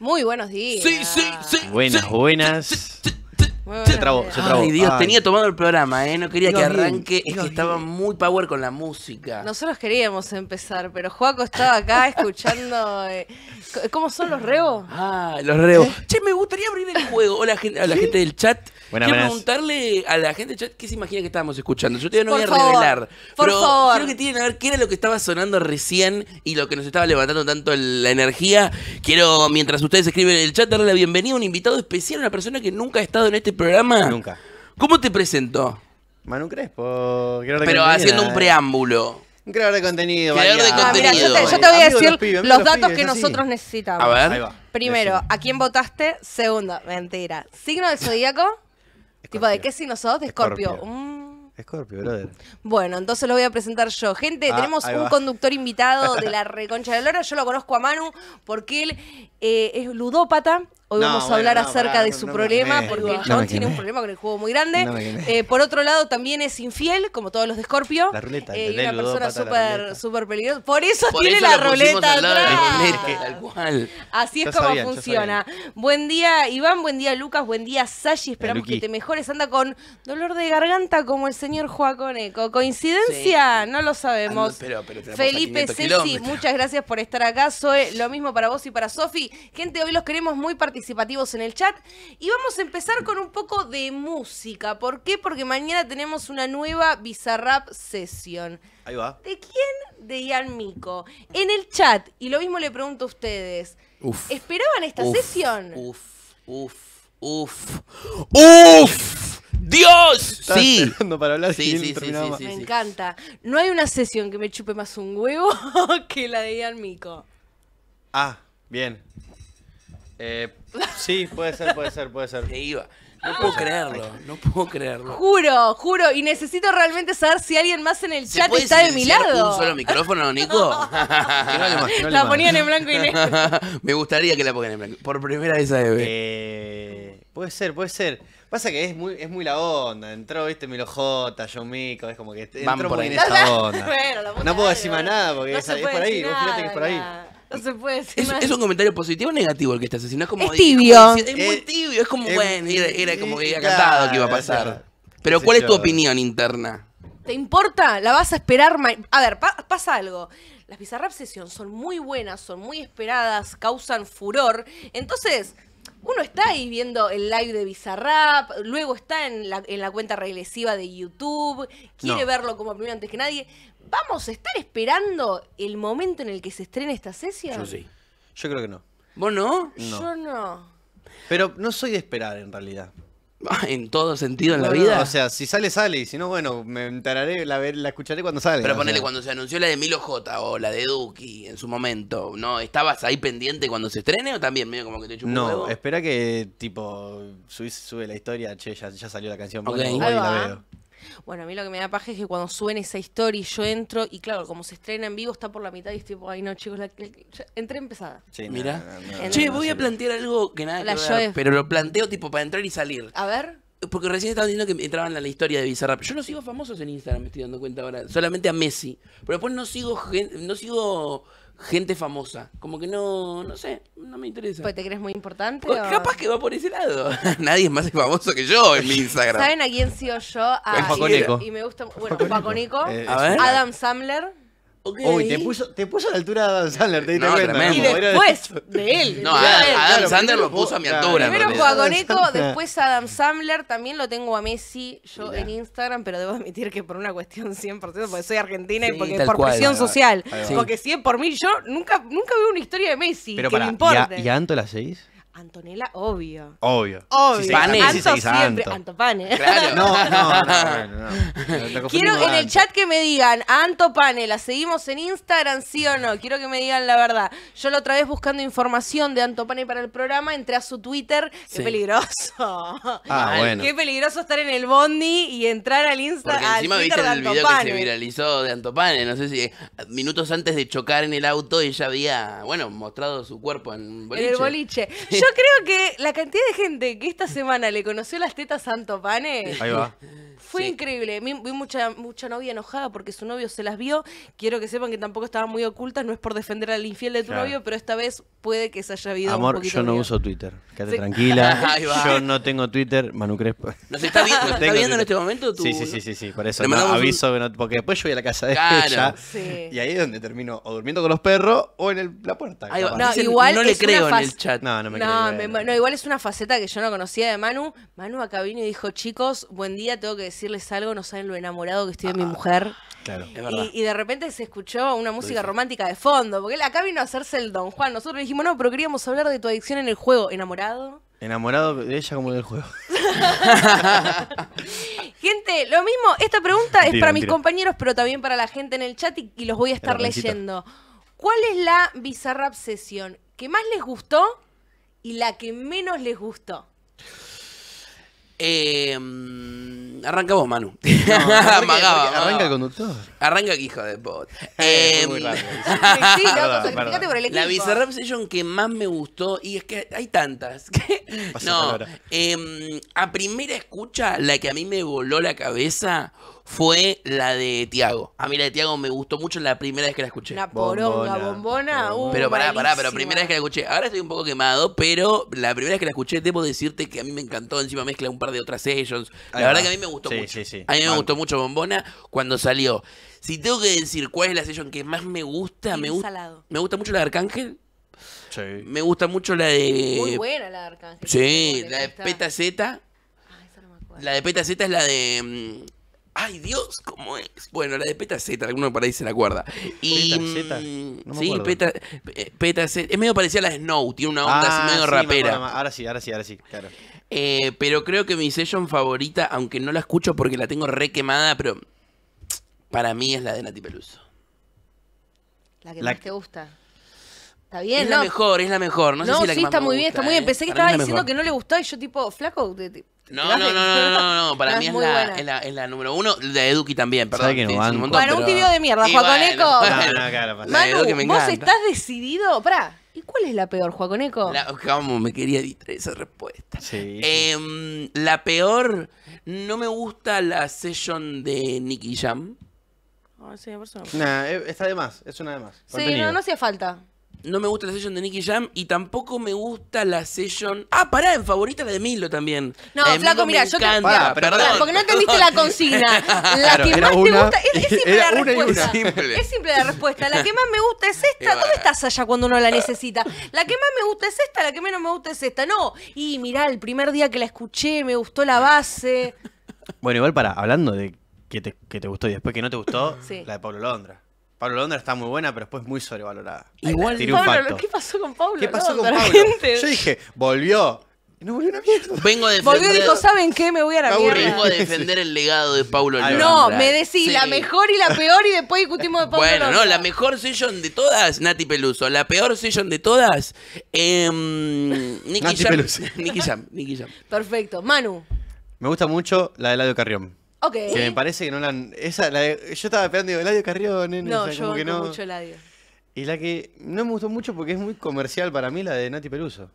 Muy buenos días. Buenas, buenas. Se trabó, se trabó. Ay, Dios, tenía tomado el programa, ¿eh? No quería que arranque. es que estaba muy power con la música. Nosotros queríamos empezar, pero Juaco estaba acá escuchando. Eh, ¿Cómo son los reos? Ah, los rebos. Eh. Che, me gustaría abrir el juego. Hola, gente, a la gente del chat. Buenas, quiero preguntarle a la gente del chat qué se imagina que estábamos escuchando. Yo todavía no voy a revelar. Por pero favor. Quiero que tienen a ver qué era lo que estaba sonando recién y lo que nos estaba levantando tanto la energía. Quiero, mientras ustedes escriben en el chat, darle la bienvenida a un invitado especial, a una persona que nunca ha estado en este programa? Nunca. ¿Cómo te presento Manu Crespo. Pero haciendo un preámbulo. creador de contenido. Creador de ah, yo, te, voy a decir los, datos que nosotros necesitamos. A ver. Primero, ¿a quién votaste? Segundo, mentira. ¿Signo del zodíaco? tipo, ¿de qué signo sos? De escorpio. Mm. Escorpio, brother. Bueno, entonces lo voy a presentar yo. Gente, ah, tenemos un conductor invitado de la Reconcha de Lora. Yo lo conozco a Manu porque él eh, es ludópata Hoy vamos a hablar acerca de su problema, porque John tiene un problema con el juego muy grande. Eh, por otro lado, también es infiel, como todos los de Scorpio. La ruleta. Eh, y una persona súper super peligrosa. Por eso tiene la ruleta atrás. Así es como funciona. Buen día, Iván. Buen día, Lucas. Buen día, Sashi. Esperamos que te mejores. Anda con dolor de garganta como el señor Juaconeco. ¿Coincidencia? No lo sabemos. pero, Felipe, Ceci, muchas gracias por estar acá. Soy lo mismo para vos y para Sofi. Gente, hoy los queremos muy particularmente participativos en el chat. Y vamos a empezar con un poco de música. ¿Por qué? Porque mañana tenemos una nueva Bizarrap sesión Ahí va. ¿De quién? De Ian Mico. En el chat, y lo mismo le pregunto a ustedes. ¿Esperaban esta sesión? Uf, uf, uf. ¡Uf! ¡Dios! Sí. Para hablar sí, Me encanta. No hay una sesión que me chupe más un huevo que la de Ian Mico. Ah, bien. Eh, sí, puede ser, puede ser, puede ser. iba. No ah, puedo creerlo, no puedo creerlo. Juro, juro. Y necesito realmente saber si alguien más en el chat está de mi lado. un solo micrófono, Nico? la ponían en blanco y negro. Me gustaría que la pongan en blanco. Por primera vez a eh, puede ser, puede ser. Pasa que es muy, es muy la onda. Entró, viste, Milo J, John Mico, es como que entró por ahí. onda. no puedo decir más nada porque es, por ahí. vos fíjate que es por ahí. No se puede decir. Es, un comentario positivo o negativo el que estás haciendo. Es como. tibio. Es, muy tibio. Es como, bueno, era, como que había cantado que iba a pasar. Pero, ¿cuál es tu opinión interna? ¿Te importa? ¿La vas a esperar? A ver, pasa algo. Las Bizarrap Sessions son muy buenas, son muy esperadas, causan furor. Entonces, uno está ahí viendo el live de Bizarrap, luego está en la, cuenta regresiva de YouTube, quiere verlo como primero antes que nadie. ¿Vamos a estar esperando el momento en el que se estrene esta sesión? Yo sí. Yo creo que no. ¿Vos no? Yo no. Pero no soy de esperar en realidad. Ah, en todo sentido en la vida. o sea, si sale, sale. Y si no, bueno, me enteraré, la, escucharé cuando sale. Pero ponele, cuando se anunció la de Milo J o la de Duki en su momento, ¿no? ¿Estabas ahí pendiente cuando se estrene o también medio como que te un No, espera que, tipo, sube, la historia, che, ya, salió la canción. la veo. Bueno, a mí lo que me da paja es que cuando suben esa historia y yo entro, y claro, como se estrena en vivo, está por la mitad y estoy tipo, ay no, chicos, entré empezada. Sí, mira. che, voy a plantear algo que nada pero lo planteo tipo para entrar y salir. A ver. Porque recién estaban diciendo que entraban en la historia de Bizarrap. Yo no sigo famosos en Instagram, me estoy dando cuenta ahora. Solamente a Messi. Pero después no sigo, no sigo gente famosa. Como que no, no sé, no me interesa. ¿Pues te crees muy importante? Pues, capaz que va por ese lado. Nadie es más famoso que yo en mi Instagram. ¿Saben a quién sigo yo? A, y, y, me gusta, bueno, Paco Nico, eh, Adam Sandler. Uy, te puso, te puso a la altura de Adam Sandler, te diste no, Y después de él. No, Adam, Sandler lo puso a mi altura. Primero fue a después Adam Sandler, también lo tengo a Messi yo en Instagram, pero debo admitir que por una cuestión 100%, porque soy argentina y porque por cual, presión social. Porque si por mí, yo nunca, nunca veo una historia de Messi pero que para, me importe. ¿Y a, Anto la seis. Antonella, obvio. Obvio. Obvio. Pane. Anto siempre. Anto. Claro. No, no, no. no, Quiero en el chat que me digan, Anto Pane, ¿la seguimos en Instagram, sí o no? Quiero que me digan la verdad. Yo la otra vez buscando información de Anto Pane para el programa, entré a su Twitter. Qué peligroso. Ah, bueno. Qué peligroso estar en el Bondi y entrar al Instagram. Porque encima viste el video que se viralizó de Anto No sé si eh, minutos antes de chocar en el auto, ella había, bueno, mostrado su cuerpo en, boliche. en el boliche. Yo creo que la cantidad de gente que esta semana le conoció las tetas a Santo Pane. Fue increíble. Vi, mucha, mucha novia enojada porque su novio se las vio. Quiero que sepan que tampoco estaban muy ocultas. No es por defender al infiel de tu novio, pero esta vez puede que se haya habido. Amor, yo no uso Twitter. Quédate tranquila. Yo no tengo Twitter. Manu Crespo. ¿Nos está, viendo en este momento? sí, sí, sí, sí, Por eso aviso. porque después yo voy a la casa de fecha Y ahí es donde termino o durmiendo con los perros o en la puerta. No, igual no le creo en el chat. No, no me creo. Ah, no, igual es una faceta que yo no conocía de Manu. Manu acá vino y dijo, chicos, buen día, tengo que decirles algo, no saben lo enamorado que estoy de mi ah, mujer. Claro, Y, de repente se escuchó una música romántica de fondo, porque la acá vino a hacerse el Don Juan. Nosotros dijimos, no, pero queríamos hablar de tu adicción en el juego, enamorado. Enamorado de ella como del juego. gente, lo mismo, esta pregunta es para mis compañeros, pero también para la gente en el chat y, y los voy a estar leyendo. ¿Cuál es la bizarra obsesión que más les gustó y la que menos les gustó. Eh, arranca vos, Manu. arranca, el conductor. Arranca aquí, hijo de bot. Eh, em, muy raro, sí, La Session que más me gustó, y es que hay tantas. No, em, a primera escucha, la que a mí me voló la cabeza fue la de Tiago. A mí la de Tiago me gustó mucho la primera vez que la escuché. La poronga, bombona. Uh, pero pará, pará, pero primera vez que la escuché. Ahora estoy un poco quemado, pero la primera vez que la escuché, debo decirte que a mí me encantó. Encima mezcla un par de otras sessions. La verdad que a mí me gustó mucho. A mí me gustó mucho Bombona cuando salió. Si tengo que decir cuál es la session que más me gusta, me, gusta me gusta mucho la de Arcángel. Sí. Me gusta mucho la de. Muy buena la de Arcángel. Sí, la de Peta Z. Ah, no me acuerdo. la de Peta Z es la de. Mm, Ay, Dios, ¿cómo es? Bueno, la de Peta Z, alguno por ahí se la acuerda. Y, Z? Mm, sí, Peta, Peta eh, Z. Es medio parecida a la Snow, tiene una onda así ah, medio rapera. ahora sí, ahora sí, ahora sí, claro. Eh, pero creo que mi session favorita, aunque no la escucho porque la tengo re quemada, pero para mí es la de Nati Peluso. La que más te gusta. Está bien, Es la mejor, es la mejor. No, sé si la sí, que más está muy bien, está ¿eh? muy bien. Pensé que estaba diciendo que no le gustaba y yo tipo, flaco, te no, no, no, no, no, para mí es la, número uno. De Eduki también, perdón. Que un bueno, un tibio de mierda, Juaconeco. Manu, vos estás decidido. Pará, ¿y cuál es la peor, Juaconeco? Vamos, me quería distraer esa respuesta. Em, la peor, no me gusta la session de Nicky Jam. No, ah, sí, e, de es una de más. Sí, no, no hacía falta. No me gusta la sesión de Nicky Jam y tampoco me gusta la sesión. Ah, pará, en favorita la de Milo también. No, eh, Flaco, mira, yo te. perdón, porque no entendiste la consigna. La que más te gusta. Es, simple la respuesta. Es simple la respuesta. La que más me gusta es esta. ¿Dónde estás allá cuando uno la necesita? La que más me gusta es esta, la que menos me gusta es esta. No. Y mirá, el primer día que la escuché, me gustó la base. Bueno, igual para, hablando de que te, que te gustó y después que no te gustó, la de Pablo Londra. Pablo Londra está muy buena, pero después muy sobrevalorada. Igual, ¿qué pasó con Pablo? ¿Qué pasó con Pablo? Yo dije, volvió. no volvió una mierda. Vengo a defender. Volvió y dijo, ¿saben qué? Me voy a la Pablo mierda. Vengo a defender el legado de Pablo Londra. No, me decís la mejor y la peor y después discutimos de Pablo Bueno, no, la mejor session de todas, Nati Peluso. La peor session de todas, eh, Nicky Jam. Nicky Jam. Nicky Jam. Perfecto. Manu. Me gusta mucho la de Ladio Carrión. Ok. Que me parece que no la Esa, yo estaba esperando El Eladio Carrió nene, No, yo como que no. mucho el Y la que no me gustó mucho porque es muy comercial para mí, la de Nati Peluso.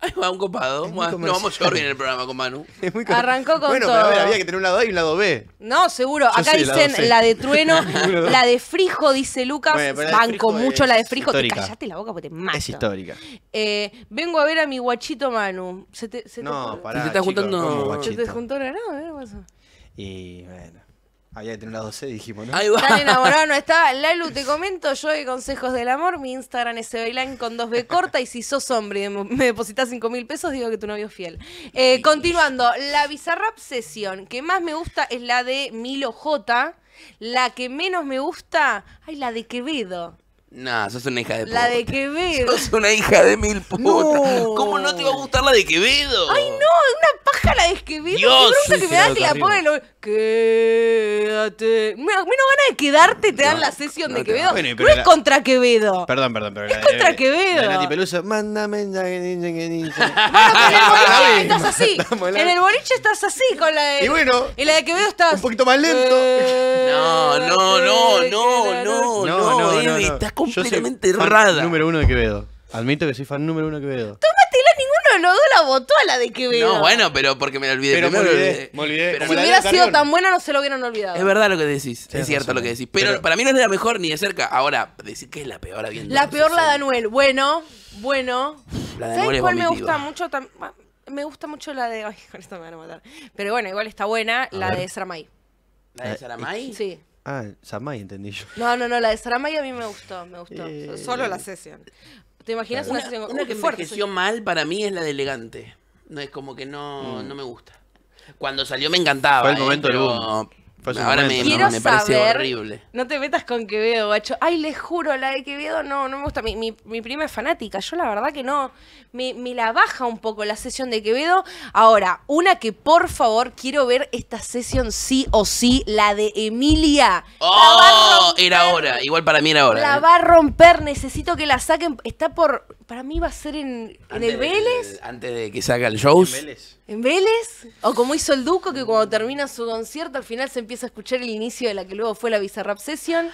Ay, va un copado. No vamos a en el programa con Manu. Es muy Arrancó con Bueno, pero a ver, había que tener un lado A y un lado B. No, seguro. Acá dicen la, de Trueno, la de Frijo, dice Lucas. Banco mucho la de Frijo. Te callaste la boca porque te mato. Es histórica. Eh, vengo a ver a mi guachito Manu. Se te, se te- No, pará. Se te está juntando- se te juntó No, no, ¿qué pasa? Y bueno, había que tener 12 dijimos, ¿no? Está enamorado no está. Lalu, te comento, yo de Consejos del Amor, mi Instagram es Bailan con 2B corta y si sos hombre y me depositas 5 mil pesos, digo que tu novio es fiel. Eh, continuando, la bizarra obsesión que más me gusta es la de Milo J. La que menos me gusta, ay, la de Quevedo. No, sos una hija de puta. La de Quevedo. Sos una hija de mil putas. ¿Cómo no te va a gustar la de Quevedo? Ay, no, una paja la de Quevedo. Dios, Qué que me da que la ponen. Quédate. Menos ganas de quedarte te dan la sesión de Quevedo. no es contra Quevedo. Perdón, perdón, perdón. Es contra Quevedo. La Peluso, mándame que en el boliche estás así. En el boliche estás así con la de. Y bueno. Y la de Quevedo estás. Un poquito más lento. Eh, no, no, no, no, no, no, no, no, no, no, no, no, no, no, completamente yo soy fan Número uno de Quevedo. Admito que soy fan número uno de Quevedo. Tómatela, ninguno de los dos la votó a la de Quevedo. No, bueno, pero porque me la olvidé. Pero me olvidé. Me olvidé. si hubiera sido tan buena, no se lo hubieran olvidado. Es verdad lo que decís. es cierto lo que decís. Pero, para mí no es de la mejor ni de cerca. Ahora, decir que es la peor La peor, la de Anuel. Bueno, bueno. La de ¿Sabes cuál me gusta mucho? Ah, me gusta mucho la de. Ay, con esto me van a matar. Pero bueno, igual está buena. la de Saramay. ¿La de eh, Saramay? Sí. Ah, Samay entendí yo. No, no, no, la de Saramay a mí me gustó, me gustó. Eh, solo la sesión. ¿Te imaginas una, sesión? Una, La que envejeció mal para mí es la de elegante. No es como que no, mm. no me gusta. Cuando salió me encantaba. Fue el eh, momento eh, del boom. Ahora me, Quiero horrible. No te metas con Quevedo, bacho. Ay, les juro, la de Quevedo no, no me gusta. Mi, mi, prima es fanática. Yo la verdad que no. Me, la baja un poco la sesión de Quevedo. Ahora, una que por favor quiero ver esta sesión sí o sí, la de Emilia. ¡Oh! era ahora. Igual para mí era ahora. La eh. va a romper. Necesito que la saquen. Está por. Para mí va a ser en, en el Vélez. antes de que salga el show. En Vélez. ¿En Vélez? O como hizo el Duco, que cuando termina su concierto, al final se empieza a escuchar el inicio de la que luego fue la Bizarrap Session.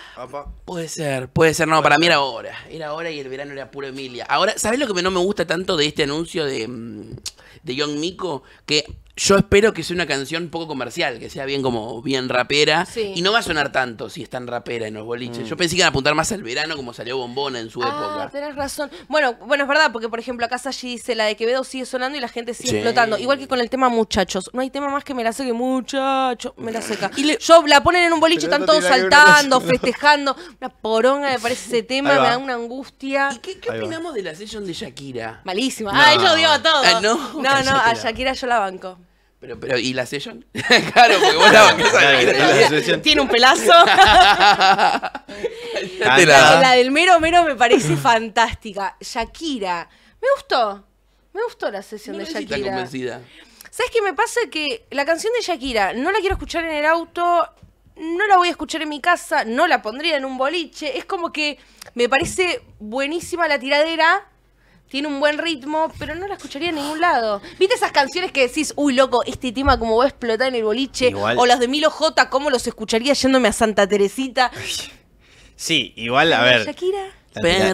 Puede ser, puede ser. No, para mí era ahora. Era ahora y el verano era puro Emilia. Ahora, ¿sabes lo que no me gusta tanto de este anuncio de, mm, de John Mico? Que yo espero que sea una canción poco comercial, que sea bien como bien rapera. Y no va a sonar tanto si es tan rapera en los boliches. Mm. Yo pensé que iban a apuntar más al verano como salió Bombona en su ah, época. tienes razón. Bueno, bueno, es verdad, porque por ejemplo acá Sashi dice la de Quevedo sigue sonando y la gente sigue explotando. Igual que con el tema muchachos. No hay tema más que me la seque muchacho, me la seca. Y yo la ponen en un boliche, y están todos saltando, festejando. Una poronga me parece ese tema, me da una angustia. ¿Y qué, opinamos de la sesión de Shakira? Malísima. Ah, yo odio a todos. Ah, no, no, a Shakira yo la banco. Pero, pero, ¿y la sesión? claro, porque vos la Tiene un pelazo. la, del mero mero me parece fantástica. Shakira. Me gustó. Me gustó la sesión de Shakira. convencida. ¿Sabes qué me pasa? Que la canción de Shakira no la quiero escuchar en el auto, no la voy a escuchar en mi casa, no la pondría en un boliche. Es como que me parece buenísima la tiradera, tiene un buen ritmo, pero no la escucharía en ningún lado. ¿Viste esas canciones que decís, uy, loco, este tema como va a explotar en el boliche? O las de Milo J, ¿cómo los escucharía yéndome a Santa Teresita? Sí, igual, a ver. Shakira?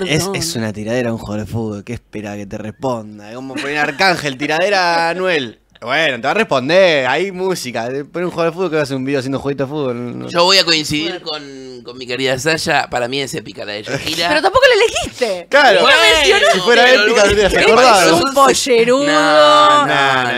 Es, es, una tiradera un jugador de fútbol. ¿Qué espera que te responda? Como poner Arcángel, tiradera Anuel. Bueno, te va a responder. Hay música. Pon un juego de fútbol que vas a hacer un video haciendo jueguito de fútbol. Yo voy a coincidir con, con mi querida Sasha. Para mí es épica la de Shakira. Pero tampoco la elegiste. Claro. si fuera épica, te hubieras Este es un pollerudo.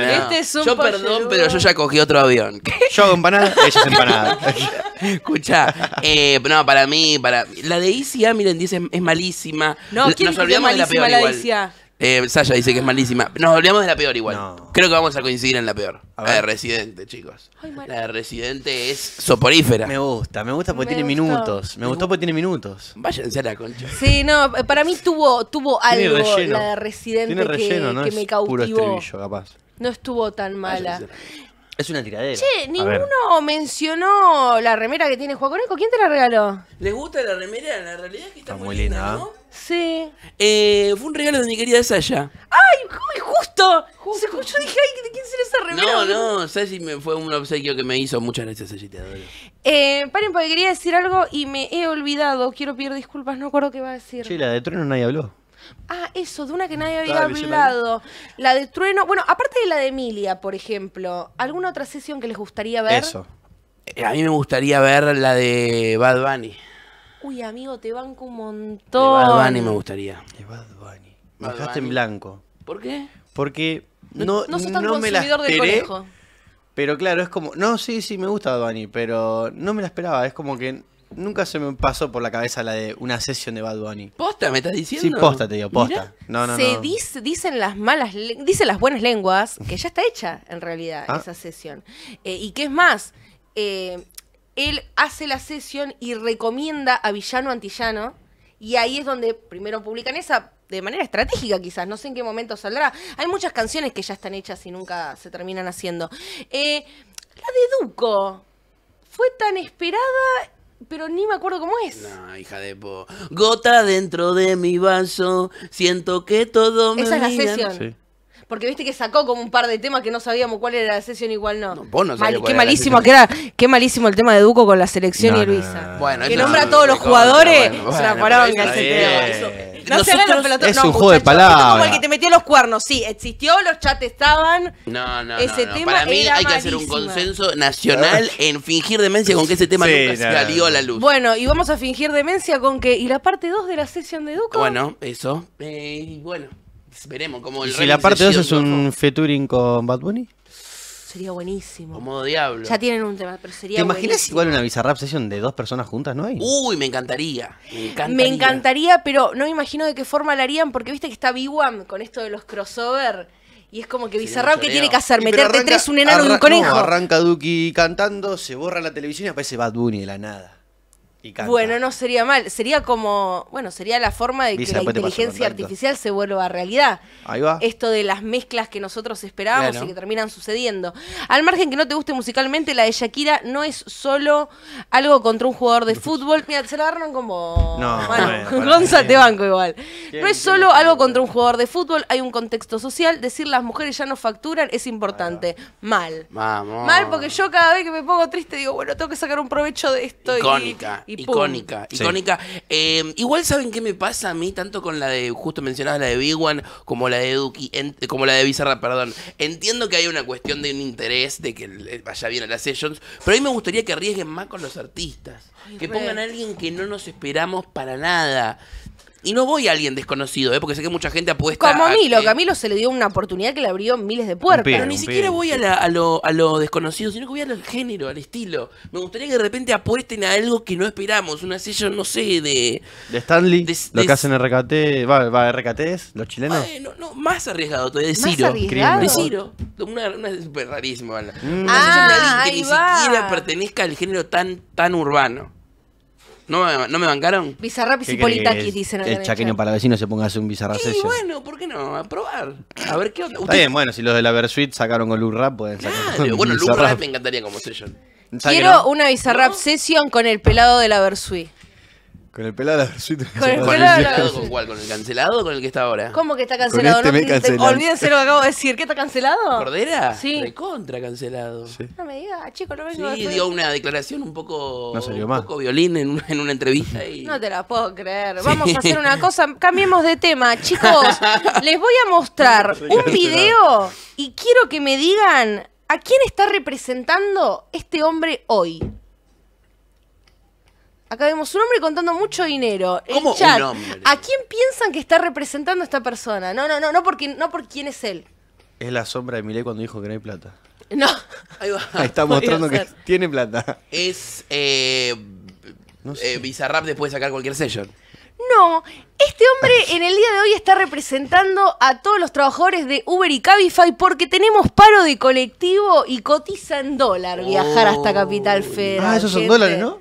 Este es un Yo, perdón, pero yo ya cogí otro avión. Yo hago empanada, ella es empanada. Escucha, eh, no, para mí, para la de ICA, miren, dice es malísima. No, ¿quién nos malísima la peor eh, Sasha dice que es malísima. Nos olvidamos de la peor igual. Creo que vamos a coincidir en la peor. la de Residente, chicos. la de Residente es soporífera. Me gusta, me gusta porque tiene minutos. Me, gustó porque tiene minutos. Váyanse a la concha. Sí, no, para mí tuvo, tuvo algo la de Residente que, ¿no? que me No estuvo tan mala. Es una tiradera. Che, ninguno mencionó la remera que tiene Juan ¿Quién te la regaló? ¿Les gusta la remera? La realidad es que está, muy linda, ¿no? Sí. Eh, fue un regalo de mi querida Sasha. ¡Ay, justo! Yo dije, ay, ¿de quién será esa remera? No, no, Sasha me fue un obsequio que me hizo. Muchas gracias, el te adoro. Eh, paren, porque quería decir algo y me he olvidado. Quiero pedir disculpas, no acuerdo qué va a decir. Che, la de Trueno nadie habló. Ah, eso, de una que nadie había hablado. La de Trueno. Bueno, aparte de la de Emilia, por ejemplo, ¿alguna otra sesión que les gustaría ver? Eso. Eh, a mí me gustaría ver la de Bad Bunny. Uy, amigo, te banco un montón. De Bad Bunny me gustaría. De Bad Bunny. Me dejaste en blanco. ¿Por qué? Porque no, no, sos tan me consumidor pero claro, es como. No, sí, sí, me gusta Bad Bunny, pero no me la esperaba. Es como que nunca se me pasó por la cabeza la de una sesión de Bad Bunny. ¿Posta me estás diciendo? Sí, posta te digo, posta. No, se dicen las malas, dicen las buenas lenguas que ya está hecha en realidad ah. esa sesión. Eh, y qué es más, eh, él hace la sesión y recomienda a Villano Antillano. Y ahí es donde primero publican esa de manera estratégica quizás, no sé en qué momento saldrá. Hay muchas canciones que ya están hechas y nunca se terminan haciendo. Eh, la de Duco fue tan esperada pero ni me acuerdo cómo es. No, hija de po. Gota dentro de mi vaso, siento que todo me. Esa es la sesión. Porque viste que sacó como un par de temas que no sabíamos cuál era la sesión igual no. no, qué malísimo que qué malísimo el tema de Duco con la selección y Luisa. que nombra a todos los jugadores, la pararon en ese no se hagan los Es un juego de palabras. como el que te metió los cuernos. Sí, existió, los chats estaban. No, no, ese Tema Para mí hay que hacer un consenso nacional en fingir demencia con que ese tema nunca salió a la luz. Bueno, y vamos a fingir demencia con que. ¿Y la parte 2 de la sesión de Duco? Bueno, eso. Eh, y bueno, veremos cómo el ¿Y si la parte 2 es un featuring con Bad Bunny? sería buenísimo. como diablo. Ya tienen un tema, pero sería ¿Te imaginas igual una Bizarrap Session de dos personas juntas, no hay? Uy, me encantaría. Me encantaría. pero no me imagino de qué forma la harían, porque viste que está b wam con esto de los crossover. Y es como que Bizarrap, ¿qué tiene que hacer? ¿Meterte arranca, tres un enano y un conejo? arranca Duki cantando, se borra la televisión y aparece Bad Bunny de la nada. Bueno, no sería mal. Sería como, bueno, sería la forma de que la inteligencia artificial se vuelva realidad. Ahí va. Esto de las mezclas que nosotros esperábamos y que terminan sucediendo. Al margen que no te guste musicalmente, la de Shakira no es solo algo contra un jugador de fútbol. Mira, se la agarran como. No, bueno, banco igual. No es solo algo contra un jugador de fútbol, hay un contexto social. Decir las mujeres ya no facturan es importante. Mal. Vamos. Mal porque yo cada vez que me pongo triste digo, bueno, tengo que sacar un provecho de esto. Icónica. Y icónica, icónica. Em, igual saben qué me pasa a mí, tanto con la de, justo mencionabas la de Big One, como la de Duki, como la de Bizarra, perdón. Entiendo que hay una cuestión de un interés de que vaya bien a las sessions, pero a mí me gustaría que arriesguen más con los artistas. que pongan a alguien que no nos esperamos para nada. Y no voy a alguien desconocido, ¿eh? porque sé que mucha gente apuesta. Como a Milo, que a Milo se le dio una oportunidad que le abrió miles de puertas. Pero ni siquiera voy a, lo, desconocido, sino que voy al género, al estilo. Me gustaría que de repente apuesten a algo que no esperamos. Una sello, no sé, de. De Stanley. lo que hacen RKT. Va, va RKT es, los chilenos. no, no, más arriesgado todavía, de Ciro. De Ciro. Una, una super rarísimo, mm. Una de ah, alguien que ni siquiera pertenezca al género tan, tan urbano. ¿No me, no me bancaron? Bizarrapis y Politaquis dicen El chaqueño para vecinos se ponga a hacer un bizarrap Sí, bueno, ¿por qué no? A probar. A ver qué otra. Está bien, bueno, si los de la Versuit sacaron con Lurrap, Rap, pueden sacar. bueno, Lurrap me encantaría como Session. Quiero una Bizarrap session con el pelado de la Versuit. Con el pelado Con el ¿Con el cancelado o con el que está ahora? ¿Cómo que está cancelado? Este olvídense lo que acabo de decir. ¿Qué está cancelado? ¿Cordera? Sí. contra cancelado. No me digas, chico, lo vengo Sí, dio una declaración un poco, un poco violín en una, entrevista. Y... No te la puedo creer. Vamos a hacer una cosa. Cambiemos de tema. Chicos, les voy a mostrar un video y quiero que me digan a quién está representando este hombre hoy. Acá vemos un hombre contando mucho dinero. ¿Cómo un hombre? ¿A quién piensan que está representando esta persona? No, no, no, no porque no por quién es él. Es la sombra de Milei cuando dijo que no hay plata. No. Ahí, va. está mostrando que tiene plata. Es eh, eh Bizarrap después de sacar cualquier sello. No, este hombre en el día de hoy está representando a todos los trabajadores de Uber y Cabify porque tenemos paro de colectivo y cotiza en dólar viajar hasta Capital oh. Federal. Ah, esos son dólares, ¿no?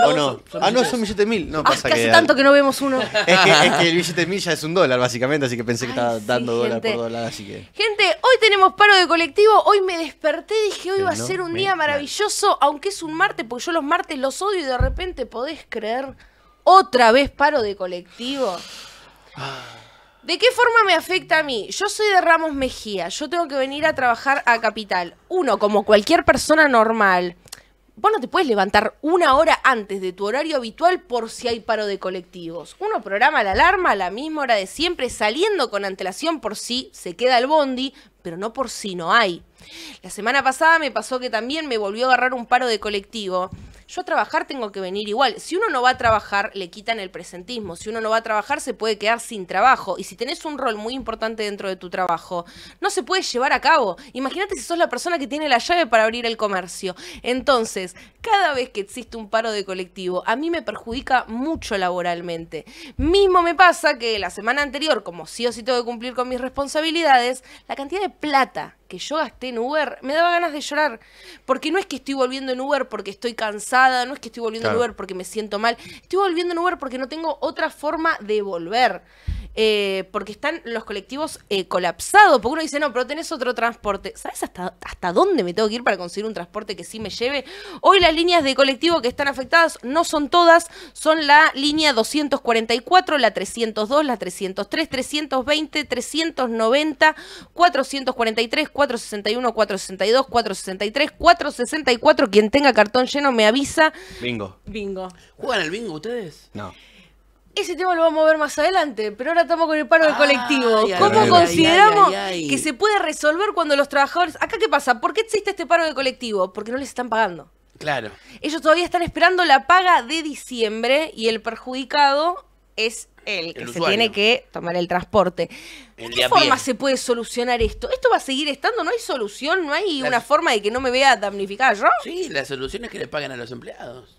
No. no? Ah, no, son billetes mil. No, ah, pasa que. Hace tanto que no vemos uno. Es que, el billete mil ya es un dólar, básicamente, así que pensé que estaba dando dólar por dólar, así que. Gente, hoy tenemos paro de colectivo. Hoy me desperté, dije hoy va a ser un día maravilloso, aunque es un martes, porque yo los martes los odio y de repente podés creer otra vez paro de colectivo. ¿De qué forma me afecta a mí? Yo soy de Ramos Mejía, yo tengo que venir a trabajar a Capital. Uno, como cualquier persona normal, vos no te puedes levantar una hora antes de tu horario habitual por si hay paro de colectivos. Uno programa la alarma a la misma hora de siempre, saliendo con antelación por si se queda el bondi, pero no por si no hay. La semana pasada me pasó que también me volvió a agarrar un paro de colectivo yo a trabajar tengo que venir igual. Si uno no va a trabajar, le quitan el presentismo. Si uno no va a trabajar, se puede quedar sin trabajo. Y si tenés un rol muy importante dentro de tu trabajo, no se puede llevar a cabo. Imagínate si sos la persona que tiene la llave para abrir el comercio. Entonces, cada vez que existe un paro de colectivo, a mí me perjudica mucho laboralmente. Mismo me pasa que la semana anterior, como sí o sí tengo que cumplir con mis responsabilidades, la cantidad de plata que yo gasté en Uber, me daba ganas de llorar. Porque no es que estoy volviendo en Uber porque estoy cansada, no es que estoy volviendo en Uber porque me siento mal, estoy volviendo en Uber porque no tengo otra forma de volver. Eh, porque están los colectivos eh, colapsados, porque uno dice, no, pero tenés otro transporte. ¿Sabes hasta, hasta dónde me tengo que ir para conseguir un transporte que sí me lleve? Hoy las líneas de colectivo que están afectadas no son todas, son la línea 244, la 302, la 303, 320, 390, 443, 461, 462, 463, 464. Quien tenga cartón lleno me avisa. Bingo. Bingo. ¿Juegan al bingo ustedes? No. Ese tema lo vamos a ver más adelante, pero ahora estamos con el paro del colectivo. ¿Cómo consideramos que se puede resolver cuando los trabajadores... Acá qué pasa? ¿Por qué existe este paro de colectivo? Porque no les están pagando. Claro. Ellos todavía están esperando la paga de diciembre y el perjudicado es el que se tiene que tomar el transporte. ¿De qué forma se puede solucionar esto? ¿Esto va a seguir estando? ¿No hay solución? ¿No hay una forma de que no me vea damnificada yo? Sí, la solución es que le paguen a los empleados,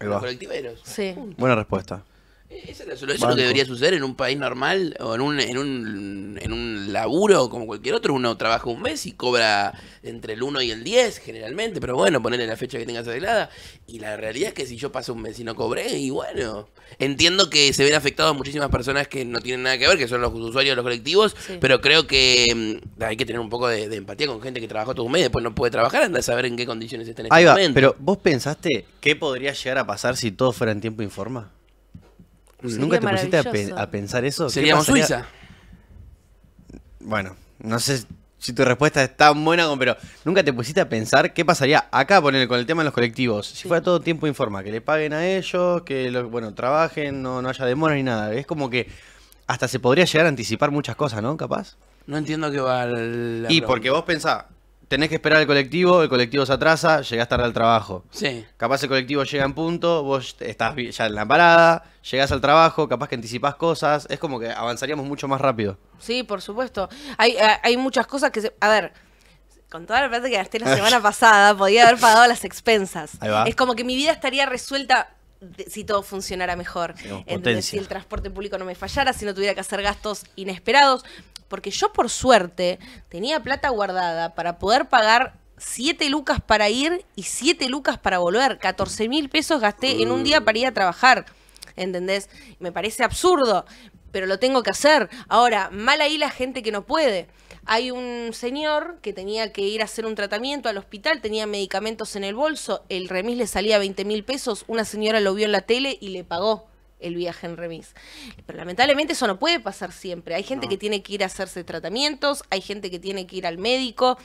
a los colectiveros. Sí. Buena respuesta. Eso, es lo que debería suceder en un país normal o en un, en un, en un laburo como cualquier otro. Uno trabaja un mes y cobra entre el 1 y el 10 generalmente, pero bueno, ponerle la fecha que tengas arreglada. Y la realidad es que si yo paso un mes y no cobré, y bueno, entiendo que se ven afectados muchísimas personas que no tienen nada que ver, que son los usuarios de los colectivos, pero creo que mm, hay que tener un poco de, empatía con gente que trabajó todo un mes, y después no puede trabajar, anda a saber en qué condiciones está en este Ahí Pero vos pensaste qué podría llegar a pasar si todo fuera en tiempo informa? Pues ¿Nunca te pusiste a, pensar eso? Seríamos Suiza. Bueno, no sé si tu respuesta es tan buena, pero nunca te pusiste a pensar qué pasaría acá con el tema de los colectivos. Si fuera todo tiempo informa, que le paguen a ellos, que bueno, trabajen, no, no haya demoras ni nada. Es como que hasta se podría llegar a anticipar muchas cosas, ¿no? Capaz. No entiendo qué va la Y porque vos pensás, tenés que esperar al colectivo, el colectivo se atrasa, llegás tarde al trabajo. Sí. Capaz el colectivo llega en punto, vos estás ya en la parada, llegás al trabajo, capaz que anticipás cosas, es como que avanzaríamos mucho más rápido. Sí, por supuesto. Hay, eh, muchas cosas que A ver, con toda la plata que gasté la semana pasada, podía haber pagado las expensas. Es como que mi vida estaría resuelta si todo funcionara mejor. Entonces, si el transporte público no me fallara, si no tuviera que hacer gastos inesperados. Porque yo, por suerte, tenía plata guardada para poder pagar 7 lucas para ir y 7 lucas para volver. 14 mil pesos gasté en un día para ir a trabajar. ¿Entendés? Me parece absurdo, pero lo tengo que hacer. Ahora, mal ahí la gente que no puede. Hay un señor que tenía que ir a hacer un tratamiento al hospital, tenía medicamentos en el bolso, el remis le salía 20 mil pesos, una señora lo vio en la tele y le pagó el viaje en remis. Pero lamentablemente eso no puede pasar siempre. Hay gente que tiene que ir a hacerse tratamientos, hay gente que tiene que ir al médico.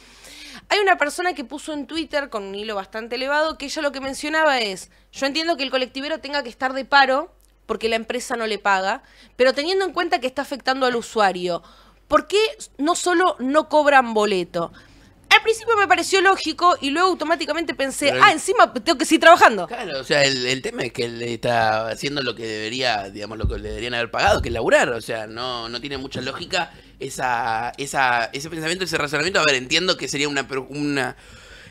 Hay una persona que puso en Twitter con un hilo bastante elevado que ella lo que mencionaba es, yo entiendo que el colectivero tenga que estar de paro porque la empresa no le paga, pero teniendo en cuenta que está afectando al usuario, ¿por qué no solo no cobran boleto? al principio me pareció lógico y luego automáticamente pensé, ah, encima tengo que seguir trabajando. Claro, o sea, el, el, tema es que él está haciendo lo que debería, digamos, lo que le deberían haber pagado, que es laburar. O sea, no, no tiene mucha lógica esa, esa, ese pensamiento, ese razonamiento. A ver, entiendo que sería una, una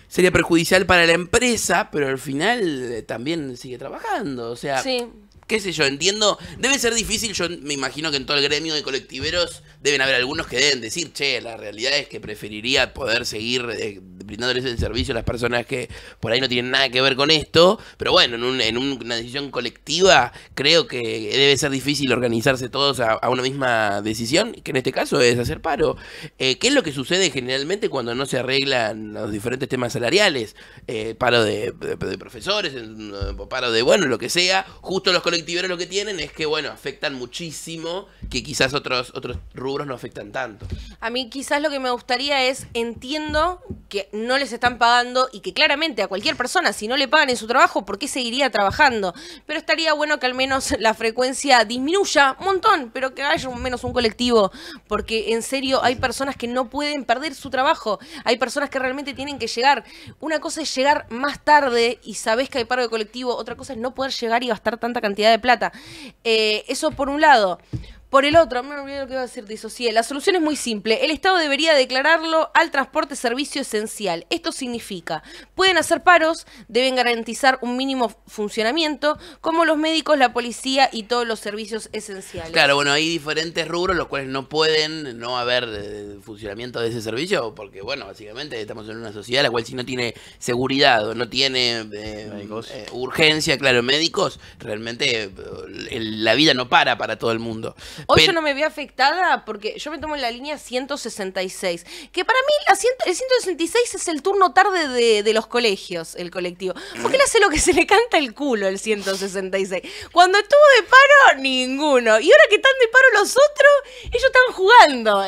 sería perjudicial para la empresa, pero al final eh, también sigue trabajando. O sea, sí qué sé yo, entiendo, debe ser difícil, yo me imagino que en todo el gremio de colectiveros deben haber algunos que deben decir, che, la realidad es que preferiría poder seguir eh, brindándoles el servicio a las personas que por ahí no tienen nada que ver con esto, pero bueno, en, una decisión colectiva creo que debe ser difícil organizarse todos a, una misma decisión, que en este caso es hacer paro. Eh, ¿Qué es lo que sucede generalmente cuando no se arreglan los diferentes temas salariales? Eh, paro de, de profesores, eh, paro de, bueno, lo que sea, justo los colectivos lo que tienen es que, bueno, afectan muchísimo, que quizás otros, otros rubros no afectan tanto. A mí quizás lo que me gustaría es, entiendo que no les están pagando y que claramente a cualquier persona, si no le pagan en su trabajo, ¿por qué seguiría trabajando? Pero estaría bueno que al menos la frecuencia disminuya un montón, pero que haya menos un colectivo, porque en serio hay personas que no pueden perder su trabajo, hay personas que realmente tienen que llegar. Una cosa es llegar más tarde y sabes que hay paro de colectivo, otra cosa es no poder llegar y gastar tanta cantidad de plata. Eh, eso por un lado. Por el otro, me olvidé lo que iba a decir, disocié. La solución es muy simple. El Estado debería declararlo al transporte servicio esencial. Esto significa, pueden hacer paros, deben garantizar un mínimo funcionamiento, como los médicos, la policía y todos los servicios esenciales. Claro, bueno, hay diferentes rubros los cuales no pueden no haber eh, funcionamiento de ese servicio, porque bueno, básicamente estamos en una sociedad la cual si no tiene seguridad o no tiene eh, eh, urgencia, claro, médicos, realmente la vida no para para todo el mundo. Hoy yo no me veo afectada porque yo me tomo la línea 166. Que para mí el 166 es el turno tarde de, los colegios, el colectivo. Porque él hace lo que se le canta el culo, el 166. Cuando estuvo de paro, ninguno. Y ahora que están de paro los otros, ellos están jugando,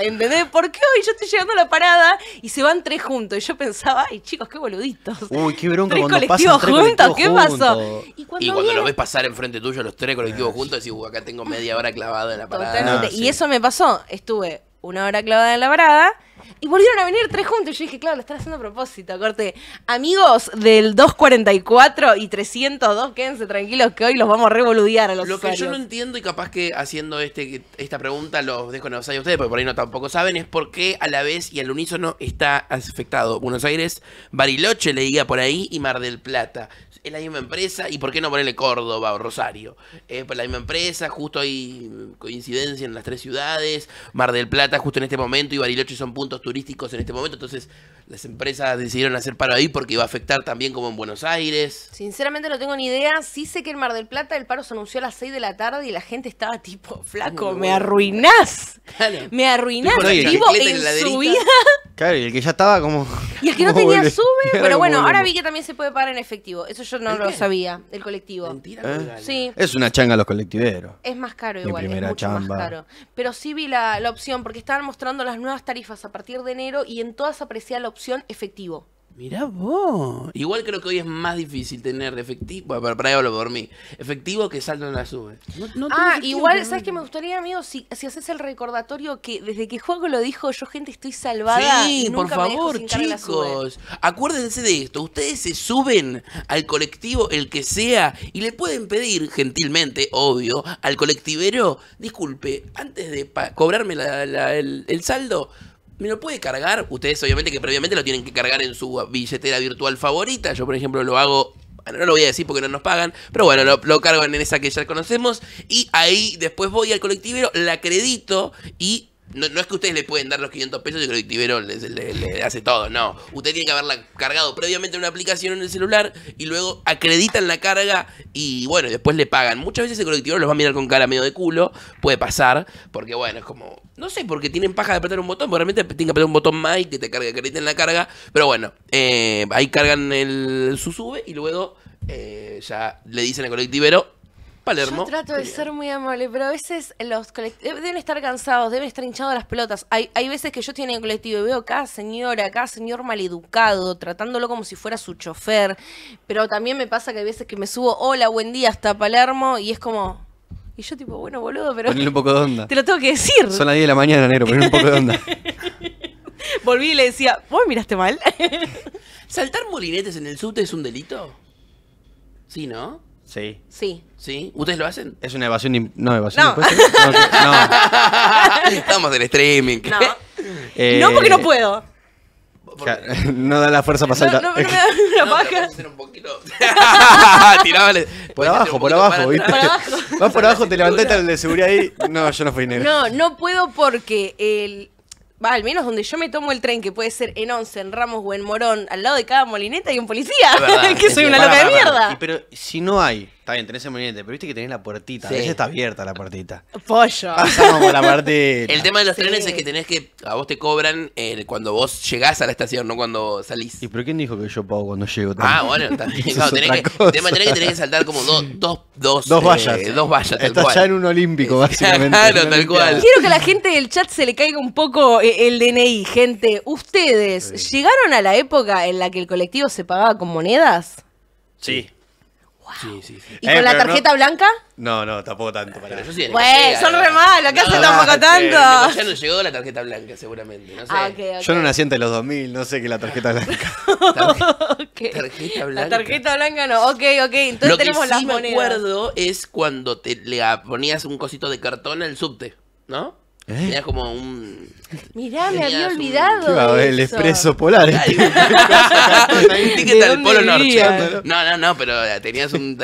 por qué hoy yo estoy llegando a la parada y se van tres juntos. Y yo pensaba, ay chicos, qué boluditos. Uy, qué bronca tres colectivos juntos, ¿qué pasó? Y cuando, lo ves pasar enfrente tuyo los tres colectivos juntos, decís, acá tengo media hora clavada en la parada. Ah, y eso me pasó. Estuve una hora clavada en la parada. Y volvieron a venir tres juntos. Y yo dije, claro, lo están haciendo a propósito. Corte, amigos del 244 y 302, quédense tranquilos que hoy los vamos a revoludear a los Lo que yo no entiendo, y capaz que haciendo este, esta pregunta los dejo en los a ustedes, porque por ahí no tampoco saben, es por qué a la vez y al unísono está afectado Buenos Aires, Bariloche, le diga por ahí, y Mar del Plata es la misma empresa, y por qué no ponerle Córdoba o Rosario. Es la misma empresa, justo hay coincidencia en las tres ciudades, Mar del Plata justo en este momento y Bariloche son puntos turísticos en este momento, entonces las empresas decidieron hacer paro ahí porque iba a afectar también como en Buenos Aires. Sinceramente no tengo ni idea. Sí sé que en Mar del Plata el paro se anunció a las 6 de la tarde y la gente estaba tipo, flaco, me arruinás. Me arruinás. vivo en, Claro, y el que ya estaba como... Y el que no tenía sube. Pero bueno, ahora vi que también se puede pagar en efectivo. Eso yo no lo sabía, el colectivo. Mentira. ¿Eh? Sí. Es una changa los colectiveros. Es más caro igual, mucho más caro. Pero sí vi la, opción porque estaban mostrando las nuevas tarifas a partir de enero y en todas aparecía la opción efectivo. Mira vos. Igual creo que hoy es más difícil tener efectivo. para ahí hablo por mí. Efectivo que saldo en la sube. ah, igual, ¿sabes que me gustaría, amigo? Si, si haces el recordatorio que desde que Juanco lo dijo, yo, gente, estoy salvada. Sí, por favor, chicos. Acuérdense de esto. Ustedes se suben al colectivo, el que sea, y le pueden pedir, gentilmente, obvio, al colectivero, disculpe, antes de cobrarme el saldo, ¿Me lo puede cargar? Ustedes obviamente que previamente lo tienen que cargar en su billetera virtual favorita. Yo, por ejemplo, lo hago no lo voy a decir porque no nos pagan, pero bueno, lo, lo, cargo en esa que ya conocemos. Y ahí después voy al colectivero, la acredito y no, es que ustedes le pueden dar los 500 pesos y el le, hace todo, no. Usted tiene que haberla cargado previamente en una aplicación en el celular y luego acreditan la carga y bueno, después le pagan. Muchas veces el colectivero los va a mirar con cara medio de culo, puede pasar, porque bueno, es como, no sé, porque tienen paja de apretar un botón, porque realmente tienen que apretar un botón más y que te cargue, acrediten la carga, pero bueno, eh, ahí cargan el, su sube y luego eh, ya le dicen al colectivero Palermo. Yo trato de ser muy amable, pero a veces los colectivos eh, deben estar cansados, deben estar hinchados las pelotas. Hay, veces que yo estoy en el colectivo y veo cada señora, cada señor maleducado, tratándolo como si fuera su chofer. Pero también me pasa que hay veces que me subo, hola, buen día, hasta Palermo, y es como. Y yo, tipo, bueno, boludo, pero. Ponle un poco de onda. Te lo tengo que decir. Son las 10 de la mañana, enero, ponle un poco de onda. Volví y le decía, ¿vos miraste mal? ¿Saltar molinetes en el subte es un delito? Sí, ¿no? Sí. Sí. ¿Sí? ¿Ustedes lo hacen? Es una evasión. No, evasión No. No, Estamos del streaming. No. Eh, no porque no puedo. no da la fuerza para saltar. no, me da una No, Por abajo, por abajo, ¿viste? abajo. Vas por abajo, te levantaste el de seguridad ahí. No, yo no fui negro. No, no puedo porque el, va, al menos donde yo me tomo el tren, que puede ser en Once, en Ramos o en Morón, al lado de cada molineta hay un policía, que soy una loca de mierda. pero si no hay Está bien, tenés el movimiento pero viste que tenés la puertita. Ella A veces está abierta la puertita. Pollo. Pasamos la puertita. El tema de los trenes es que tenés que. A vos te cobran eh, cuando vos llegás a la estación, no cuando salís. ¿Y pero quién dijo que yo pago cuando llego? Ah, bueno, tenés que, el tema que tenés que saltar como dos, dos, eh, vallas. dos vallas. Tal Estás ya en un olímpico, básicamente. claro, tal cual. Quiero que a la gente del chat se le caiga un poco eh, el DNI. Gente, ¿ustedes llegaron a la época en la que el colectivo se pagaba con monedas? Sí. Sí, sí, ¿Y con eh, la tarjeta blanca? No, no, tampoco tanto. Para yo son re malos, ¿qué hace tampoco este, tanto? Ya no llegó la tarjeta blanca, seguramente. Ah, yo no nací entre los 2000, no sé qué la tarjeta blanca. Tarjeta blanca. La tarjeta blanca no, ok, ok. Entonces Lo tenemos que sí me acuerdo es cuando te le ponías un cosito de cartón al subte, ¿no? ¿Eh? Tenías como un Mirá, me había olvidado. el expreso polar. No, no, no, pero eh, tenías un.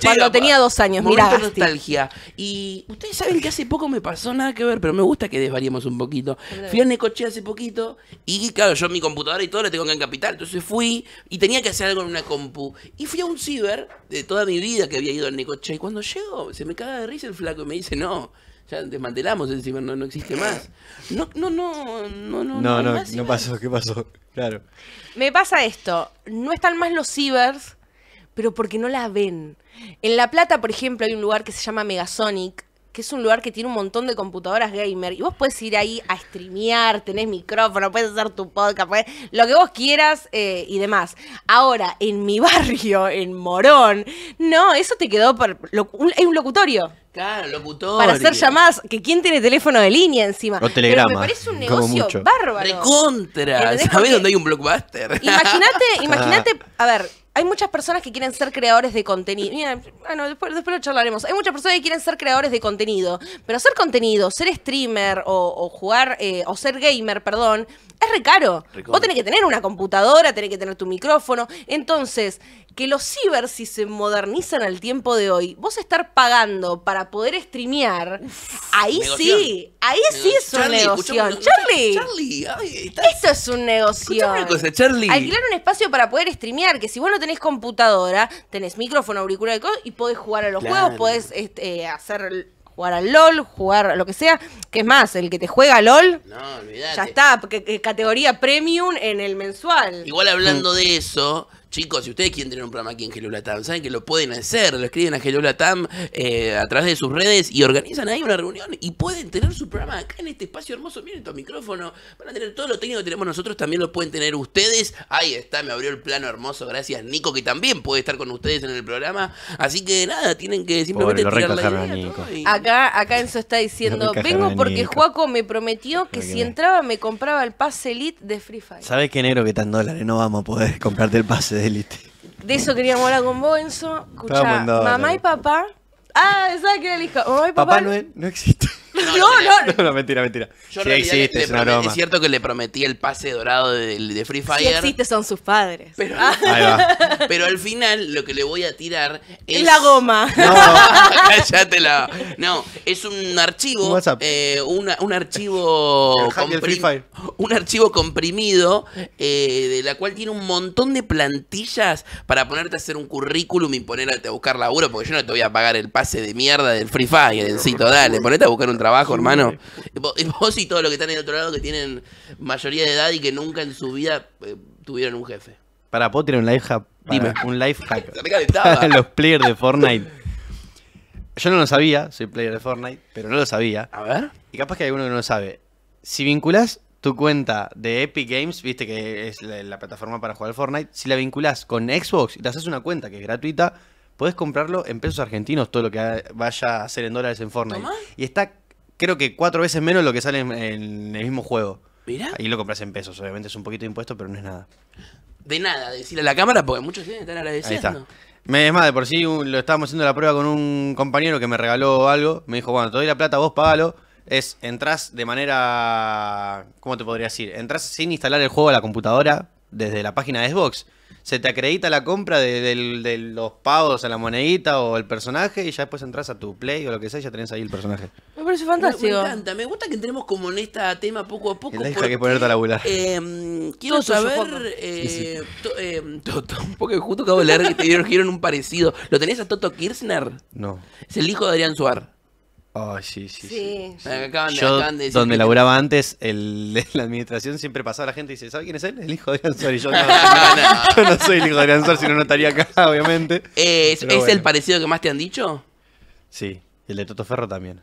Cuando tenía dos años, Mira, nostalgia. Y ustedes saben que hace poco me pasó nada que ver, pero me gusta que desvariemos un poquito. Fui a Necoche hace poquito y, claro, yo mi computadora y todo lo tengo acá en Capital. Entonces fui y tenía que hacer algo en una compu. Y fui a un ciber de toda mi vida que había ido a Necoche Y cuando llego, se me caga de risa el flaco y me dice, no ya desmantelamos el ciber, no, no existe más. No, no, no, no, no. No, no, no, pasó, ¿qué pasó? Claro. Me pasa esto, no están más los cibers, pero porque no la ven. En La Plata, por ejemplo, hay un lugar que se llama Megasonic, que es un lugar que tiene un montón de computadoras gamer. Y vos puedes ir ahí a streamear, tenés micrófono, puedes hacer tu podcast, lo que vos quieras eh, y demás. Ahora, en mi barrio, en Morón, no, eso te quedó por. hay un locutorio. Para hacer llamadas, que quién tiene teléfono de línea encima. me parece un negocio bárbaro. contra, ¿Sabés dónde hay un blockbuster? Imagínate, imagínate, ah. a ver, hay muchas personas que quieren ser creadores de contenido. Mira, bueno, después, después lo charlaremos. Hay muchas personas que quieren ser creadores de contenido. Pero ser contenido, ser streamer o, o jugar, eh, o ser gamer, perdón, es re caro. Vos tenés que tener una computadora, tenés que tener tu micrófono. Entonces, que los ciber, si se modernizan al tiempo de hoy, vos estar pagando para poder streamear, ahí sí, ahí sí es un negocio. Charlie, Charlie, esto es un negocio. Una Charlie. Alquilar un espacio para poder streamear, que si vos no tenés computadora, tenés micrófono, auricular y podés jugar a los juegos, podés este, eh, hacer jugar al LOL, jugar lo que sea. que es más? El que te juega LOL, ya está, categoría premium en el mensual. Igual hablando de eso, Chicos, si ustedes quieren tener un programa aquí en Hello saben que lo pueden hacer, lo escriben a Hello eh, a través de sus redes y organizan ahí una reunión y pueden tener su programa acá en este espacio hermoso. Miren estos micrófonos, van a tener todo lo técnico que tenemos nosotros, también lo pueden tener ustedes. Ahí está, me abrió el plano hermoso, gracias Nico, que también puede estar con ustedes en el programa. Así que nada, tienen que simplemente tirar la idea, Acá, acá Enzo está diciendo, vengo porque Juaco me prometió que si entraba me compraba el pase elite de Free Fire. ¿Sabes qué negro que tan dólares? No vamos a poder comprarte el pase de de eso queríamos hablar con vos, Enzo. Escuchá, mamá y papá. Ah, ¿sabes qué era el hijo? Mamá y papá. Papá no existe. No, no, no. mentira, mentira. Yo sí es cierto que le prometí el pase dorado de, Free Fire. Si existe, son sus padres. Ah. Pero, al final lo que le voy a tirar es... La goma. No, cállatela. No, es un archivo. un eh, archivo... Un archivo comprimido eh, de la cual tiene un montón de plantillas para ponerte a hacer un currículum y ponerte a buscar laburo porque yo no te voy a pagar el pase de mierda del Free Fire, Encito. Dale, ponete a buscar un trabajo trabajo, hermano. Eh. Y vos, y todos los que están en el otro lado que tienen mayoría de edad y que nunca en su vida eh, tuvieron un jefe. Para, ¿puedo tirar un live hack? Dime. Un life hack. los players de Fortnite. Yo no lo sabía, soy player de Fortnite, pero no lo sabía. A ver. Y capaz que hay uno que no lo sabe. Si vinculas tu cuenta de Epic Games, viste que es la, plataforma para jugar Fortnite, si la vinculas con Xbox y te haces una cuenta que es gratuita, Puedes comprarlo en pesos argentinos todo lo que vaya a hacer en dólares en Fortnite. Y está creo que cuatro veces menos lo que sale en, el mismo juego. Mira. Ahí lo compras en pesos, obviamente es un poquito de impuesto, pero no es nada. De nada, decirle a la cámara, porque muchos que estar agradeciendo. Me, es más, de por sí lo estábamos haciendo la prueba con un compañero que me regaló algo. Me dijo, bueno, te doy la plata, vos pagalo. Es, entras de manera. ¿Cómo te podría decir? Entras sin instalar el juego a la computadora desde la página de Xbox se te acredita la compra de, los pavos a la monedita o el personaje y ya después entras a tu play o lo que sea y ya tenés ahí el personaje. Me parece fantástico. Me, encanta, me gusta que entremos como en este tema poco a poco. La hija que ponerte a la em, Eh, quiero saber. Eh, un poco Toto, porque justo acabo de leer que te dieron un parecido. ¿Lo tenés a Toto Kirchner? No. Es el hijo de Adrián Suárez. Oh, sí, sí, sí. Acaban de, de decir donde laburaba antes, el, la administración siempre pasaba a la gente y dice, ¿sabe quién es él? El hijo de Adrián Y yo no, no, no, no, soy el hijo de Suárez si no, no estaría acá, obviamente. ¿Es, el parecido que más te han dicho? Sí, el de Toto Ferro también.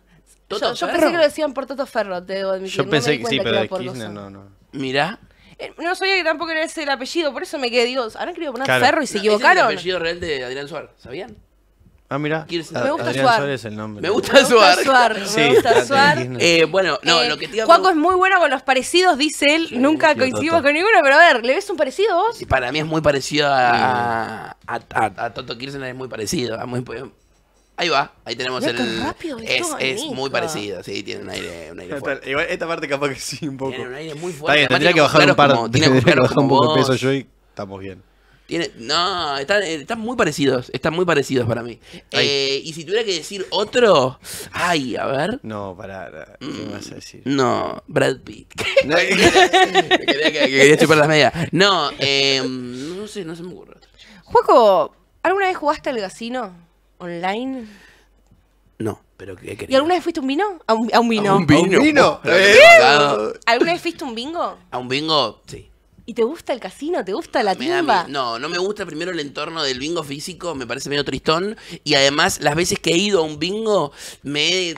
yo, pensé que lo decían por Toto Ferro, te Yo pensé que sí, pero de Kirchner no, no. Mirá. Eh, no sabía que tampoco era ese el apellido, por eso me quedé, digo, habrán querido poner Ferro y se equivocaron. es el apellido real de Adrián Suárez, ¿sabían? Ah, mira. Ah, me gusta Suar. Suárez el nombre. Me gusta Suar. Me gusta Suar. Eh, bueno, no, eh, lo que te digo. es muy bueno con los parecidos, dice él. Nunca coincidimos con ninguno, pero a ver, ¿le ves un parecido vos? Para mí es muy parecido a, Toto Kirsten, es muy parecido. ahí va, ahí tenemos el. es, es muy parecido, sí, tiene un aire, un aire fuerte. esta parte capaz que sí, un poco. Tiene un aire muy fuerte. tendría que bajar un par, poco de peso yo y estamos bien no, eh, están, muy parecidos. Están muy parecidos para mí. Eh, y si tuviera que decir otro. Ay, a ver. No, para mm, vas a decir? No, Brad Pitt. No, quería, chupar las medias. No, em, no sé, no se me ocurre. juego ¿alguna vez jugaste al casino online? No, pero ¿Y alguna vez fuiste un vino? A un, vino. ¿A un vino? ¿A un vino? Eh. ¿Alguna vez fuiste un bingo? A un bingo, sí. ¿Y te gusta el casino? ¿Te gusta la timba? No, no me gusta primero el entorno del bingo físico, me parece medio tristón. Y además, las veces que he ido a un bingo, me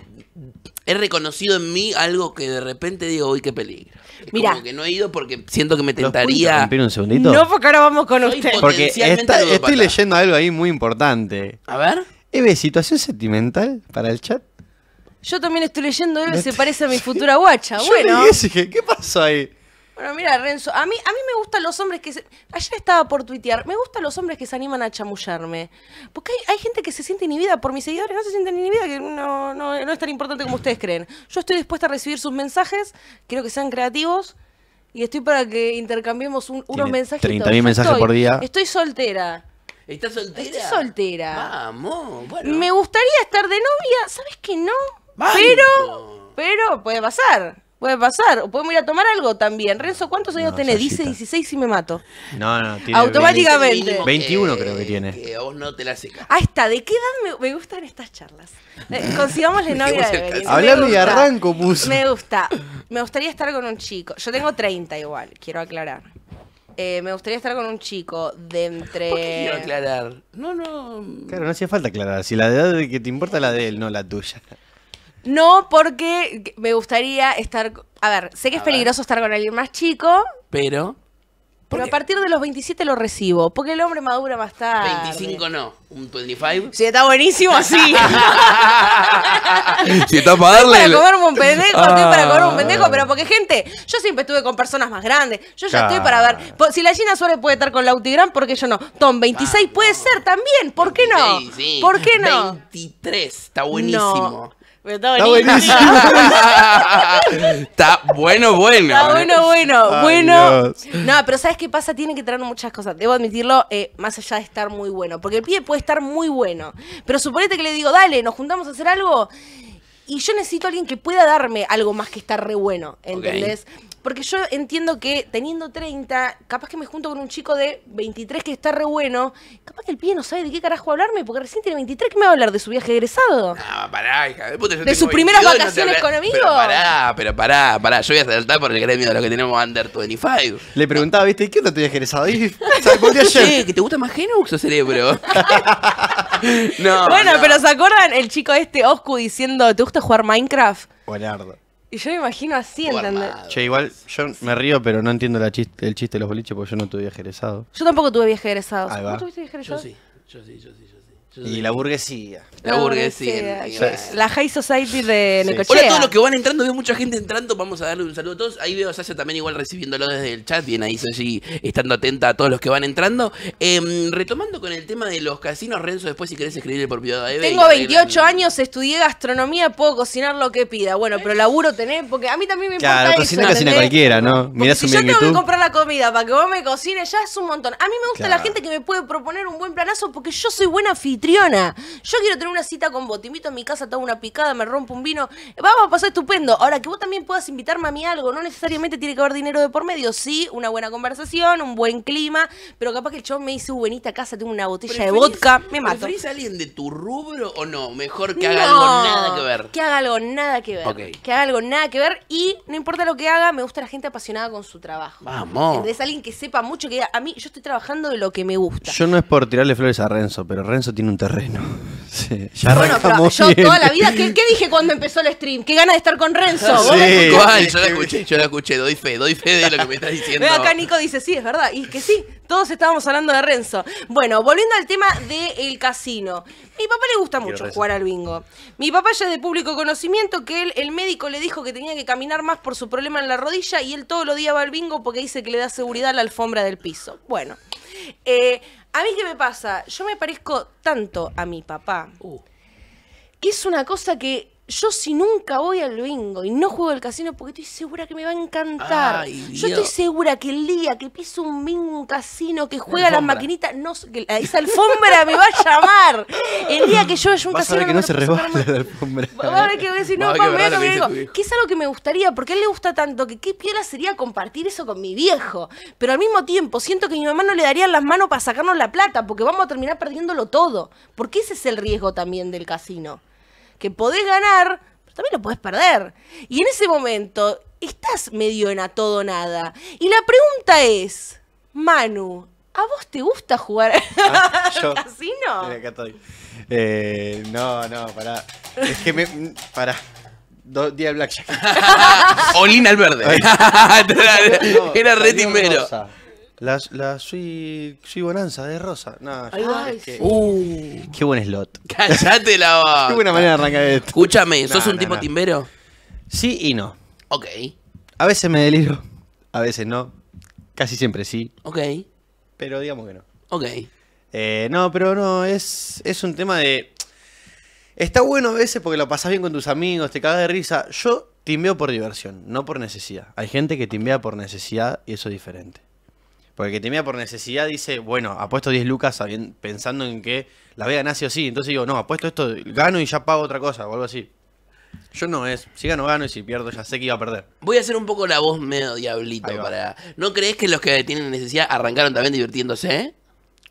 he, reconocido en mí algo que de repente digo, uy, qué peligro. Mira, como que no he ido porque siento que me tentaría. un No, porque ahora vamos con usted. Porque estoy leyendo algo ahí muy importante. A ver. Eve, situación sentimental para el chat. Yo también estoy leyendo Eve, se parece a mi futura guacha. bueno. ¿Qué pasó ahí? Bueno, mira, Renzo, a mí, a mí me gustan los hombres que... Ayer estaba por tuitear, me gustan los hombres que se animan a chamullarme. Porque hay, hay gente que se siente inhibida por mis seguidores, no se sienten inhibida, que no, no, no es tan importante como ustedes creen. Yo estoy dispuesta a recibir sus mensajes, quiero que sean creativos y estoy para que intercambiemos unos mensajes. 30.000 mensajes por día. Estoy soltera. ¿Estás soltera? Estoy soltera. Vamos, bueno. Me gustaría estar de novia, ¿sabes que no? Pero, pero puede pasar. Puede pasar, o podemos ir a tomar algo también. Renzo, ¿cuántos años tiene? tenés? Dice 16 y me mato. No, no, tiene Automáticamente. 21 creo que tiene. Que está, ¿de qué edad me, gustan estas charlas? Eh, novia de Hablando y arranco, puso. Me gusta. Me gustaría estar con un chico. Yo tengo 30 igual, quiero aclarar. Eh, me gustaría estar con un chico de entre. quiero aclarar? No, no. Claro, no hacía falta aclarar. Si la edad de que te importa es la de él, no la tuya. No, porque me gustaría estar. A ver, sé que es peligroso estar con alguien más chico, Pero. pero a partir de los 27 lo recibo, porque el hombre madura más tarde. 25 no, un 25. Si está buenísimo, sí. Si está para para comer un pendejo, estoy para ah. comer un pendejo, pero porque, gente, yo siempre estuve con personas más grandes. Yo ya estoy para ver. Si la Gina Suárez puede estar con Lautigrán, ¿por qué yo no? Tom, 26 puede ser también, ¿por qué no? Sí, sí. ¿Por qué no? 23, está buenísimo. Está, buenísimo. está bueno, bueno. Está bueno, bueno. bueno. No, pero ¿sabes qué pasa? Tiene que traer muchas cosas. Debo admitirlo, eh, más allá de estar muy bueno. Porque el pibe puede estar muy bueno. Pero suponete que le digo, dale, nos juntamos a hacer algo. Y yo necesito a alguien que pueda darme algo más que estar re bueno, ¿entendés? Porque yo entiendo que teniendo 30, capaz que me junto con un chico de 23 que está re bueno, capaz que el pibe no sabe de qué carajo hablarme, porque recién tiene 23, que me va a hablar de su viaje egresado? Ah, pará, hija de puta, De sus primeras vacaciones con amigos. pará, pero pará, pará, yo voy a saltar por el gremio de los que tenemos under 25. Le preguntaba, ¿viste? ¿Qué onda tu viaje egresado? Y, ¿sabes, ayer? Sí, ¿que te gusta más Genux o cerebro? no, bueno, pero ¿se acuerdan el chico este, Oscu, diciendo, ¿te gusta jugar Minecraft? Buenardo. Y yo me imagino así, ¿entendés? Che, igual yo me río, pero no entiendo la chiste, el chiste de los boliches porque yo no tuve viaje egresado. Yo tampoco tuve viaje egresado. tuviste viaje egresado? Yo sí, yo sí, yo sí. Y la burguesía. La, burguesía. La High Society de Necochea. Hola a todos los que van entrando, veo mucha gente entrando. Vamos a darle un saludo a todos. Ahí veo a Sasha también igual recibiéndolo desde el chat. Bien ahí, allí estando atenta a todos los que van entrando. Em, retomando con el tema de los casinos, Renzo, después si querés escribirle por privado a Tengo 28 años, estudié gastronomía, puedo cocinar lo que pida. Bueno, pero laburo tenés, porque a mí también me importa claro, cocina, cocina cualquiera, ¿no? si yo tengo que comprar la comida para que vos me cocines, ya es un montón. A mí me gusta la gente que me puede proponer un buen planazo porque yo soy buena fita. Yo quiero tener una cita con vos. Te mi casa, toda una picada, me rompo un vino. Vamos a pasar estupendo. Ahora, que vos también puedas invitarme a mí algo. No necesariamente tiene que haber dinero de por medio. Sí, una buena conversación, un buen clima. Pero capaz que el show me dice, uh, a casa, tengo una botella de vodka. Me mato. ¿Preferís a alguien de tu rubro o no? Mejor que haga algo nada que ver. Que haga algo nada que ver. Que haga algo nada que ver. Y no importa lo que haga, me gusta la gente apasionada con su trabajo. Vamos. Es alguien que sepa mucho, que a mí yo estoy trabajando de lo que me gusta. Yo no es por tirarle flores a Renzo, pero Renzo tiene un terreno. bueno, yo toda la vida, ¿qué, dije cuando empezó el stream? ¿Qué gana de estar con Renzo? yo la escuché, yo la escuché, doy fe, doy fe de lo que me estás diciendo. acá Nico dice, sí, es verdad, y que sí, todos estábamos hablando de Renzo. Bueno, volviendo al tema del casino. Mi papá le gusta mucho jugar al bingo. Mi papá ya es de público conocimiento que el médico le dijo que tenía que caminar más por su problema en la rodilla y él todos los días va al bingo porque dice que le da seguridad a la alfombra del piso. Bueno, eh, a mí, ¿qué me pasa? Yo me parezco tanto a mi papá. Uh. Que es una cosa que yo si nunca voy al bingo y no juego al casino porque estoy segura que me va a encantar. yo estoy segura que el día que piso un bingo, un casino, que juega las maquinitas, no, esa alfombra me va a llamar. El día que yo vaya un casino... A que no, se la alfombra. Va a que no, me digo. ¿qué es algo que me gustaría, porque a él le gusta tanto, que qué piedra sería compartir eso con mi viejo. Pero al mismo tiempo siento que mi mamá no le daría las manos para sacarnos la plata, porque vamos a terminar perdiéndolo todo. Porque ese es el riesgo también del casino que podés ganar, pero también lo podés perder. Y en ese momento estás medio en a todo nada. Y la pregunta es, Manu, ¿a vos te gusta jugar ah, al casino? Acá Eh, no, no, pará. Es que me. Pará. día del Blackjack. Olina al verde. era, Red re la, la Bonanza de Rosa. Uh. Qué buen slot. cállate la va Qué buena manera de arrancar esto. Escúchame, ¿sos un tipo timbero? Sí y no. Ok, A veces me deliro, a veces no. Casi siempre sí, ok, pero digamos que no. ok. Eh, no, pero no, es, es un tema de... Está bueno a veces porque lo pasas bien con tus amigos, te cagas de risa. Yo timbeo por diversión, no por necesidad. Hay gente que timbea por necesidad y eso es diferente. Porque temía por necesidad dice, bueno, apuesto 10 lucas pensando en que la vea a sí o sí. Entonces digo, no, apuesto esto, gano y ya pago otra cosa o algo así. Yo no es, si gano, gano y si pierdo ya sé que iba a perder. Voy a hacer un poco la voz medio diablito para... ¿No crees que los que tienen necesidad arrancaron también divirtiéndose? Eh?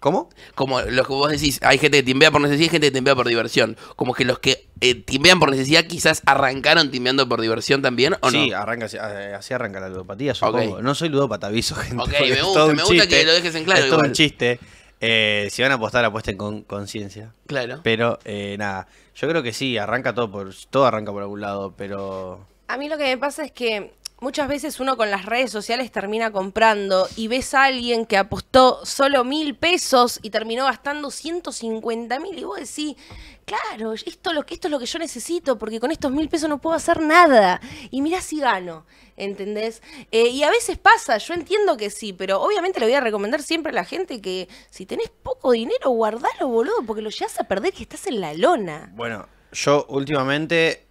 ¿Cómo? Como los que vos decís, hay gente que timbea por necesidad y gente que timbea por diversión. Como que los que eh, timbean por necesidad quizás arrancaron timbeando por diversión también, ¿o sí, no? arranca, así- arranca la ludopatía, supongo. No soy ludópata, aviso, gente. Ok, me gusta, que lo dejes en claro. Es todo un chiste. Eh, si van a apostar, apuesten con conciencia. Claro. Pero eh, nada, yo creo que sí, arranca todo por todo arranca por algún lado, pero A mí lo que me pasa es que muchas veces uno con las redes sociales termina comprando y ves a alguien que apostó solo mil pesos y terminó gastando 150 mil y vos decís, claro, esto, lo, esto es lo que yo necesito porque con estos mil pesos no puedo hacer nada y mirá si gano, ¿entendés? Eh, y a veces pasa, yo entiendo que sí, pero obviamente le voy a recomendar siempre a la gente que si tenés poco dinero, guardalo, boludo, porque lo llevas a perder que estás en la lona. Bueno, yo últimamente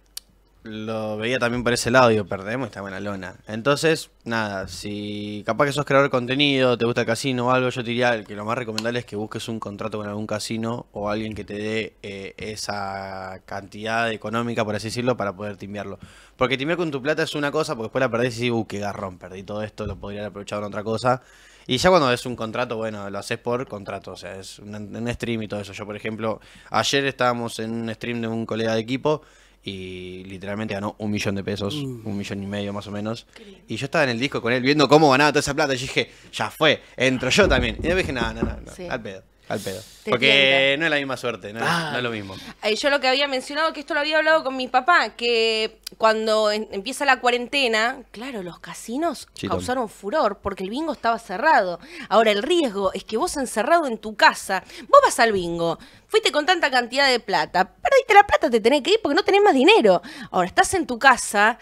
lo veía también por ese lado, digo, perdemos esta buena lona. Entonces, nada, si capaz que sos creador de contenido, te gusta el casino o algo, yo te diría que lo más recomendable es que busques un contrato con algún casino o alguien que te dé eh, esa cantidad económica, por así decirlo, para poder timbiarlo. Porque timbiar con tu plata es una cosa, porque después la perdés y si, uh, qué garrón, perdí todo esto, lo podría haber aprovechado en otra cosa. Y ya cuando ves un contrato, bueno, lo haces por contrato, o sea, es un, un stream y todo eso. Yo, por ejemplo, ayer estábamos en un stream de un colega de equipo y literalmente ganó un millón de pesos, mm. un millón y medio más o menos. Y yo estaba en el disco con él viendo cómo ganaba toda esa plata. Y dije, ya fue, entro yo también. Y yo dije, no, no, no, al pedo. Al pedo. Porque no es la misma suerte, no, es, lo ah. mismo. Eh, yo lo que había mencionado, que esto lo había hablado con mi papá, que cuando empieza la cuarentena, claro, los casinos causaron furor porque el bingo estaba cerrado. Ahora, el riesgo es que vos encerrado en tu casa, vos vas al bingo, fuiste con tanta cantidad de plata, perdiste la plata, te tenés que ir porque no tenés más dinero. Ahora, estás en tu casa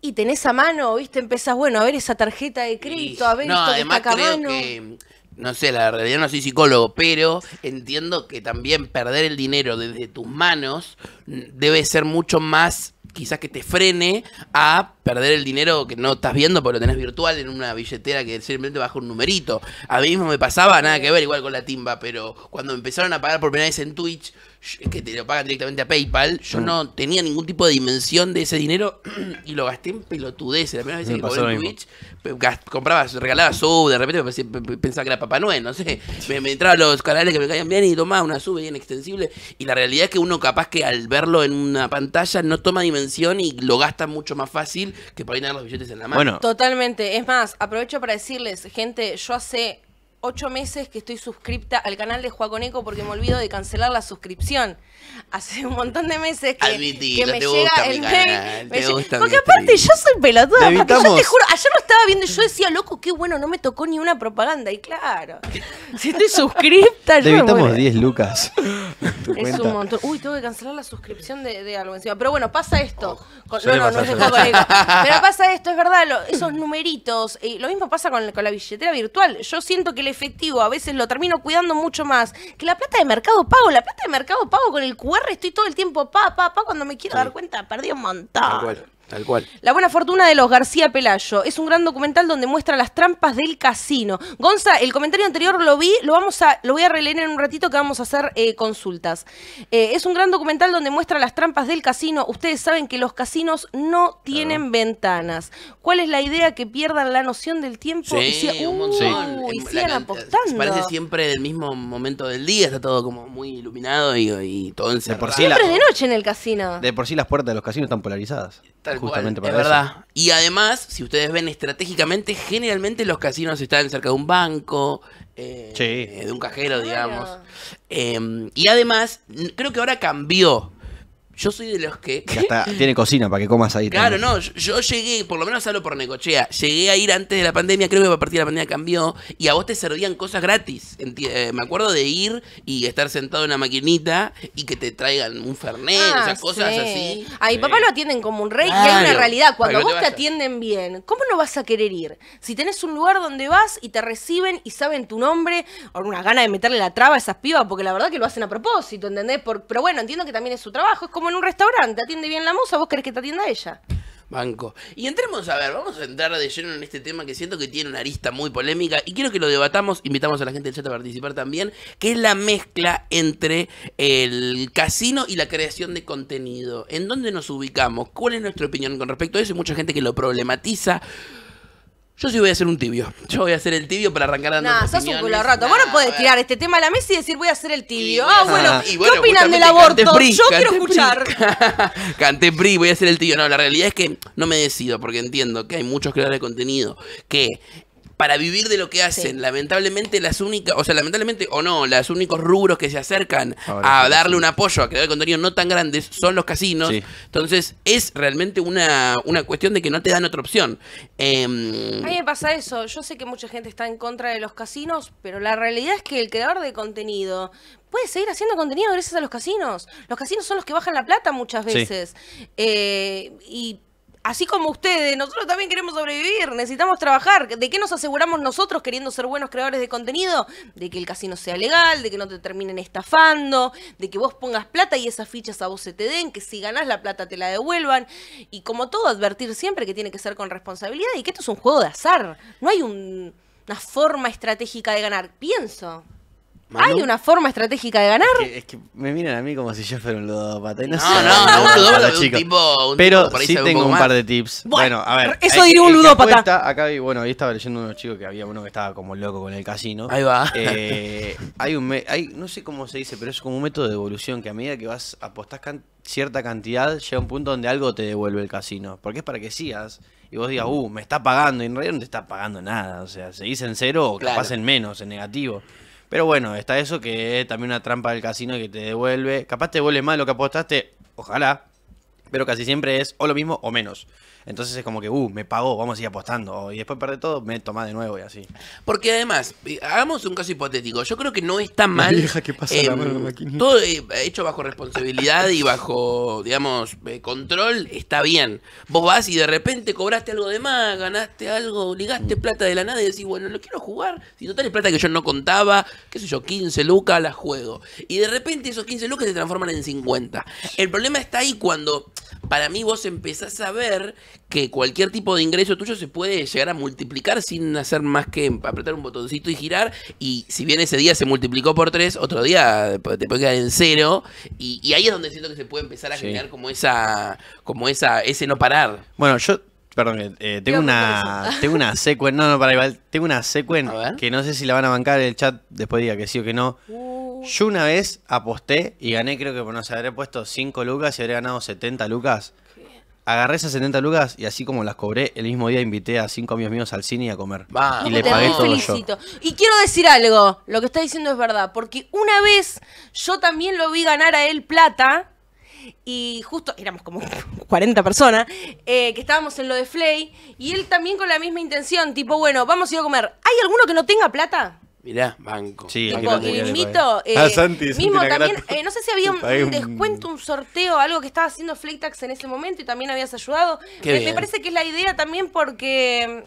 y tenés a mano, ¿viste? Empezás, bueno, a ver esa tarjeta de crédito, a ver no, esto que está no sé, la realidad no soy psicólogo, pero entiendo que también perder el dinero desde tus manos debe ser mucho más quizás que te frene a perder el dinero que no estás viendo porque lo tenés virtual en una billetera que simplemente bajo un numerito. A mí mismo me pasaba, nada que ver igual con la timba, pero cuando empezaron a pagar por primera vez en Twitch, que te lo pagan directamente a PayPal, yo mm. no tenía ningún tipo de dimensión de ese dinero y lo gasté en pelotudeces. La primera vez que cobré Twitch, compraba, regalaba sub, de repente pensaba que era Papá Noel, no sé. Me, a los canales que me caían bien y tomaba una sub bien extensible. Y la realidad es que uno capaz que al verlo en una pantalla no toma dimensión y lo gasta mucho más fácil que por ir tener los billetes en la mano. Bueno. Totalmente. Es más, aprovecho para decirles, gente, yo hace ocho meses que estoy suscripta al canal de Juaconeco porque me olvido de cancelar la suscripción. Hace un montón de meses que, me llega el mail. Porque aparte yo soy pelotuda, yo te juro, ayer lo estaba viendo y yo decía, loco, qué bueno, no me tocó ni una propaganda. Y claro, si estoy suscripta, yo. Te 10 lucas es un montón. Uy, tengo que cancelar la suscripción de, algo encima. Pero bueno, pasa esto. Oh, no, es Pero pasa esto, es verdad, esos numeritos. y lo mismo pasa con, la billetera virtual. Yo siento que el efectivo a veces lo termino cuidando mucho más que la plata de mercado pago. La plata de mercado pago con el QR estoy todo el tiempo pa, pa, pa. Cuando me quiero dar cuenta, perdí un montón cual. La buena fortuna de los García Pelayo. Es un gran documental donde muestra las trampas del casino. Gonza, el comentario anterior lo vi, lo vamos a, lo voy a releer en un ratito que vamos a hacer eh, consultas. Eh, es un gran documental donde muestra las trampas del casino. Ustedes saben que los casinos no tienen ventanas. ¿Cuál es la idea que pierdan la noción del tiempo? y Parece siempre del mismo momento del día, está todo como muy iluminado y, todo es de noche en el casino. De por sí las puertas de los casinos están polarizadas. Tal Justamente verdad. Y además, si ustedes ven estratégicamente, generalmente los casinos están cerca de un banco, eh, de un cajero, digamos. Em, y además, creo que ahora cambió yo soy de los que. hasta tiene cocina para que comas ahí. Claro, no. Yo, llegué, por lo menos hablo por Necochea. Llegué a ir antes de la pandemia, creo que a partir de la pandemia cambió. Y a vos te servían cosas gratis. Eh, me acuerdo de ir y estar sentado en una maquinita y que te traigan un fernet, o ah, cosas así. A mi papá lo atienden como un rey que hay una realidad. Cuando vos te, atienden bien, ¿cómo no vas a querer ir? Si tenés un lugar donde vas y te reciben y saben tu nombre, o una gana de meterle la traba a esas pibas, porque la verdad que lo hacen a propósito, ¿entendés? Por, pero bueno, entiendo que también es su trabajo. Es en un restaurante, atiende bien la moza, vos querés que te atienda ella. Banco. Y entremos a ver, vamos a entrar de lleno en este tema que siento que tiene una arista muy polémica y quiero que lo debatamos, invitamos a la gente del chat a participar también, que es la mezcla entre el casino y la creación de contenido. ¿En dónde nos ubicamos? ¿Cuál es nuestra opinión con respecto a eso? Hay mucha gente que lo problematiza. Yo sí voy a ser un tibio. Yo voy a ser el tibio para arrancar dando Nah, sos un culo rato. Vos no podés tirar este tema a la mesa y decir voy a ser el tibio. ah, bueno, ¿qué opinan del aborto? Yo quiero escuchar. Canté PRI, voy a ser el tibio. No, la realidad es que no me decido porque entiendo que hay muchos creadores de contenido que para vivir de lo que hacen. Lamentablemente, las únicas, o sea, lamentablemente o no, los únicos rubros que se acercan a darle un apoyo a crear de contenido no tan grandes son los casinos. Entonces, es realmente una, cuestión de que no te dan otra opción. Em, a mí me pasa eso. Yo sé que mucha gente está en contra de los casinos, pero la realidad es que el creador de contenido puede seguir haciendo contenido gracias a los casinos. Los casinos son los que bajan la plata muchas veces. Eh, y así como ustedes, nosotros también queremos sobrevivir, necesitamos trabajar. ¿De qué nos aseguramos nosotros queriendo ser buenos creadores de contenido? De que el casino sea legal, de que no te terminen estafando, de que vos pongas plata y esas fichas a vos se te den, que si ganás la plata te la devuelvan. Y como todo, advertir siempre que tiene que ser con responsabilidad y que esto es un juego de azar. No hay una forma estratégica de ganar, pienso. ¿Hay una forma estratégica de ganar? Es que, me miran a mí como si yo fuera un ludópata. No, no, no, no, un ludópata Pero sí tengo un, par de tips. Bueno, a ver. Eso diría un ludópata. acá bueno, ahí estaba leyendo unos chicos que había uno que estaba como loco con el casino. Ahí va. Eh, hay un. Hay, no sé cómo se dice, pero es como un método de evolución que a medida que vas apostás cierta cantidad, llega un punto donde algo te devuelve el casino. Porque es para que sigas y vos digas, uh, me está pagando. Y en realidad no te está pagando nada. O sea, se dice en cero o pasen capaz menos, en negativo. Pero bueno, está eso que es también una trampa del casino que te devuelve. Capaz te devuelve más lo que apostaste, ojalá. Pero casi siempre es o lo mismo o menos. Entonces es como que, uh, me pagó, vamos a ir apostando. Y después perder todo, me toma de nuevo y así. Porque además, hagamos un caso hipotético. Yo creo que no está mal. La que pasa la em, mano Todo eh, hecho bajo responsabilidad y bajo, digamos, eh, control, está bien. Vos vas y de repente cobraste algo de más, ganaste algo, ligaste mm. plata de la nada y decís, bueno, lo quiero jugar. Si total es plata que yo no contaba, qué sé yo, 15 lucas, la juego. Y de repente esos 15 lucas se transforman en 50. El problema está ahí cuando para mí vos empezás a ver que cualquier tipo de ingreso tuyo se puede llegar a multiplicar sin hacer más que apretar un botoncito y girar. Y si bien ese día se multiplicó por tres, otro día te puede quedar en cero. Y, ahí es donde siento que se puede empezar a generar como esa, como esa, ese no parar. Bueno, yo Perdón, eh, eh, tengo, una, tengo una secuen. No, no, para igual. Tengo una secuen que no sé si la van a bancar en el chat. Después diga que sí o que no. Uh. Yo una vez aposté y gané, creo que, bueno, se habré puesto 5 lucas y habré ganado 70 lucas. Agarré esas 70 lucas y así como las cobré, el mismo día invité a cinco amigos míos al cine a comer. Y le pagué todo yo. Y quiero decir algo, lo que está diciendo es verdad, porque una vez yo también lo vi ganar a él plata y justo éramos como 40 personas eh, que estábamos en lo de Flay y él también con la misma intención, tipo, bueno, vamos a ir a comer. ¿Hay alguno que no tenga plata? Mirá, banco. Sí, no sé si había un, descuento, un sorteo, algo que estaba haciendo Tax en ese momento y también habías ayudado. me parece que es la idea también porque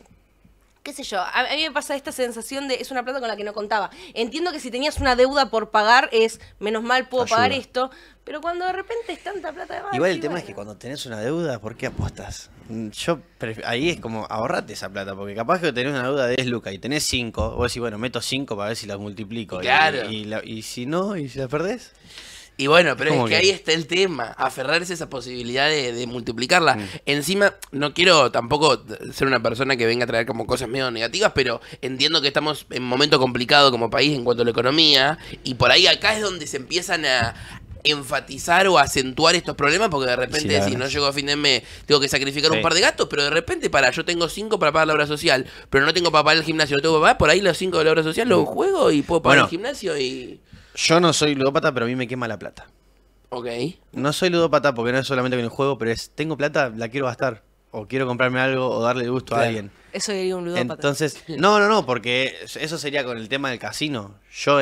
qué sé yo, a, mí me pasa esta sensación de es una plata con la que no contaba. Entiendo que si tenías una deuda por pagar es, menos mal puedo pagar esto, pero cuando de repente es tanta plata de más, Igual el tema es que cuando tenés una deuda, ¿por qué apostas? Mm, yo ahí es como ahorrate esa plata, porque capaz que tenés una deuda de 10 lucas y tenés 5, vos decís, bueno, meto 5 para ver si las multiplico. Y, si no, y si las perdés. Y bueno, pero es, que, ahí está el tema, aferrarse a esa posibilidad de, multiplicarla. Mm. Encima, no quiero tampoco ser una persona que venga a traer como cosas medio negativas, pero entiendo que estamos en un momento complicado como país en cuanto a la economía, y por ahí acá es donde se empiezan a, enfatizar o acentuar estos problemas porque de repente si no llego a fin de mes tengo que sacrificar un par de gastos, pero de repente para, yo tengo cinco para pagar la obra social, pero no tengo para pagar el gimnasio, no tengo para por ahí los cinco de la obra social los juego y puedo pagar el gimnasio y... Yo no soy ludópata, pero a mí me quema la plata. Ok. No soy ludópata porque no es solamente Que el juego, pero es, tengo plata, la quiero gastar o quiero comprarme algo o darle gusto a alguien. Eso sería un ludópata. Entonces, no, no, no, porque eso sería con el tema del casino. Yo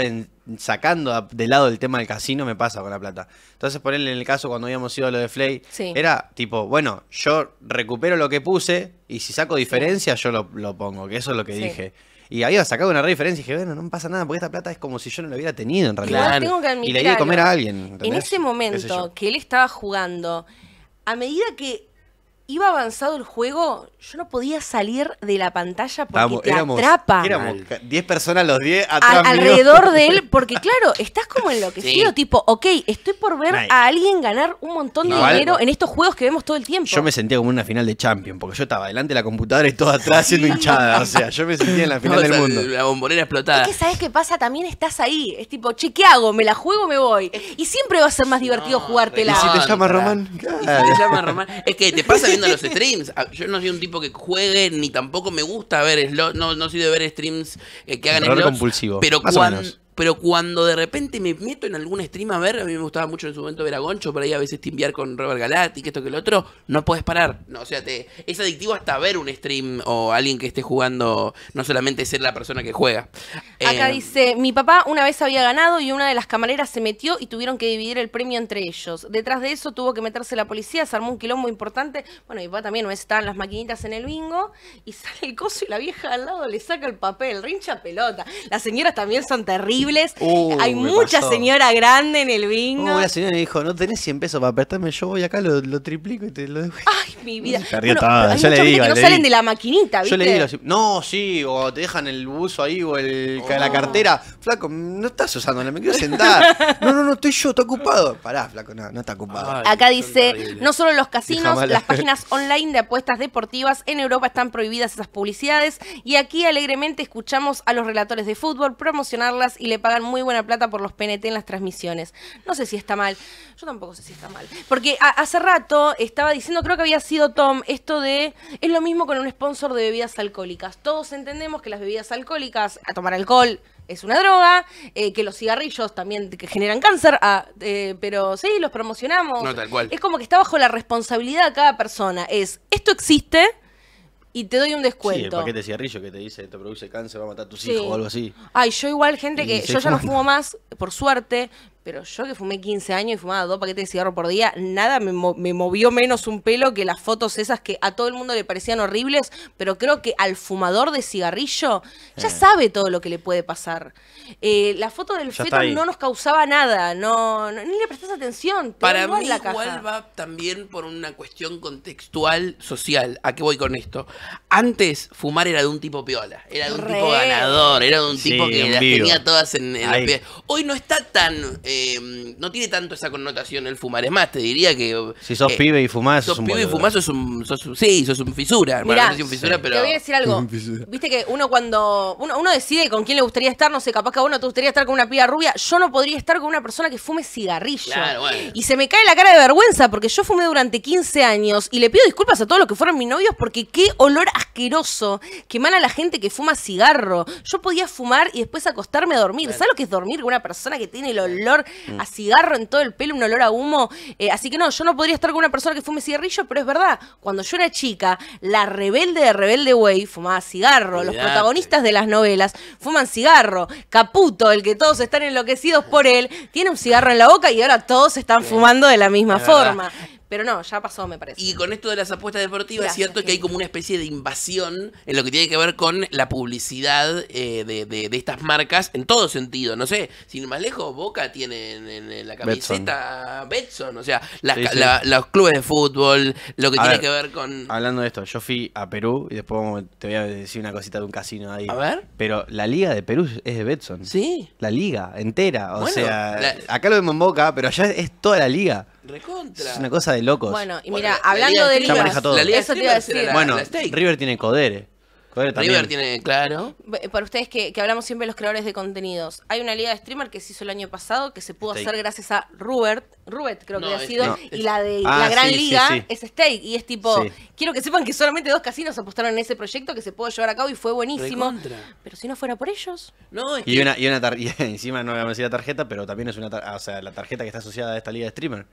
sacando de lado el tema del casino me pasa con la plata. Entonces, por él en el caso cuando habíamos ido a lo de Flay, era tipo, bueno, yo recupero lo que puse y si saco diferencia yo lo, pongo, que eso es lo que dije. Y había sacado una referencia y dije, bueno, no pasa nada, porque esta plata es como si yo no la hubiera tenido en realidad. y le iba a comer a alguien. En ese momento que él estaba jugando, a medida que iba avanzado el juego, yo no podía salir de la pantalla porque Estamos, te éramos, atrapa. Éramos 10 personas los 10 alrededor de él, porque claro, estás como enloquecido, tipo, ok, estoy por ver a alguien ganar un montón de dinero en estos juegos que vemos todo el tiempo. Yo me sentía como en una final de Champions, porque yo estaba delante de la computadora y todo atrás siendo hinchada, o sea, yo me sentía en la final del mundo. La bombonera explotada. Es que sabes qué pasa, también estás ahí, es tipo, che, ¿qué hago? ¿Me la juego o me voy? Y siempre va a ser más divertido jugarte jugártela. ¿Y si te llama Román? ¿Y si te llama Román? Es que te pasa a los streams. Ah, yo no soy un tipo que juegue, ni tampoco me gusta ver No, no soy de ver streams eh, que hagan slots. compulsivo. Pero cuando pero cuando de repente me meto en algún stream a ver, a mí me gustaba mucho en su momento ver a Goncho, por ahí a veces timbiar con Robert Galati, que esto que lo otro, no puedes parar. No, o sea, te, es adictivo hasta ver un stream o alguien que esté jugando, no solamente ser la persona que juega. Acá eh, dice, mi papá una vez había ganado y una de las camareras se metió y tuvieron que dividir el premio entre ellos. Detrás de eso tuvo que meterse la policía, se armó un quilombo importante. Bueno, y papá también, una están estaban las maquinitas en el bingo y sale el coso y la vieja al lado le saca el papel, rincha pelota. Las señoras también son terribles Uh, hay mucha señora grande en el bingo. Una señora me dijo, no tenés 100 pesos para apretarme, yo voy acá, lo, triplico y te lo dejo. Ay, mi vida. Perdió le digo. no salen de la maquinita, ¿viste? Yo le digo, no, sí, o te dejan el buzo ahí o el, la oh. cartera. Flaco, no estás usándola, me quiero sentar. no, no, no, estoy yo, estoy ocupado. Pará, flaco, no, está ocupado. acá dice, no solo los casinos, las páginas online de apuestas deportivas en Europa están prohibidas esas publicidades y aquí alegremente escuchamos a los relatores de fútbol promocionarlas y le pagan muy buena plata por los PNT en las transmisiones. No sé si está mal. Yo tampoco sé si está mal. Porque hace rato estaba diciendo, creo que había sido Tom, esto de. Es lo mismo con un sponsor de bebidas alcohólicas. Todos entendemos que las bebidas alcohólicas, a tomar alcohol, es una droga, eh, que los cigarrillos también que generan cáncer, ah, eh, pero sí, los promocionamos. No, tal cual. Es como que está bajo la responsabilidad de cada persona. Es, esto existe y te doy un descuento. Sí, el paquete de cigarrillo que te dice, te produce cáncer, va a matar a tus hijos o algo así. Ay, yo igual, gente, que yo ya no fumo más, por suerte, pero yo que fumé 15 años y fumaba dos paquetes de cigarro por día, nada me, movió menos un pelo que las fotos esas que a todo el mundo le parecían horribles, pero creo que al fumador de cigarrillo ya eh. sabe todo lo que le puede pasar. Eh, la foto del feto no nos causaba nada, no, ni le prestas atención. Para mí igual va también por una cuestión contextual social. ¿A qué voy con esto? Antes fumar era de un tipo piola, era de un tipo ganador, era de un tipo que las tenía todas en, el pie Hoy no está tan eh, no tiene tanto esa connotación el fumar. Es más, te diría que. Si sos eh, pibe y fumás. Sos, sos pibe y fumás, Es un, Sí, sos un fisura. un fisura, pero. Te voy a decir algo. Viste que uno cuando. Uno, decide con quién le gustaría estar, no sé, capaz que a uno te gustaría estar con una piba rubia. Yo no podría estar con una persona que fume cigarrillo. Y se me cae la cara de vergüenza porque yo fumé durante 15 años y le pido disculpas a todos los que fueron mis novios porque qué olor asqueroso que emana la gente que fuma cigarro. Yo podía fumar y después acostarme a dormir. ¿Sabes lo que es dormir con una persona que tiene el olor? a cigarro en todo el pelo, un olor a humo. Eh, así que no, yo no podría estar con una persona que fume cigarrillo, pero es verdad, cuando yo era chica, la rebelde de Rebelde Way fumaba cigarro, los protagonistas de las novelas fuman cigarro, Caputo, el que todos están enloquecidos por él, tiene un cigarro en la boca y ahora todos están fumando de la misma forma. Pero no, ya pasó, me parece. Y con esto de las apuestas deportivas, es cierto que hay como una especie de invasión en lo que tiene que ver con la publicidad eh, de, de, estas marcas en todo sentido. No sé, sin más lejos, Boca tiene en, la camiseta Betson. O sea, los clubes de fútbol, lo que tiene que ver con. Hablando de esto, yo fui a Perú y después te voy a decir una cosita de un casino ahí. A ver. Pero la Liga de Perú es de Betson. Sí. La Liga entera. O sea, acá lo vemos en Boca, pero allá es toda la Liga. Es una cosa de locos. Bueno, y mira, hablando de River, La Liga eso te bueno, River tiene Codere. River tiene, claro. Eh, para ustedes que, hablamos siempre de los creadores de contenidos, hay una liga de streamer que se hizo el año pasado que se pudo hacer gracias a Rubert, Rubert creo que ha sido, y la de ah, la gran liga es Stake, y es tipo, quiero que sepan que solamente dos casinos apostaron en ese proyecto que se pudo llevar a cabo y fue buenísimo. Pero si no fuera por ellos. No, y, una, y encima no había a la tarjeta, pero también es una, o sea, la tarjeta que está asociada a esta liga de streamer.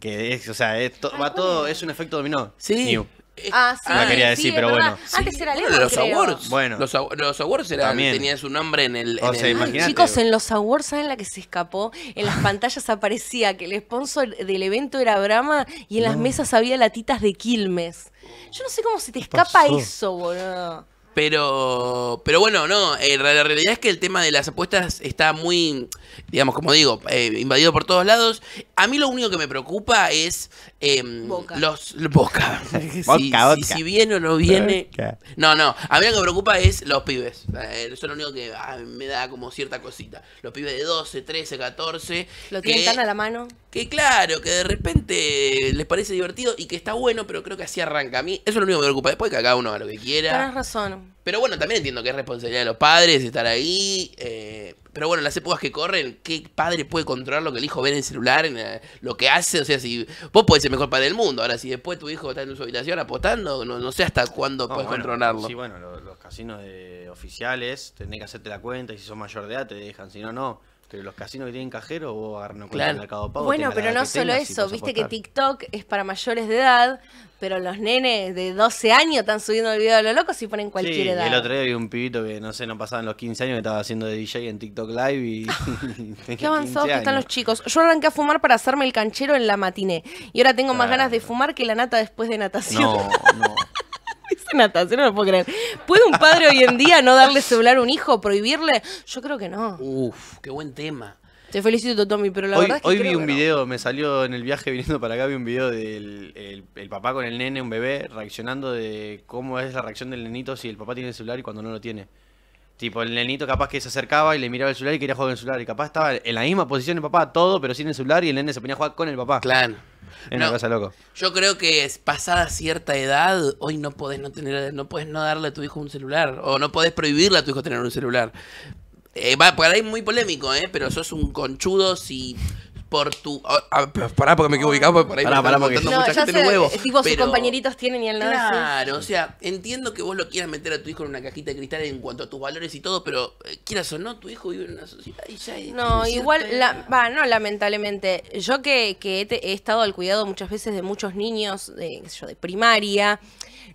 Que es, o sea, va todo, es un efecto dominó. Sí. Eh, ah, sí. quería decir, pero bueno. Antes era bueno, los awards. Bueno. Los, awards era, tenían su nombre en el. En o sea, chicos, en los awards, ¿saben la que se escapó? En las pantallas aparecía que el sponsor del evento era Brahma y en las mesas había latitas de Quilmes. Yo no sé cómo se te escapa eso, boludo. Pero, pero bueno, no, eh, la realidad es que el tema de las apuestas está muy, digamos, como digo, eh, invadido por todos lados. A mí lo único que me preocupa es em, los boca. si, boca, si, viene o no viene. No, no. A mí lo que me preocupa es los pibes. Eh, eso es lo único que ah, me da como cierta cosita. Los pibes de 12, 13, 14. Lo tienen tan a la mano. Que claro, que de repente les parece divertido y que está bueno, pero creo que así arranca. A mí eso es lo único que me preocupa. Después que cada uno haga lo que quiera. Tienes razón. Pero bueno, también entiendo que es responsabilidad de los padres estar ahí. Eh, pero bueno, las épocas que corren, ¿qué padre puede controlar lo que el hijo ve en el celular, en lo que hace? O sea, si vos podés ser el mejor padre del mundo, ahora si después tu hijo está en su habitación apostando, no, sé hasta cuándo puedes controlarlo. Sí, bueno, los, casinos oficiales, tenés que hacerte la cuenta y si sos mayor de edad te dejan, si no, no. Pero este, los casinos que tienen cajero, o agarran el mercado Bueno, pero no solo eso, viste que TikTok es para mayores de edad, pero los nenes de 12 años están subiendo el video de los locos y ponen cualquier edad. El otro día vi un pibito que no sé, no pasaban los 15 años que estaba haciendo de DJ en TikTok Live y. Qué avanzados están los chicos. Yo arranqué a fumar para hacerme el canchero en la matiné. Y ahora tengo más ganas de fumar que la nata después de natación. No, no. Dice no lo puedo creer. ¿Puede un padre hoy en día no darle celular a un hijo, prohibirle? Yo creo que no. Uf, qué buen tema. Te felicito, Tommy, pero la verdad es que Hoy vi un video, me salió en el viaje viniendo para acá, vi un video del el, papá con el nene, un bebé, reaccionando de cómo es la reacción del nenito si el papá tiene celular y cuando no lo tiene. Tipo, el nenito capaz que se acercaba y le miraba el celular y quería jugar con el celular. Y capaz estaba en la misma posición el papá, todo, pero sin el celular. Y el nene se ponía a jugar con el papá. Claro. En una cosa loco. Yo creo que es pasada cierta edad, hoy no podés no tener, no puedes no darle a tu hijo un celular. O no podés prohibirle a tu hijo tener un celular. Eh, va, por ahí muy polémico, ¿eh? Pero sos un conchudo si por tu. pará, porque me quedo ubicado. Por ahí pará, pará, porque no, mucha gente sé, eh, pero... sus compañeritos tienen y al lado Claro, o sea, entiendo que vos lo quieras meter a tu hijo en una cajita de cristal en cuanto a tus valores y todo, pero eh, quieras o no, tu hijo vive en una sociedad y ya No, igual, la, va, no, lamentablemente. Yo que, que he, estado al cuidado muchas veces de muchos niños, de, yo, de primaria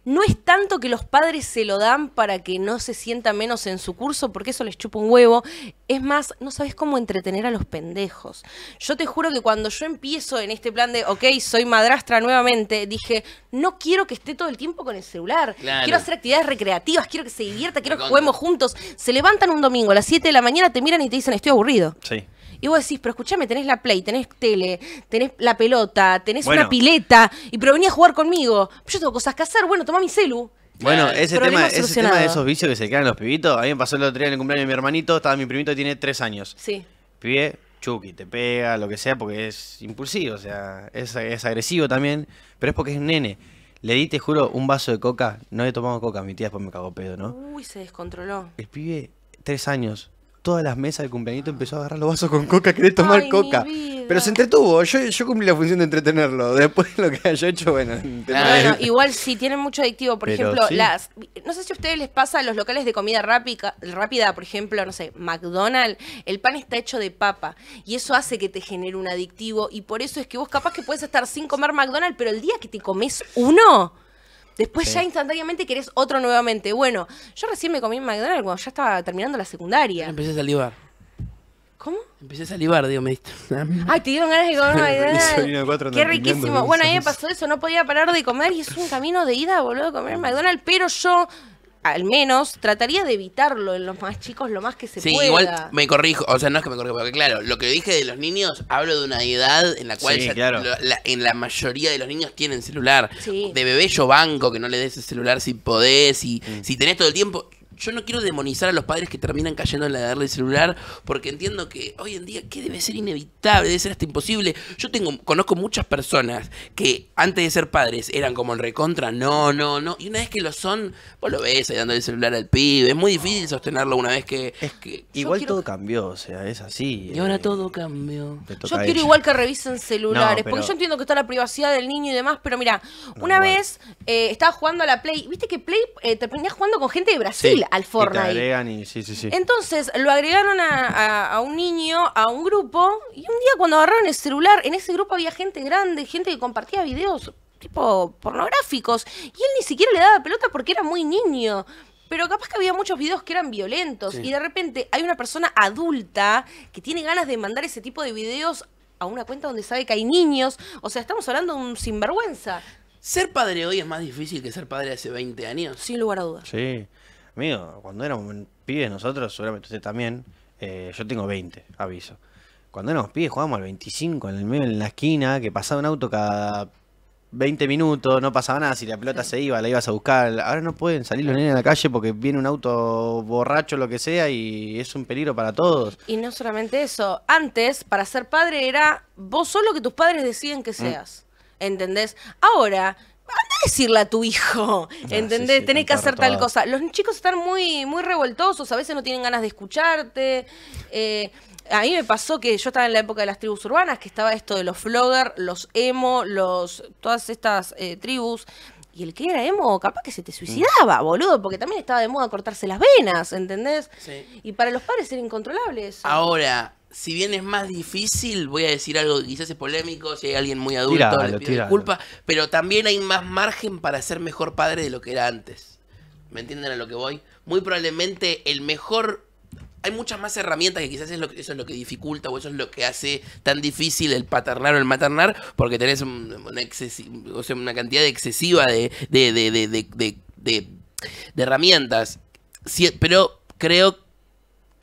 no es tanto que los padres se lo dan para que no se sienta menos en su curso, porque eso les chupa un huevo. Es más, no sabes cómo entretener a los pendejos. Yo te juro que cuando yo empiezo en este plan de, ok, soy madrastra nuevamente, dije, no quiero que esté todo el tiempo con el celular. Quiero hacer actividades recreativas, quiero que se divierta, quiero que juguemos juntos. Se levantan un domingo a las 7 de la mañana, te miran y te dicen, estoy aburrido. Sí. Y vos decís, pero escúchame, tenés la Play, tenés tele, tenés la pelota, tenés una pileta, y pero venía a jugar conmigo. Yo tengo cosas que hacer, bueno, toma mi celu. Bueno, ese tema, de esos vicios que se quedan los pibitos, a mí me pasó el otro día en el cumpleaños de mi hermanito, estaba mi primito que tiene tres años. Sí. Pibe, chuki, te pega, lo que sea, porque es impulsivo, o sea, es, agresivo también, pero es porque es nene. Le di, te juro, un vaso de coca. No he tomado coca, mi tía después me cagó pedo, ¿no? Uy, se descontroló. El pibe, tres años, todas las mesas del cumpleañito empezó a agarrar los vasos con coca, querés tomar coca. Pero se entretuvo, yo, yo cumplí la función de entretenerlo. Después de lo que haya hecho, bueno. igual si tienen mucho adictivo, por ejemplo, las no sé si a ustedes les pasa a los locales de comida rápida, rápida, por ejemplo, no sé, McDonald's, el pan está hecho de papa y eso hace que te genere un adictivo y por eso es que vos capaz que puedes estar sin comer McDonald's, pero el día que te comes uno, Después ya instantáneamente querés otro nuevamente. Bueno, yo recién me comí en McDonald's cuando ya estaba terminando la secundaria. Empecé a salivar. ¿Cómo? Empecé a salivar, digo, me diste. Ay, te dieron ganas de comer McDonald's. Qué riquísimo. Bueno, a mí me pasó eso, no podía parar de comer y es un camino de ida, boludo, a comer McDonald's, pero yo al menos trataría de evitarlo en los más chicos lo más que se pueda. Sí, igual me corrijo, o sea, no es que me corrijo, porque claro, lo que dije de los niños, hablo de una edad en la cual en la mayoría de los niños tienen celular. De bebé yo banco que no le des el celular si podés, y mm. si tenés todo el tiempo, yo no quiero demonizar a los padres que terminan cayendo en la edad del celular, porque entiendo que hoy en día que debe ser inevitable, debe ser hasta imposible. Yo tengo, conozco muchas personas que antes de ser padres eran como el recontra, no, no, no. Y una vez que lo son, vos lo ves ahí dando el celular al pibe. Es muy difícil sostenerlo una vez que. igual todo cambió, o sea, es así. Y ahora eh, todo cambió. Yo quiero igual que revisen celulares, porque yo entiendo que está la privacidad del niño y demás, pero mira, una vez eh, estaba jugando a la Play, viste que Play eh, te ponías jugando con gente de Brasil al, sí, sí, sí. Entonces lo agregaron a, un niño, a un grupo, y un día cuando agarraron el celular, en ese grupo había gente grande, gente que compartía videos tipo pornográficos, y él ni siquiera le daba pelota porque era muy niño. Pero capaz que había muchos videos que eran violentos y de repente hay una persona adulta que tiene ganas de mandar ese tipo de videos a una cuenta donde sabe que hay niños. O sea, estamos hablando de un sinvergüenza. Ser padre hoy es más difícil que ser padre hace 20 años. Sin lugar a dudas. Sí mío cuando éramos pibes nosotros, seguramente usted también, eh, yo tengo 20, aviso. Cuando éramos pibes jugábamos al 25 en el medio en la esquina, que pasaba un auto cada 20 minutos, no pasaba nada, si la pelota se iba, la ibas a buscar. Ahora no pueden salir los niños a la calle porque viene un auto borracho, lo que sea, y es un peligro para todos. Y no solamente eso, antes para ser padre era vos solo que tus padres decían que mm. seas. ¿Entendés? Ahora, anda a decirle a tu hijo, ah, ¿entendés? Tenés que hacer tal cosa. Los chicos están muy, muy revoltosos, a veces no tienen ganas de escucharte. Eh, a mí me pasó que yo estaba en la época de las tribus urbanas, que estaba esto de los flogger, los emo, los todas estas eh, tribus. Y el que era emo, capaz que se te suicidaba, boludo, porque también estaba de moda cortarse las venas, ¿entendés? Y para los padres era incontrolable eso. Ahora, si bien es más difícil, voy a decir algo quizás es polémico, si hay alguien muy adulto, le pido disculpas, pero también hay más margen para ser mejor padre de lo que era antes. ¿Me entienden a lo que voy? Muy probablemente el mejor... Hay muchas más herramientas que quizás es lo que, eso es lo que dificulta o eso es lo que hace tan difícil el paternar o el maternar, porque tenés una, o sea, una cantidad excesiva de, de, de herramientas. pero creo que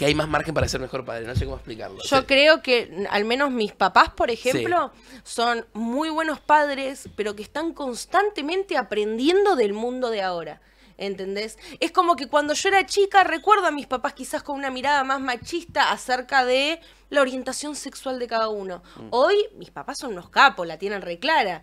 que hay más margen para ser mejor padre. No sé cómo explicarlo. Yo creo que mm, al menos mis papás, por ejemplo, son muy buenos padres, pero que están constantemente aprendiendo del mundo de ahora. ¿Entendés? Es como que cuando yo era chica recuerdo a mis papás quizás con una mirada más machista acerca de la orientación sexual de cada uno. Mm. Hoy mis papás son unos capos, la tienen re clara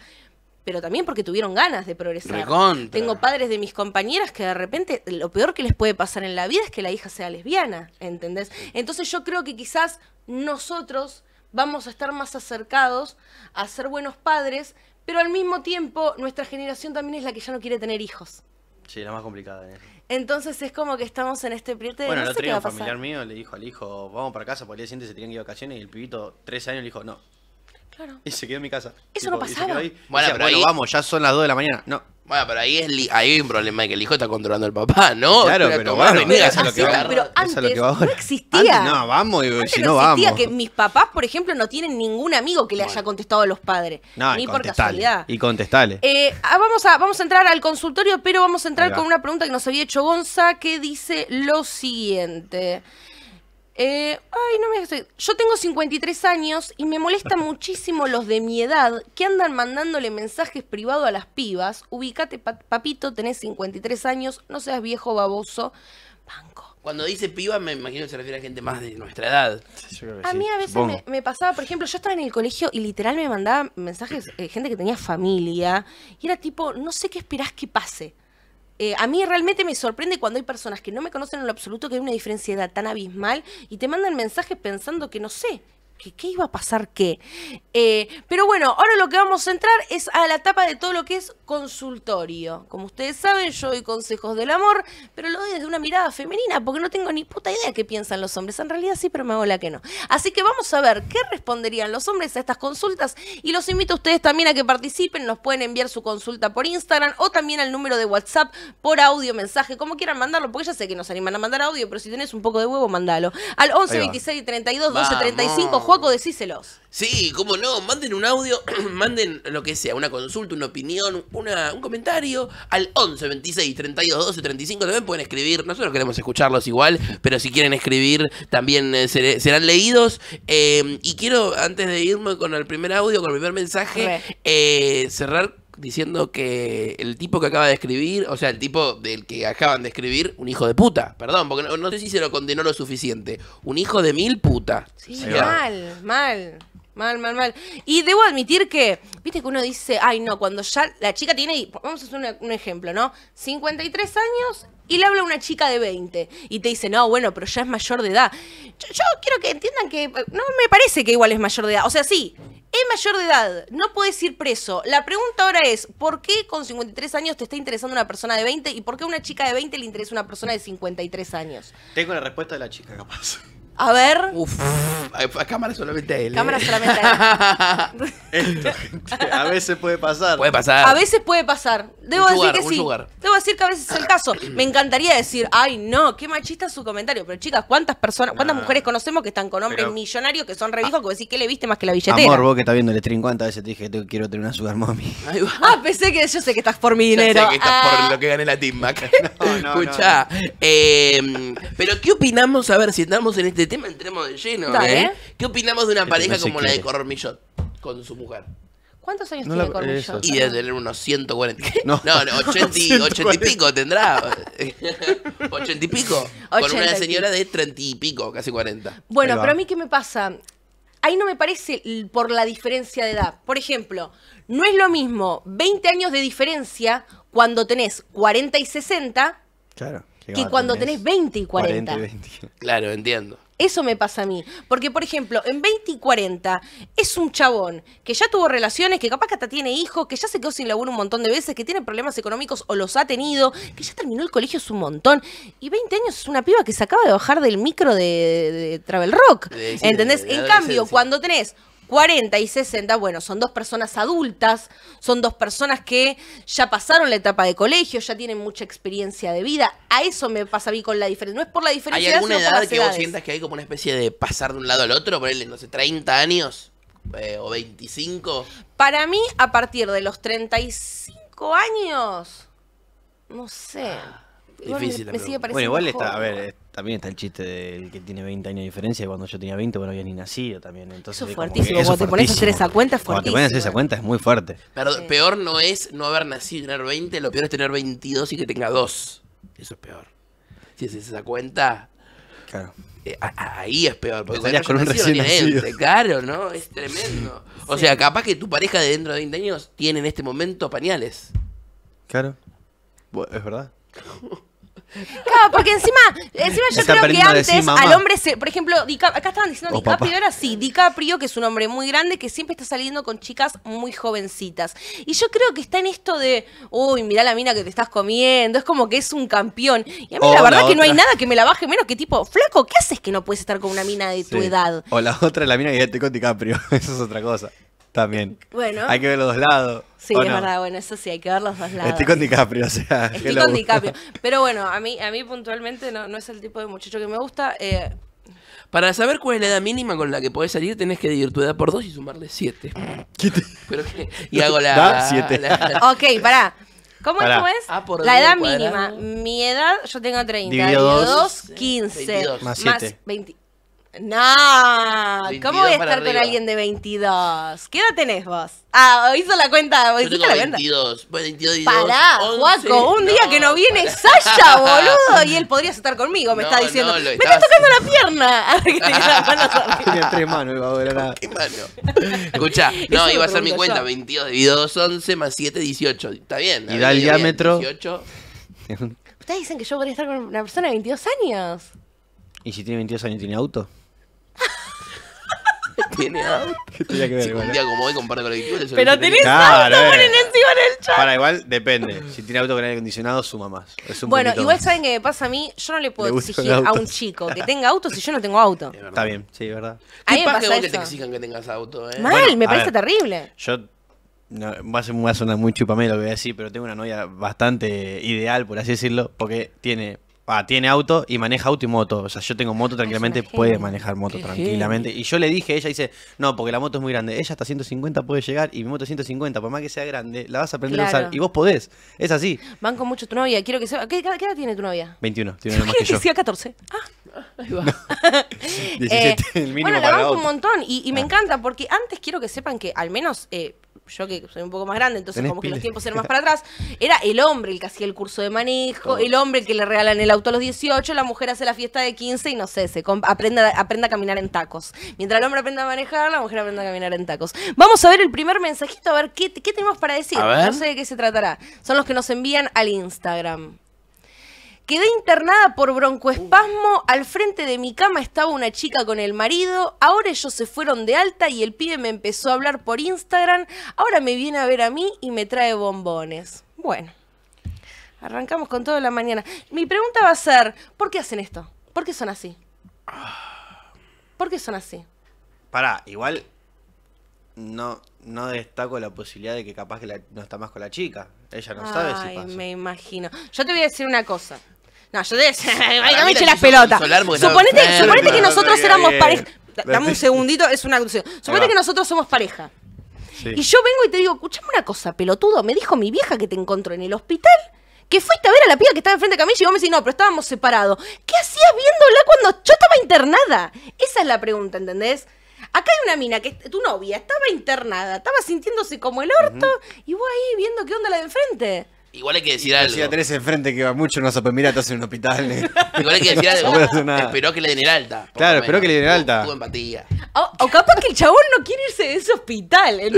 pero también porque tuvieron ganas de progresar. Tengo padres de mis compañeras que de repente lo peor que les puede pasar en la vida es que la hija sea lesbiana, ¿entendés? Entonces yo creo que quizás nosotros vamos a estar más acercados a ser buenos padres, pero al mismo tiempo nuestra generación también es la que ya no quiere tener hijos. Sí, la más complicada. Entonces es como que estamos en este priete de Bueno, el otro día un familiar mío le dijo al hijo, vamos para casa porque el día siguiente se tienen que ir a vacaciones y el pibito, tres años, le dijo, no, Claro. Y se quedó en mi casa. Eso no pasaba. Bueno, pero vamos, ya son las 2 de la mañana. No. Bueno, pero ahí, es ahí hay un problema que el hijo está controlando al papá, ¿no? Claro, pero, bueno, no, es lo que va, pero antes no existía. Antes, no, vamos, si no, no existía que mis papás, por ejemplo, no tienen ningún amigo que le haya contestado a los padres. No, ni por casualidad. Y contestale. Eh, ah, vamos, a, vamos a entrar al consultorio, pero vamos a entrar con una pregunta que nos había hecho Gonza, que dice lo siguiente. Eh, ay, no me Yo tengo 53 años y me molesta muchísimo los de mi edad que andan mandándole mensajes privados a las pibas. Ubícate, papito, tenés 53 años, no seas viejo baboso. Banco. Cuando dice piba, me imagino que se refiere a gente más de nuestra edad. a mí a veces me, pasaba, por ejemplo, yo estaba en el colegio y literal me mandaba mensajes eh, gente que tenía familia y era tipo, no sé qué esperás que pase. Eh, a mí realmente me sorprende cuando hay personas que no me conocen en lo absoluto que hay una diferencia de edad tan abismal y te mandan mensajes pensando que no sé, ¿Qué, iba a pasar qué? Eh, pero bueno, ahora lo que vamos a entrar es a la etapa de todo lo que es consultorio. Como ustedes saben, yo doy consejos del amor, pero lo doy desde una mirada femenina, porque no tengo ni puta idea qué piensan los hombres. En realidad sí, pero me hago la que no. Así que vamos a ver qué responderían los hombres a estas consultas y los invito a ustedes también a que participen. Nos pueden enviar su consulta por Instagram o también al número de WhatsApp por audio, mensaje, como quieran mandarlo, porque ya sé que nos animan a mandar audio, pero si tenés un poco de huevo, mándalo Al 11 26 32 12 35 Juaco, decíselos. Sí, cómo no, manden un audio, manden lo que sea, una consulta, una opinión, un comentario al 11 26 32 12 35. También pueden escribir, nosotros queremos escucharlos igual, pero si quieren escribir también eh, serán leídos. Eh, y quiero, antes de irme con el primer audio, con el primer mensaje, eh, cerrar diciendo que el tipo que acaba de escribir, o sea, el tipo del que acaban de escribir, un hijo de puta, perdón, porque no, sé si se lo condenó lo suficiente, un hijo de mil puta. Sí, mal, mal. Mal, mal, mal. Y debo admitir que, viste que uno dice, ay no, cuando ya la chica tiene, vamos a hacer un ejemplo, ¿no? 53 años y le habla una chica de 20 y te dice, no, bueno, pero ya es mayor de edad. Yo, quiero que entiendan que eh, no me parece que igual es mayor de edad. O sea, sí, es mayor de edad, no puedes ir preso. La pregunta ahora es, ¿por qué con 53 años te está interesando una persona de 20 y por qué a una chica de 20 le interesa una persona de 53 años? Tengo la respuesta de la chica, capaz. A ver. Uf, a cámara solamente a él. Cámara eh. solamente a él. a veces puede pasar. Puede pasar. A veces puede pasar debo decir que sí. Debo decir que a veces es el caso. Me encantaría decir, ay no, qué machista su comentario. Pero chicas, ¿cuántas personas, cuántas mujeres conocemos que están con hombres millonarios que son revijos ah. que decir decís que le viste más que la billetera? Amor, vos que estás viendo el stream, ¿cuántas veces te dije que quiero tener una sugar mommy? ah, pensé que yo sé que estás por mi dinero. Yo sé que estás por ah. lo que gané la Team Mac. Escuchá. Em, pero ¿qué opinamos? A ver, si entramos en este tema, entremos de lleno. ¿eh? ¿Qué opinamos de una este pareja como la de Corromillot con su mujer? ¿Cuántos años tiene Cornillot? Y debe tener unos 140. No, no, 80, y pico tendrá. 80 y pico. 80 con una señora de 30 y pico, casi 40. Bueno, pero a mí, ¿qué me pasa? Ahí no me parece por la diferencia de edad. Por ejemplo, no es lo mismo 20 años de diferencia cuando tenés 40 y 60 claro, que cuando tenés 20 y 40. 40 y 20. Claro, entiendo. Eso me pasa a mí. Porque, por ejemplo, en 20 y 40 es un chabón que ya tuvo relaciones, que capaz que hasta tiene hijos, que ya se quedó sin laburo un montón de veces, que tiene problemas económicos o los ha tenido, que ya terminó el colegio es un montón. Y 20 años es una piba que se acaba de bajar del micro de, de Travel Rock. ¿Entendés? en cambio, cuando tenés 40 y 60, bueno, son dos personas adultas, son dos personas que ya pasaron la etapa de colegio, ya tienen mucha experiencia de vida. A eso me pasa a mí con la diferencia. No es por la diferencia ¿Hay alguna edad que vos sientas que hay como una especie de pasar de un lado al otro? Ponerle, no sé, 30 años eh, o 25. Para mí, a partir de los 35 años, no sé. Ah, difícil me, bueno, igual está, a ver, eh, también está el chiste del que tiene 20 años de diferencia. Cuando yo tenía 20, bueno, había ni nacido también. Entonces, eso es fuertísimo. Cuando te pones a hacer esa cuenta, es fuertísimo. Cuando te pones a hacer esa cuenta, es muy fuerte. Pero peor no es no haber nacido y tener 20, lo peor es tener 22 y que tenga 2. Eso es peor. Si haces esa cuenta. Claro. Eh, ahí es peor. Porque estarías con un recién nacido. Claro, ¿no? Es tremendo. O sea, capaz que tu pareja de dentro de 20 años tiene en este momento pañales. Claro. es verdad porque encima, encima yo creo que antes al hombre, se, por ejemplo, acá estaban diciendo DiCaprio, ahora sí, DiCaprio, que es un hombre muy grande, que siempre está saliendo con chicas muy jovencitas. Y yo creo que está en esto de, uy, mirá la mina que te estás comiendo, es como que es un campeón. Y a mí la verdad que no hay nada que me la baje menos que tipo, flaco, ¿qué haces que no puedes estar con una mina de tu edad? O la otra, la mina que te con DiCaprio, eso es otra cosa también. Bueno. Hay que ver los dos lados. Sí, es verdad, bueno, eso sí, hay que ver los dos lados. Estoy con DiCaprio, o sea. Estoy con DiCaprio. Pero bueno, a mí, a mí puntualmente no, no es el tipo de muchacho que me gusta. Eh, para saber cuál es la edad mínima con la que podés salir, tenés que dividir tu edad por dos y sumarle siete. Pero Y hago la. Da, siete. La... Ok, pará. ¿Cómo es? Ah, la edad mínima. Mi edad, yo tengo 30. dos 15. Más 7. No, ¿cómo voy a estar con alguien de 22? ¿Qué edad tenés vos? Ah, hizo la cuenta, 22, la cuenta. 22, 22, Pará, 11, un día que no viene Sasha, boludo, y él podría estar conmigo, me está diciendo. me está tocando la pierna. Tiene tres manos, iba a Escucha, no, iba a ser mi cuenta, 22 dividido 11 más 7, 18. Está bien. Y da el diámetro. Ustedes dicen que yo podría estar con una persona de 22 años. ¿Y si tiene 22 años, tiene auto? Tiene auto. si un día eh? como hoy comparto con el Pero tenés auto, ponen encima en el chat. Para igual, depende. Si tiene auto con aire acondicionado, suma más. bueno, igual saben que me pasa a mí, yo no le puedo exigir a un chico que tenga auto si yo no tengo auto. Está bien, sí, verdad. ¿Qué que te exijan que tengas auto, eh? Mal, me parece terrible. Yo no, a va a sonar muy chupamelo lo que voy a decir, pero tengo una novia bastante ideal, por así decirlo, porque tiene ah, tiene auto y maneja auto y moto. O sea, yo tengo moto tranquilamente, puede manejar moto tranquilamente. Y yo le dije, ella dice, no, porque la moto es muy grande. Ella hasta 150 puede llegar y mi moto 150, por más que sea grande, la vas a aprender a usar. Y vos podés, es así. con mucho tu novia, quiero que sepa. ¿Qué, edad tiene tu novia? 21, tiene más que yo. Decía 14. Ah, ahí va. 17, eh, el mínimo bueno, la banco un montón y, me ah. encanta porque antes quiero que sepan que al menos eh, yo que soy un poco más grande, entonces como que los tiempos eran más para atrás, era el hombre el que hacía el curso de manejo, el hombre que le regalan el auto a los 18, la mujer hace la fiesta de 15 y no sé, se aprende, a caminar en tacos. Mientras el hombre aprende a manejar, la mujer aprende a caminar en tacos. Vamos a ver el primer mensajito, a ver qué, qué tenemos para decir. No sé de qué se tratará. Son los que nos envían al Instagram. Quedé internada por broncoespasmo, uh. al frente de mi cama estaba una chica con el marido, ahora ellos se fueron de alta y el pibe me empezó a hablar por Instagram, ahora me viene a ver a mí y me trae bombones. Bueno, arrancamos con toda la mañana. Mi pregunta va a ser, ¿por qué hacen esto? ¿Por qué son así? ¿Por qué son así? Pará, igual no, no destaco la posibilidad de que capaz que no está más con la chica. Ella no sabe si Ay, me imagino. Yo te voy a decir una cosa. No, yo de... no las pelotas. Suponete, que nosotros éramos pareja. Dame un segundito, es una acusación. Suponete que nosotros somos pareja. Y yo vengo y te digo, escuchame una cosa, pelotudo, me dijo mi vieja que te encontró en el hospital que fuiste a ver a la piba que estaba enfrente de Camilla y vos me decís, no, pero estábamos separados. ¿Qué hacías viéndola cuando yo estaba internada? Esa es la pregunta, ¿entendés? Acá hay una mina que tu novia estaba internada, estaba sintiéndose como el orto y vos ahí viendo qué onda la de enfrente. Igual hay que decir algo. Si enfrente que va mucho, no se estás en un hospital. Igual hay que decir algo. esperó que le den el alta. Claro, espero que le den el alta. empatía. O, capaz que el chabón no quiere irse de ese hospital.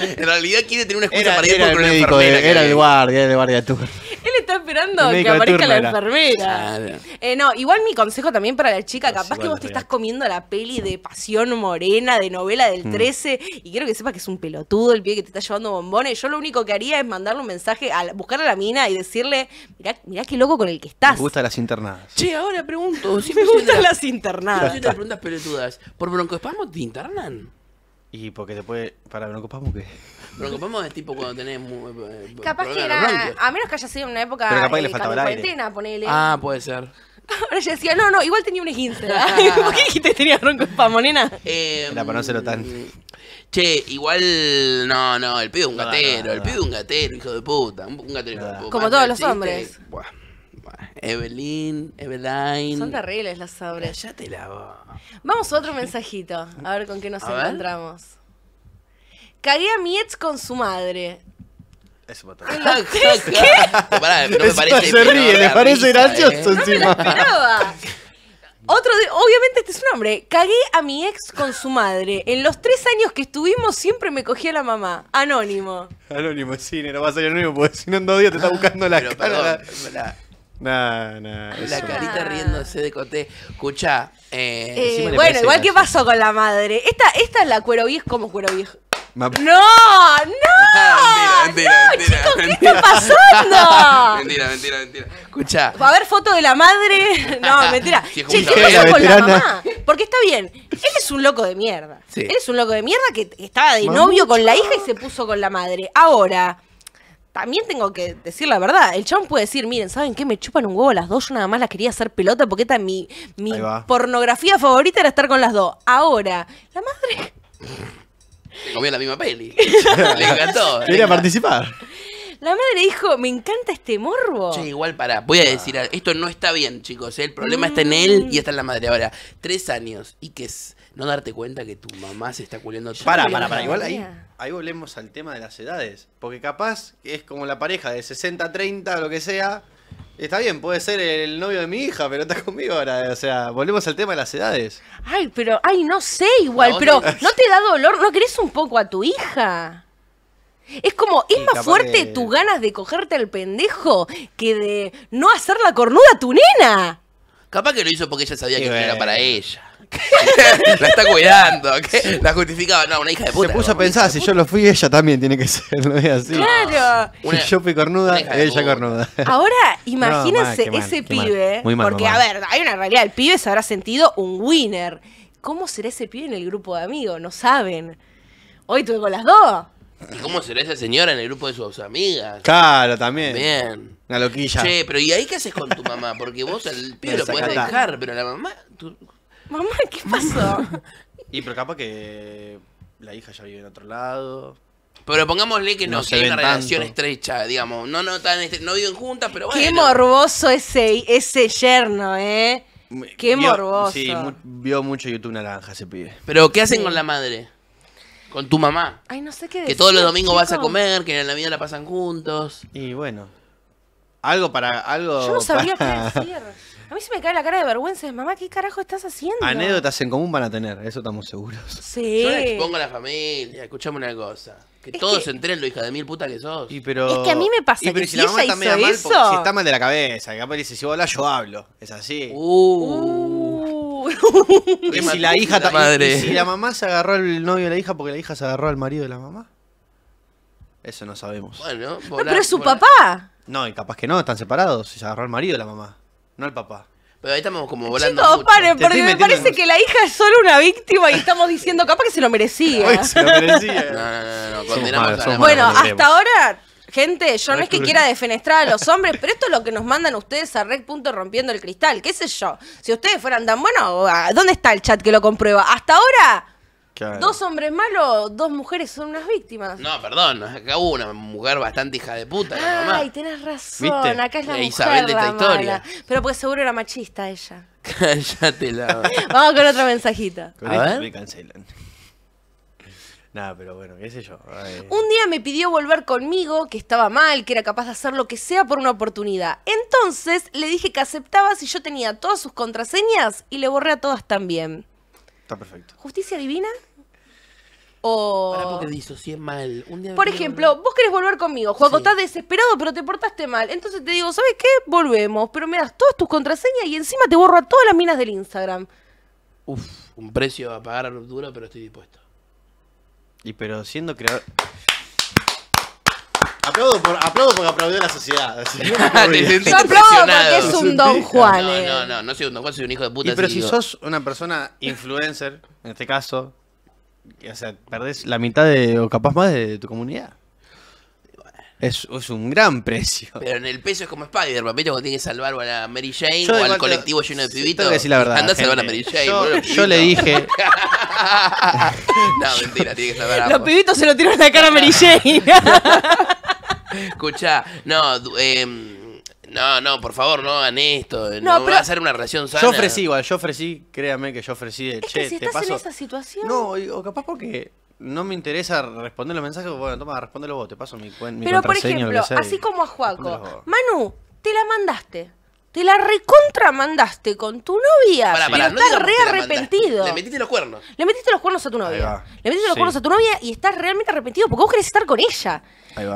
En, realidad quiere tener una escuela para ir con por el médico, era, el guardia, era el guardia, de guardia él está esperando que aparezca la enfermera. Eh, no, igual mi consejo también para la chica, capaz que vos te eh. estás comiendo la peli de Pasión Morena, de novela del 13, mm. y quiero que sepas que es un pelotudo el pie que te está llevando bombones. Yo lo único que haría es mandarle un mensaje, a, buscar a la mina y decirle, mirá, qué loco con el que estás. Me gustan las internadas. Che, ahora pregunto. Si me gustan las internadas. Yo te preguntas pelotudas. ¿Por broncoespasmo te internan? Y porque te puede... ¿Para broncoespasmo qué? Preocupamos de tipo cuando tenés. Eh, eh, capaz que era. A menos que haya sido una época. Pero capaz que le eh, faltaba el aire. ponele. Ah, puede ser. Ahora yo decía, no, no, igual tenía un esguince. ¿Por qué dijiste que tenía ronco para monena em, Era para no hacerlo tan- Che, igual. No, no, el pibe es un gatero. el pibe es un gatero, hijo de puta. Un, gatero, hijo Como todos los hombres. Buah, Evelyn, Eveline. Son terribles las sobres ya te lavo Vamos a otro mensajito, a ver con qué nos encontramos. Cagué a mi ex con su madre. Eso mató. ¿Qué? Pará, ¿eh? no me parece. Se ríe, le parece gracioso encima. Otro de, obviamente este es un hombre. Cagué a mi ex con su madre. En los tres años que estuvimos siempre me cogía la mamá. Anónimo. Anónimo, sí, no vas a ir anónimo porque si no en dos días te está ah, buscando la cara. Nah, nah, la carita riéndose de Coté. Escucha. Eh, eh bueno, igual ¿qué pasó con la madre. Esta, esta es la cuero vieja como cuero vieja. no, no, ah, mentira, mentira, ¿qué está pasando? mentira, mentira, mentira. Escucha. A ver, foto de la madre. No, mentira. che, ¿qué pasó con la mamá? Porque está bien, él es un loco de mierda. Él es un loco de mierda que estaba de novio con la hija y se puso con la madre. Ahora, también tengo que decir la verdad. El chabón puede decir, miren, ¿saben qué? Me chupan un huevo las dos. Yo nada más las quería hacer pelota porque esta mi, pornografía favorita era estar con las dos. Ahora, la madre. Comió la misma peli. le encantó. Quería participar. La madre dijo, me encanta este morbo. igual para, voy a decir, esto no está bien, chicos. ¿eh? El problema está en él y mm. está en la madre. Ahora, tres años y que es no darte cuenta que tu mamá se está culiendo Para, para, para. Igual ahí, ahí volvemos al tema de las edades. Porque capaz es como la pareja de 60, 30, lo que sea. Está bien, puede ser el novio de mi hija, pero está conmigo ahora. O sea, volvemos al tema de las edades. Ay, pero, ay, no sé igual, pero ¿no te da dolor? ¿No querés un poco a tu hija? Es como, es más fuerte tus ganas de cogerte al pendejo que de no hacer la cornuda a tu nena. Capaz que lo hizo porque ella sabía que era para ella. la está cuidando, ¿qué? La justificaba, no, una hija de puta. Se puso a pensar, si yo lo fui, ella también tiene que ser, así? Claro. yo fui cornuda, ella cornuda. Ahora, imagínense ese pibe pibe, mal, porque a ver, hay una realidad, el pibe se habrá sentido un winner. ¿Cómo será ese pibe en el grupo de amigos? No saben. Hoy tuve con las dos. ¿Y cómo será esa señora en el grupo de sus amigas? Claro, también. Bien. Una loquilla. Che, pero ¿y ahí qué haces con tu mamá? Porque vos al pibe lo podés dejar, pero la mamá... Tú, Mamá, ¿qué pasó? y pero capaz que la hija ya vive en otro lado. Pero pongámosle que no, no una relación estrecha, digamos. No, no, tan no viven juntas, pero bueno. Qué morboso ese, ese yerno, ¿eh? Qué morboso. Sí, vio mucho YouTube Naranja ese pibe. Pero, ¿qué hacen con la madre? Con tu mamá. Ay, no sé qué Que todos los domingos vas a comer, que en la vida la pasan juntos. Y bueno. Algo para. Algo Yo no sabía A mí se me cae la cara de vergüenza de mamá, ¿qué carajo estás haciendo? Anécdotas en común van a tener, eso estamos seguros. Sí. Yo le expongo a la familia, escuchame una cosa. Que todos entren se lo hija de mil puta que sos. Y pero... Es que a mí me pasa que si ella hizo eso- si está mal de la cabeza, que capaz dice, si vos hablas, yo hablo. Es así. Uh. y si la hija... si la mamá se agarró al novio de la hija porque la hija se agarró al marido de la mamá. Eso no sabemos. Bueno, Pero es su papá. No, y capaz que no, están separados. Se agarró al marido de la mamá no al papá. Pero ahí estamos como volando. Chicos, paren, porque me parece que la hija es solo una víctima y estamos diciendo capaz que se lo merecía. se merecía. No, no, no, condenamos Bueno, hasta ahora, gente, yo no es que quiera defenestrar a los hombres, pero esto es lo que nos mandan ustedes a Red Punto Rompiendo el Cristal, qué sé yo. Si ustedes fueran tan buenos, ¿dónde está el chat que lo comprueba? Hasta ahora, Dos hombres malos, dos mujeres son unas víctimas. No, perdón, acá hubo una mujer bastante hija de puta. Ay, mamá. tenés razón, acá es la eh, Pero porque seguro era machista ella. Cállate la. Vamos con otra mensajita. Con este me cancelan. Nada, pero bueno, qué sé yo. Un día me pidió volver conmigo, que estaba mal, que era capaz de hacer lo que sea por una oportunidad. Entonces le dije que aceptaba si yo tenía todas sus contraseñas y le borré a todas también. Está perfecto. ¿Justicia divina? O... mal. Por ejemplo, vos querés volver conmigo, Juaco, estás desesperado, pero te portaste mal. Entonces te digo, ¿sabes qué? Volvemos, pero me das todas tus contraseñas y encima te borro a todas las minas del Instagram. Uf, un precio a pagar a ruptura, pero estoy dispuesto. Y pero siendo creador. Aplaudo, por, porque aplaudió la sociedad. Yo aplaudo porque es un Don Juan. No, no, no, soy un don Juan, soy un hijo de puta. Y pero si sos una persona influencer, en este caso, o sea, perdés la mitad de, o capaz más de, tu comunidad. Es, un gran precio. Pero en el peso es como Spider-Man, ¿viste? Cuando tiene que salvar a Mary Jane o al colectivo lleno de pibitos. que decir la verdad. Anda a salvar a Mary Jane. Yo, le dije. no, mentira, tiene que salvar a Los pibitos se lo tiraron a la cara a Mary Jane. Escucha, no, eh no, no, por favor, no hagan esto. No, no a hacer una relación sana. Yo ofrecí igual, yo ofrecí, créame que yo ofrecí es que si te estás en esa situación. No, o capaz porque no me interesa responder los mensajes, bueno, toma, respóndelo vos, te paso mi cuenta. Pero por ejemplo, así como a Juaco, Manu, te la mandaste. Te la recontramandaste con tu novia. pero estás re arrepentido. Le metiste los cuernos. Le metiste los cuernos a tu novia. Le metiste los cuernos a tu novia y estás realmente arrepentido porque vos querés estar con ella.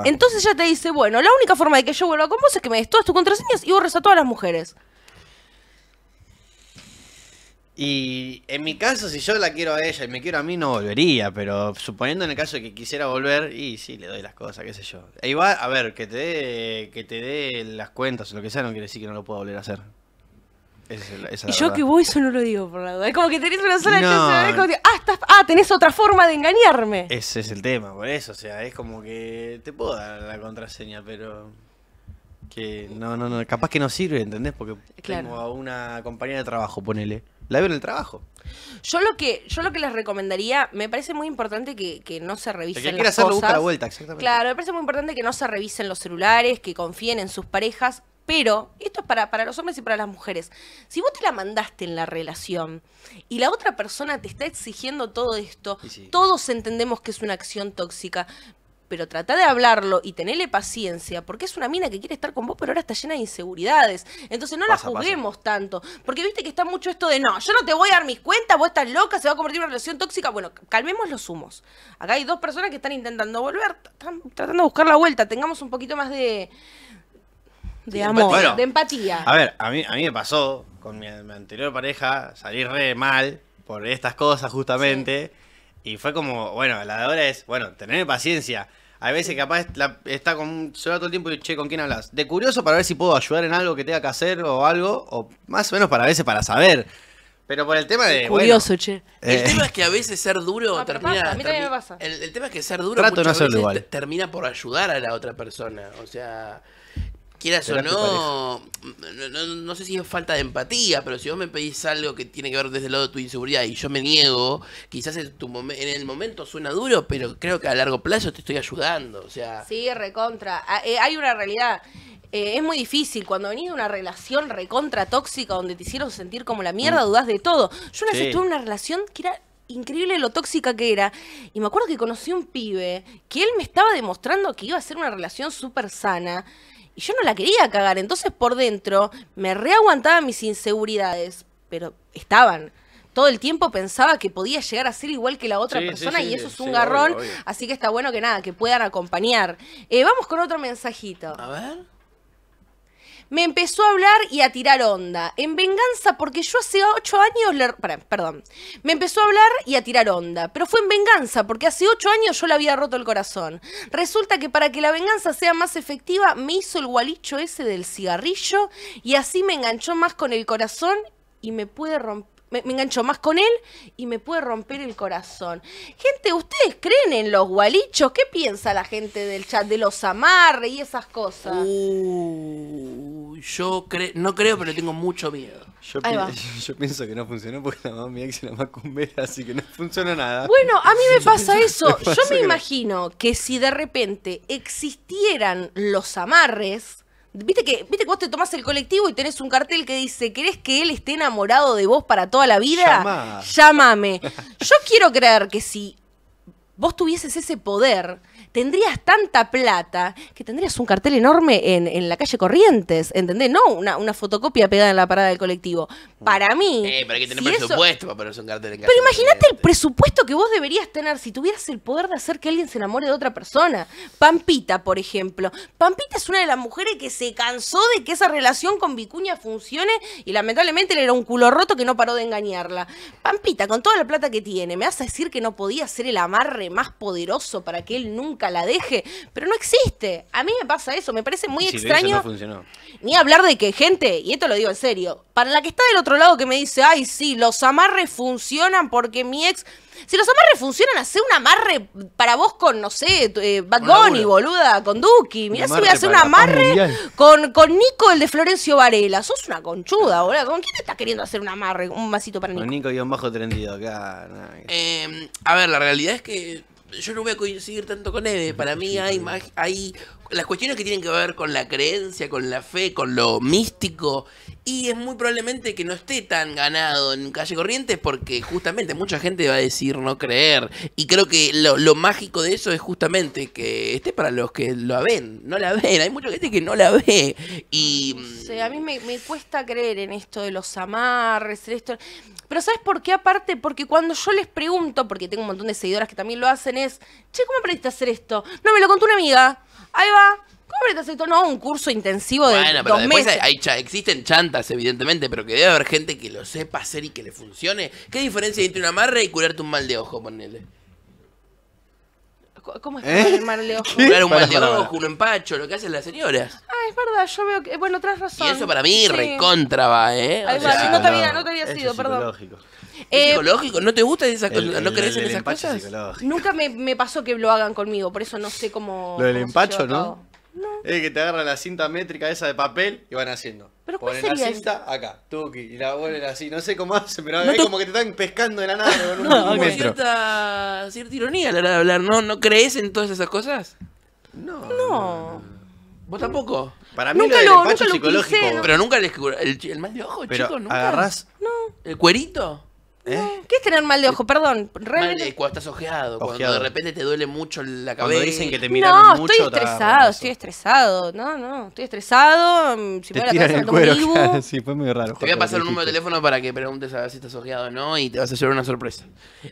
Entonces ella te dice, bueno, la única forma de que yo vuelva con vos es que me des todas tus contraseñas y borres a todas las mujeres. Y en mi caso, si yo la quiero a ella y me quiero a mí, no volvería, pero suponiendo en el caso de que quisiera volver, y sí, le doy las cosas, qué sé yo. E Ahí va, a ver, que te dé, que te dé las cuentas o lo que sea, no quiere decir que no lo pueda volver a hacer. Esa la, y yo que voy, eso no lo digo por la duda. Es como que tenés una sola ¿eh? ah, ah, tenés otra forma de engañarme. Ese es el tema, por eso, o sea, es como que te puedo dar la contraseña, pero... Que no, no, no, capaz que no sirve, ¿entendés? Porque como a una compañía de trabajo, ponele la veo en el trabajo. Yo lo que, yo lo que les recomendaría, me parece muy importante que, no se revisen el que las hacerlo, cosas. vuelta, exactamente. Claro, me parece muy importante que no se revisen los celulares, que confíen en sus parejas, pero esto es para, para los hombres y para las mujeres. Si vos te la mandaste en la relación y la otra persona te está exigiendo todo esto, todos entendemos que es una acción tóxica, pero trata de hablarlo y tenerle paciencia, porque es una mina que quiere estar con vos, pero ahora está llena de inseguridades. Entonces no la juguemos tanto, porque viste que está mucho esto de no, yo no te voy a dar mis cuentas, vos estás loca, se va a convertir en una relación tóxica. Bueno, calmemos los humos. Acá hay dos personas que están intentando volver, están tratando de buscar la vuelta, tengamos un poquito más de de amor, de empatía. A ver, a mí, a mí me pasó con mi, anterior pareja, salir re mal por estas cosas justamente. Y fue como, bueno, la de ahora es, bueno, tener paciencia. Hay veces capaz está con un celular todo el tiempo y che, ¿con quién hablas? De curioso para ver si puedo ayudar en algo que tenga que hacer o algo, o más o menos para a veces para saber. Pero por el tema de. Curioso, che. Eh, el tema es que a veces ser duro termina. a mí me pasa. El, tema es que ser duro termina por ayudar a la otra persona. O sea, quieras o no, no, sé si es falta de empatía, pero si vos me pedís algo que tiene que ver desde el lado de tu inseguridad y yo me niego, quizás en, tu en el momento suena duro, pero creo que a largo plazo te estoy ayudando. O sea... Sí, recontra. Ah, eh, hay una realidad. Eh, es muy difícil. Cuando venís de una relación recontra tóxica donde te hicieron sentir como la mierda, mm. dudás de todo. Yo una vez en una relación que era increíble lo tóxica que era. Y me acuerdo que conocí un pibe que él me estaba demostrando que iba a ser una relación súper sana. Y yo no la quería cagar, entonces por dentro me reaguantaba mis inseguridades, pero estaban. Todo el tiempo pensaba que podía llegar a ser igual que la otra persona y eso es un garrón, así que está bueno que nada, que puedan acompañar. Eh, vamos con otro mensajito. A ver me empezó a hablar y a tirar onda. En venganza, porque yo hace ocho años le... Perdón. Me empezó a hablar y a tirar onda. Pero fue en venganza, porque hace ocho años yo le había roto el corazón. Resulta que para que la venganza sea más efectiva, me hizo el gualicho ese del cigarrillo y así me enganchó más con el corazón y me pude romper me, engancho más con él y me puede romper el corazón. Gente, ¿ustedes creen en los gualichos? ¿Qué piensa la gente del chat de los amarres y esas cosas? yo creo no creo, pero tengo mucho miedo. Yo, pienso que no funcionó porque la mamá mi ex la así que no funcionó nada. Bueno, a mí me pasa eso. yo me imagino que si de repente existieran los amarres, Viste que, vos te tomás el colectivo y tenés un cartel que dice, ¿querés que él esté enamorado de vos para toda la vida? Llámame. Yo quiero creer que si vos tuvieses ese poder, tendrías tanta plata que tendrías un cartel enorme en, la calle Corrientes, ¿entendés? No una, fotocopia pegada en la parada del colectivo. Para mí. Eh, pero hay que tener presupuesto para ponerse un cartel Pero imagínate el presupuesto que vos deberías tener si tuvieras el poder de hacer que alguien se enamore de otra persona. Pampita, por ejemplo. Pampita es una de las mujeres que se cansó de que esa relación con Vicuña funcione y lamentablemente le era un culo roto que no paró de engañarla. Pampita, con toda la plata que tiene, ¿me vas a decir que no podía ser el amarre más poderoso para que él nunca la deje, pero no existe. A mí me pasa eso, me parece muy extraño. ni hablar de que gente, y esto lo digo en serio, para la que está del otro lado que me dice, ay, sí, los amarres funcionan porque mi ex... Si los amarres funcionan, hace un amarre para vos con, no sé, eh, Bad boluda, con Duki. Mirá si voy a hacer un amarre con, con Nico, el de Florencio Varela. Sos una conchuda, boluda. ¿Con quién te estás queriendo hacer un amarre? Un vasito para Nico. Con Nico bajo trendido, acá. Eh, a ver, la realidad es que yo no voy a coincidir tanto con Eve. Para mí hay, hay las cuestiones que tienen que ver con la creencia, con la fe, con lo místico. Y es muy probablemente que no esté tan ganado en Calle Corrientes porque justamente mucha gente va a decir no creer. Y creo que lo, mágico de eso es justamente que esté para los que lo ven. No la ven, hay mucha gente que no la ve. Y... a mí me, cuesta creer en esto de los amarres, Pero ¿sabes por qué aparte? Porque cuando yo les pregunto, porque tengo un montón de seguidoras que también lo hacen, es, che, ¿cómo aprendiste a hacer esto? No, me lo contó una amiga ahí va. ¿Cómo No, un curso intensivo de bueno, pero existen chantas, evidentemente, pero que debe haber gente que lo sepa hacer y que le funcione. ¿Qué diferencia hay entre una amarre y curarte un mal de ojo, ponele? ¿Cómo es ¿Eh? el mal de ojo? un mal ojo, un empacho, lo que hacen las señoras. Ah, es verdad, yo veo que. Eh, bueno, tras razón. Y eso para mí recontra va, ¿eh? no te había, no te había sido, perdón. psicológico. Eh, psicológico? ¿No te gustan esas cosas? ¿No crees en esas cosas? Nunca me, me pasó que lo hagan conmigo, por eso no sé cómo. Lo del empacho, ¿no? Es que te agarran la cinta métrica esa de papel y van haciendo. Ponen la cinta acá, tuki, y la vuelven así. No sé cómo hacen, pero no es como que te están pescando de la nada no, Cierta, cierta ironía a la hora de hablar, ¿no? ¿No crees en todas esas cosas? No. No. ¿Vos tampoco? Para mí nunca lo, lo, nunca psicológico. Pero nunca el, el, el mal de ojo, chicos, nunca. No. ¿El cuerito? ¿Eh? ¿Qué es tener mal de ojo? Perdón. Mal cuando estás ojeado, cuando de repente te duele mucho la cabeza. Cuando dicen que te miran no, mucho. estoy estresado, estoy estresado. No, no, estoy estresado. Mm, si Te la sí, fue muy raro. Te voy a pasar un número de teléfono para que preguntes a ver si estás ojeado o no y te vas a llevar una sorpresa.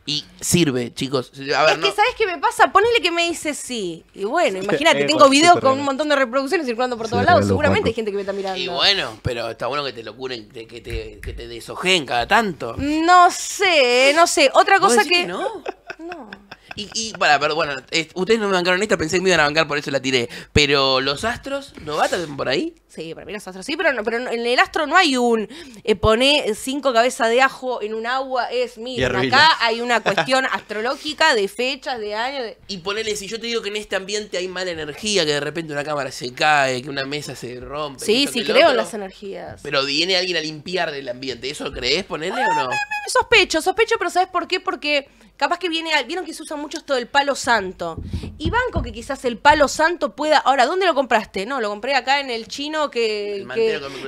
Y sirve, chicos. Es que, ¿sabes qué me pasa? Ponele que me dice sí. Y bueno, imagínate, eh, tengo videos con un montón de reproducciones circulando por todos lados. Seguramente hay gente que me está mirando. Y bueno, pero está bueno que te lo curen, que que desojeen cada tanto. No sé, no sé. Otra cosa que. No? no. Y, y para, pero bueno, ustedes no me bancaron esta, pensé que me iban a bancar, por eso la tiré. Pero los astros, ¿no van por ahí? Sí, para mí los astros sí, pero, no- pero en el astro no hay un eh, poné cinco cabezas de ajo en un agua, es mío acá hay una cuestión astrológica de fechas, de años, Y ponele, si yo te digo que en este ambiente hay mala energía, que de repente una cámara se cae, que una mesa se rompe. Sí, sí, creo en las energías. Pero viene alguien a limpiar el ambiente, ¿eso crees, ponele o no? Ah, sospecho, sospecho, pero ¿sabes por qué? Porque Capaz que viene, vieron que se usa mucho esto del palo santo. Y banco que quizás el palo santo pueda. Ahora, ¿dónde lo compraste? No, lo compré acá en el chino que,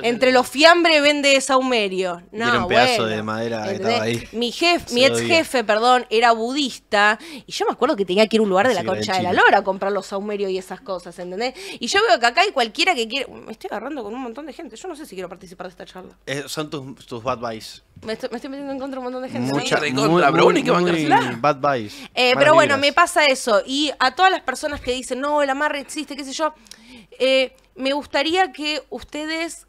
entre los fiambres vende saumerio. No, un pedazo de madera que estaba ahí. Mi jefe, mi ex jefe, perdón, era budista. Y yo me acuerdo que tenía que ir a un lugar de la concha de la lora a comprar los saumerios y esas cosas, ¿entendés? Y yo veo que acá hay cualquiera que quiere. Me estoy agarrando con un montón de gente. Yo no sé si quiero participar de esta charla. Eh, son tus, bad buys. Me estoy, metiendo en contra de un montón de gente. Mucha, ¿eh? Eh, pero bueno, me pasa eso. Y a todas las personas que dicen, no, el amarre existe, qué sé yo, eh, me gustaría que ustedes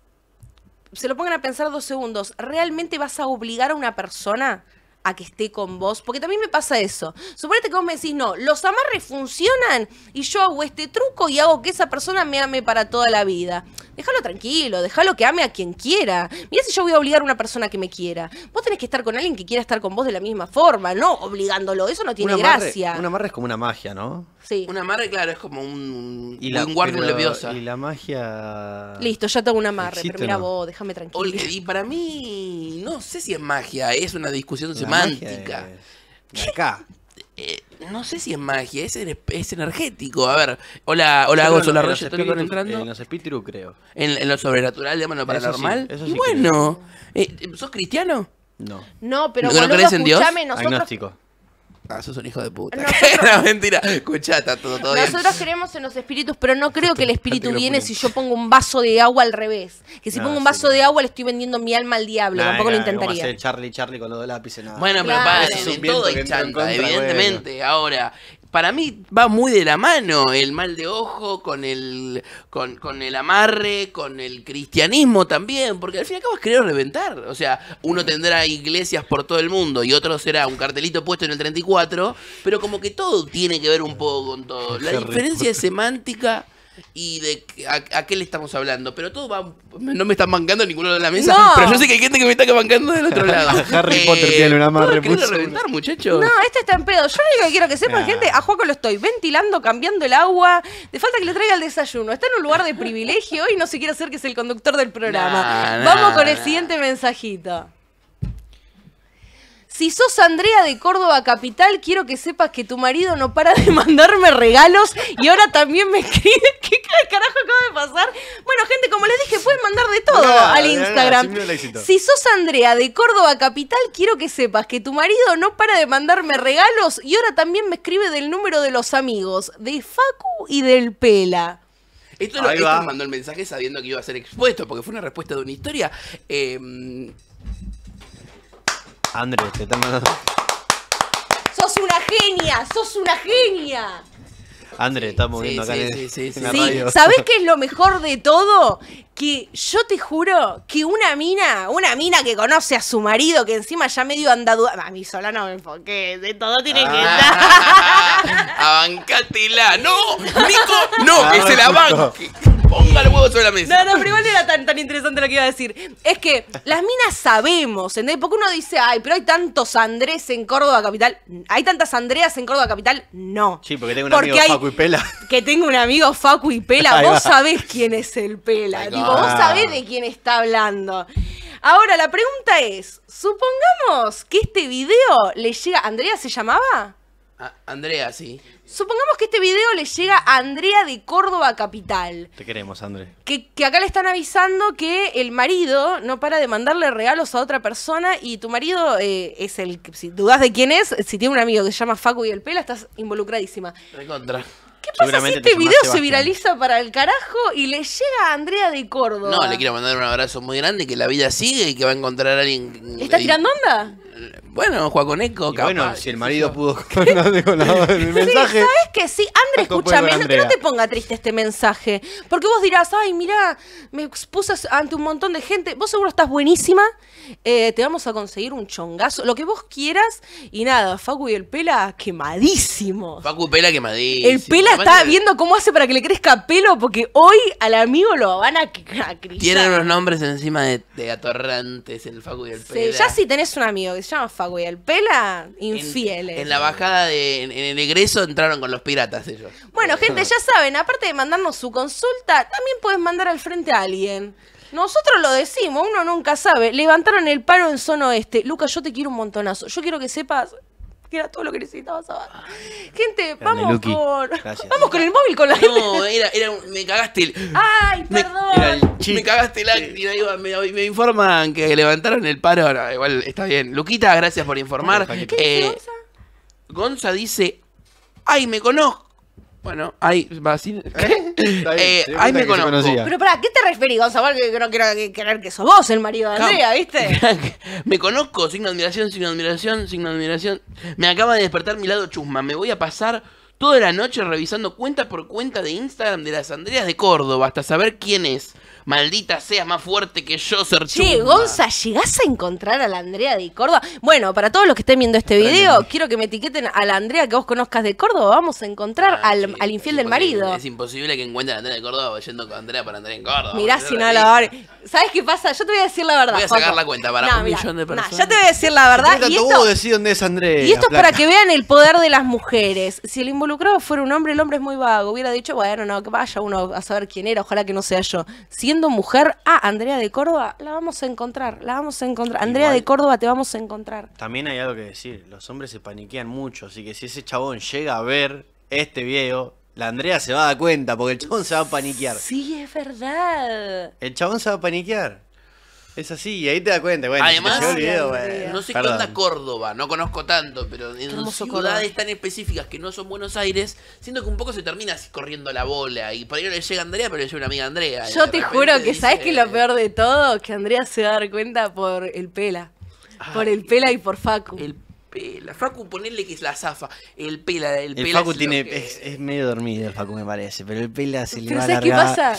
se lo pongan a pensar dos segundos. ¿Realmente vas a obligar a una persona a que esté con vos, porque también me pasa eso. Suponete que vos me decís, no, los amarres funcionan y yo hago este truco y hago que esa persona me ame para toda la vida. Déjalo tranquilo, déjalo que ame a quien quiera. Mira si yo voy a obligar a una persona que me quiera. Vos tenés que estar con alguien que quiera estar con vos de la misma forma, no obligándolo. Eso no tiene gracia. Un amarre es como una magia, ¿no? Sí. Un amarre, claro, es como un, y la, un guardia leviosa. Y la magia. Listo, ya tengo un amarre, pero mira vos, déjame tranquilo. y para mí, no sé si es magia, es una discusión romántica. acá. Eh, no sé si es magia, es, es energético. A ver, hola, hola, hago hola, en estoy entrando. En los espíritus, creo. En, en lo sobrenatural, digamos, lo paranormal. y bueno, eh, ¿sos cristiano? No. No, pero ¿No en Dios? Agnóstico. Ah, sos un hijo de puta. Nosotros, no, mentira. Escuchá, todo, todo Nosotros creemos en los espíritus, pero no creo este, que el espíritu viene si yo pongo un vaso de agua al revés. Que si pongo un vaso de agua le estoy vendiendo mi alma al diablo. Tampoco lo intentaría. Charlie, Charlie con los dos lápices. Nada. Bueno, pero para eso es un todo evidentemente. Ahora, para mí va muy de la mano el mal de ojo con el, con, el amarre, con el cristianismo también, porque al fin y al cabo es querer reventar. O sea, uno tendrá iglesias por todo el mundo y otro será un cartelito puesto en el 34, pero como que todo tiene que ver un poco con todo. La diferencia es semántica y de a, qué le estamos hablando. Pero todo va. No me están bancando ninguno de la mesa. Pero yo sé que hay gente que me está bancando del otro lado. Harry Potter tiene una más eh, reventar, muchachos? No, este está en pedo. Yo lo único que quiero que sepan, nah. gente, a Juaco lo estoy ventilando, cambiando el agua. De falta que le traiga el desayuno. Está en un lugar de privilegio y no se quiere hacer que es el conductor del programa. Vamos con el siguiente mensajito. Si sos Andrea de Córdoba Capital, quiero que sepas que tu marido no para de mandarme regalos y ahora también me escribe. ¿Qué carajo acaba de pasar? Bueno, gente, como les dije, pueden mandar de todo al Instagram. si sos Andrea de Córdoba Capital, quiero que sepas que tu marido no para de mandarme regalos y ahora también me escribe del número de los amigos, de Facu y del Pela. Esto, lo, mandó el mensaje sabiendo que iba a ser expuesto, porque fue una respuesta de una historia. Eh, Andre, te están mandando. ¡Sos una genia! ¡Sos una genia! André, estamos viendo acá sí, en, sí, sí, ¿Sabés qué es lo mejor de todo? Que yo te juro que una mina, una mina que conoce a su marido, que encima ya medio andadura. A mí sola no me enfoqué, de todo tiene que ah. estar. Abancátela, no, Nico, no, que ah, se la banque. Ponga el huevo sobre la mesa. No, no, pero igual no era tan, interesante lo que iba a decir. Es que las minas sabemos, ¿entendés? Porque uno dice, ay, pero hay tantos Andrés en Córdoba Capital. ¿Hay tantas Andreas en Córdoba Capital? No. Sí, porque tengo un amigo Facu y Pela. Que tengo un amigo Facu y Pela. Vos sabés quién es el Pela. Digo, vos sabés de quién está hablando. Ahora, la pregunta es, supongamos que este video le llega... ¿Andrea se llamaba? Ah, Andrea, sí. Supongamos que este video le llega a Andrea de Córdoba Capital. Te queremos, Andrea. Que, acá le están avisando que el marido no para de mandarle regalos a otra persona y tu marido eh, es el si dudas de quién es, si tiene un amigo que se llama Facu y el Pela, estás involucradísima. ¿Qué pasa si este video se viraliza para el carajo y le llega a Andrea de Córdoba? No, le quiero mandar un abrazo muy grande, que la vida sigue y que va a encontrar a alguien. Estás tirando onda? Bueno, Juaconeco, capaz. Bueno, si el marido pudo con Sí, ¿Sabes que sí? André, escúchame, no, te ponga triste este mensaje. Porque vos dirás, ay, mira me expusas ante un montón de gente. Vos seguro estás buenísima. Eh, te vamos a conseguir un chongazo, lo que vos quieras. Y nada, Facu y el Pela quemadísimo. Facu Pela quemadísimo. El Pela está viendo cómo hace para que le crezca pelo, porque hoy al amigo lo van a Tienen los nombres encima de, atorrantes, el Facu y el Pela. Sí, ya si tenés un amigo que llama Fago y el Pela, infieles. En, la bajada de. En, el egreso entraron con los piratas ellos. Bueno, eh. gente, ya saben, aparte de mandarnos su consulta, también puedes mandar al frente a alguien. Nosotros lo decimos, uno nunca sabe. Levantaron el paro en zona oeste. Lucas, yo te quiero un montonazo. Yo quiero que sepas que era todo lo que necesitaba saber Gente, vamos con. Vamos con el móvil con la gente. No, era, me cagaste el. ¡Ay, perdón! me cagaste el acto me, informan que levantaron el paro. igual está bien. Luquita, gracias por informar. ¿Qué eh, Gonza? Gonza dice: ¡Ay, me conozco! Bueno, ahí ¿Eh? ahí me conozco. Pero para, ¿qué te referís, Gonzalo? Que no quiero creer que sos vos el marido de Andrea, ¿viste? me conozco, signo de admiración, signo admiración, signo de admiración. Me acaba de despertar mi lado chusma. Me voy a pasar toda la noche revisando cuenta por cuenta de Instagram de las Andreas de Córdoba hasta saber quién es. Maldita seas más fuerte que yo, Sergio. Che, Gonza, ¿llegás a encontrar a la Andrea de Córdoba? Bueno, para todos los que estén viendo este video, quiero que me etiqueten a la Andrea que vos conozcas de Córdoba. Vamos a encontrar ah, al, infiel del marido. Es imposible que encuentre a la Andrea de Córdoba yendo con Andrea para Andrea en Córdoba. Mirá si no la abre. ¿Sabes qué pasa? Yo te voy a decir la verdad. Voy a sacar la cuenta para un millón de personas. No, ya te voy a decir la verdad. Y esto, es Andrea. Y esto es para que vean el poder de las mujeres. Si el involucrado fuera un hombre, el hombre es muy vago. Hubiera dicho, bueno, no, que vaya uno a saber quién era. Ojalá que no sea yo mujer, a ah, Andrea de Córdoba, la vamos a encontrar, la vamos a encontrar. Andrea de Córdoba, te vamos a encontrar. También hay algo que decir, los hombres se paniquean mucho, así que si ese chabón llega a ver este video, la Andrea se va a dar cuenta, porque el chabón se va a paniquear. Sí, es verdad. El chabón se va a paniquear. Es así, y ahí te das cuenta, bueno. Además, no sé qué onda Córdoba, no conozco tanto, pero en ciudades tan específicas que no son Buenos Aires, siento que un poco se termina así corriendo la bola. Y por ahí no le llega Andrea, pero le llega una amiga Andrea. Yo te juro que, ¿sabes que lo peor de todo? Que Andrea se va a dar cuenta por el pela. Ah, por el pela y por Facu. El pela. Facu, ponerle que es la zafa. El pela, el, el Facu tiene, es, medio dormido el Facu, me parece, pero el pela se le va a ¿Pero sabes qué pasa?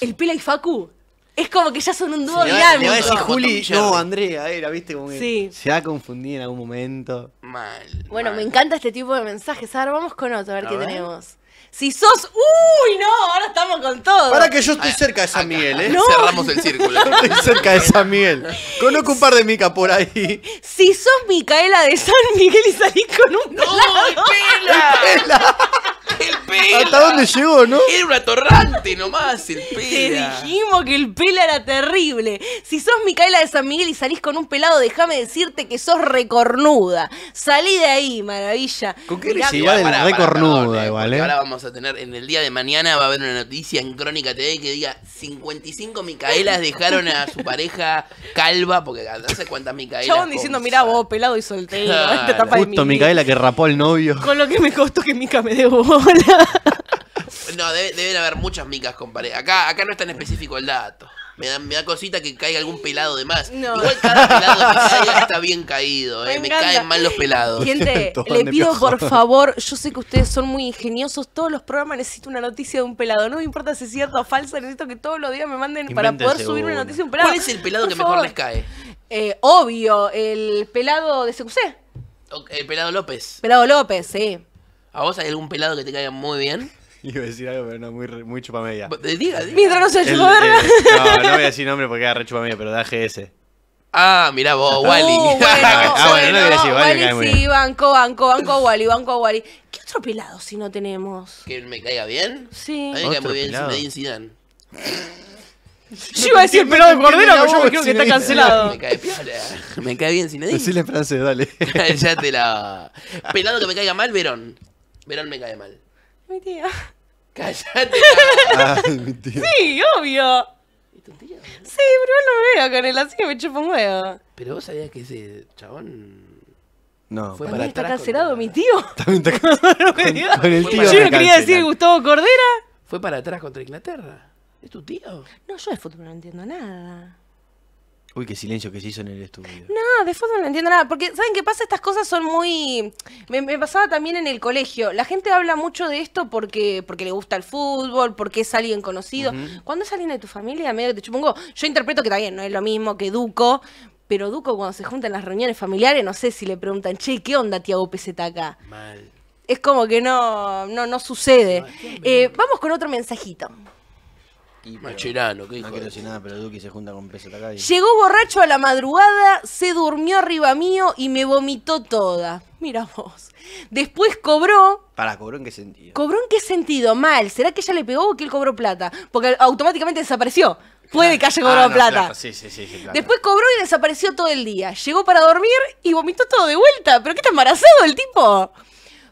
El pela y Facu es como que ya son un dúo dinámico. Le Juli, no, Andrea, era, viste, como sí. se ha confundido en algún momento. Mal. Bueno, me encanta este tipo de mensajes. ver, vamos con otro, a ver qué tenemos. Si sos. ¡Uy, no! Ahora estamos con todo. Para que yo estoy ah, cerca de San Miguel, ¿eh? Cerramos el círculo. estoy cerca de San Miguel. Conozco un par de Mica por ahí. Si sos Micaela de San Miguel y salís con un. ¡No, pelado. Pela. ¿Hasta dónde llegó, no? Era un atorrante nomás, el pelo. Te dijimos que el pelo era terrible. Si sos Micaela de San Miguel y salís con un pelado, déjame decirte que sos recornuda. Salí de ahí, maravilla. ¿Con qué eres igual de recornuda, eh, igual, ¿eh? Ahora vamos a tener, en el día de mañana va a haber una noticia en Crónica TV que diga 55 Micaelas dejaron a su pareja calva, porque no sé cuántas Micaelas. Chabón diciendo, mirá vos, pelado y soltero. Justo Micaela que rapó al novio. Con lo que me costó que Mica me vos. No, deben haber muchas micas compadre. Acá, acá no es tan específico el dato. Me da, cosita que caiga algún pelado de más. No. cada pelado está bien caído. Me, eh, caen mal los pelados. Gente, le pido por favor, yo sé que ustedes son muy ingeniosos. Todos los programas necesito una noticia de un pelado. No me importa si es cierto o falso necesito que todos los días me manden para poder subir una noticia de un pelado. ¿Cuál es el pelado que mejor les cae? Eh, obvio, el pelado de CQC. El pelado López. Pelado López, sí. ¿A vos hay algún pelado que te caiga muy bien? Iba a decir algo, pero no, muy, muy chupamedia. Diga, Mientras no se verga. No, no voy a decir nombre porque era re chupamedia, pero da GS. Ah, mirá vos, uh, Wally. bueno, ah, bueno, no Wally. sí, banco, banco, banco Wally, banco Wally. ¿Qué otro pelado si no tenemos? ¿Que me caiga bien? Sí. A mí me cae muy bien Zinedine Zidane. Yo iba a decir pelado de cordero, pero yo creo que está cancelado. Eh. Me cae bien bien Zinedine. Decirle en francés, dale. ya te la... Pelado que me caiga mal, Verón. Verón me cae mal. Mi tía. Cállate. Sí, obvio. ¿Es tu tío? Sí, pero no me veo con él, así que me chupo un huevo. Pero vos sabías que ese chabón. No, fue para está cancelado mi tío. También está cancelado. con el tío. Yo no quería decir Gustavo Cordera. Fue para atrás contra Inglaterra. ¿Es tu tío? No, yo de fútbol no entiendo nada. Uy, qué silencio que se hizo en el estudio. No, de fútbol no entiendo nada. Porque, ¿saben qué pasa? Estas cosas son muy. Me, pasaba también en el colegio. La gente habla mucho de esto porque, porque le gusta el fútbol, porque es alguien conocido. Cuando es alguien de tu familia, medio que te chupongo. Yo interpreto que también no es lo mismo que Duco. Pero Duco, cuando se juntan las reuniones familiares, no sé si le preguntan, che, ¿qué onda, Tiago Peseta acá? Mal. Es como que no, no, no sucede. Eh, vamos con otro mensajito. Y, ¿qué No quiero decir nada, pero Duki se junta con Peso Llegó borracho a la madrugada, se durmió arriba mío y me vomitó toda. Mira vos. Después cobró. ¿Para cobró en qué sentido? ¿Cobró en qué sentido? Mal. ¿Será que ella le pegó o que él cobró plata? Porque automáticamente desapareció. Puede que haya ah, cobrado plata. Sí, sí, sí, Después cobró y desapareció todo el día. Llegó para dormir y vomitó todo de vuelta. ¿Pero qué está embarazado el tipo?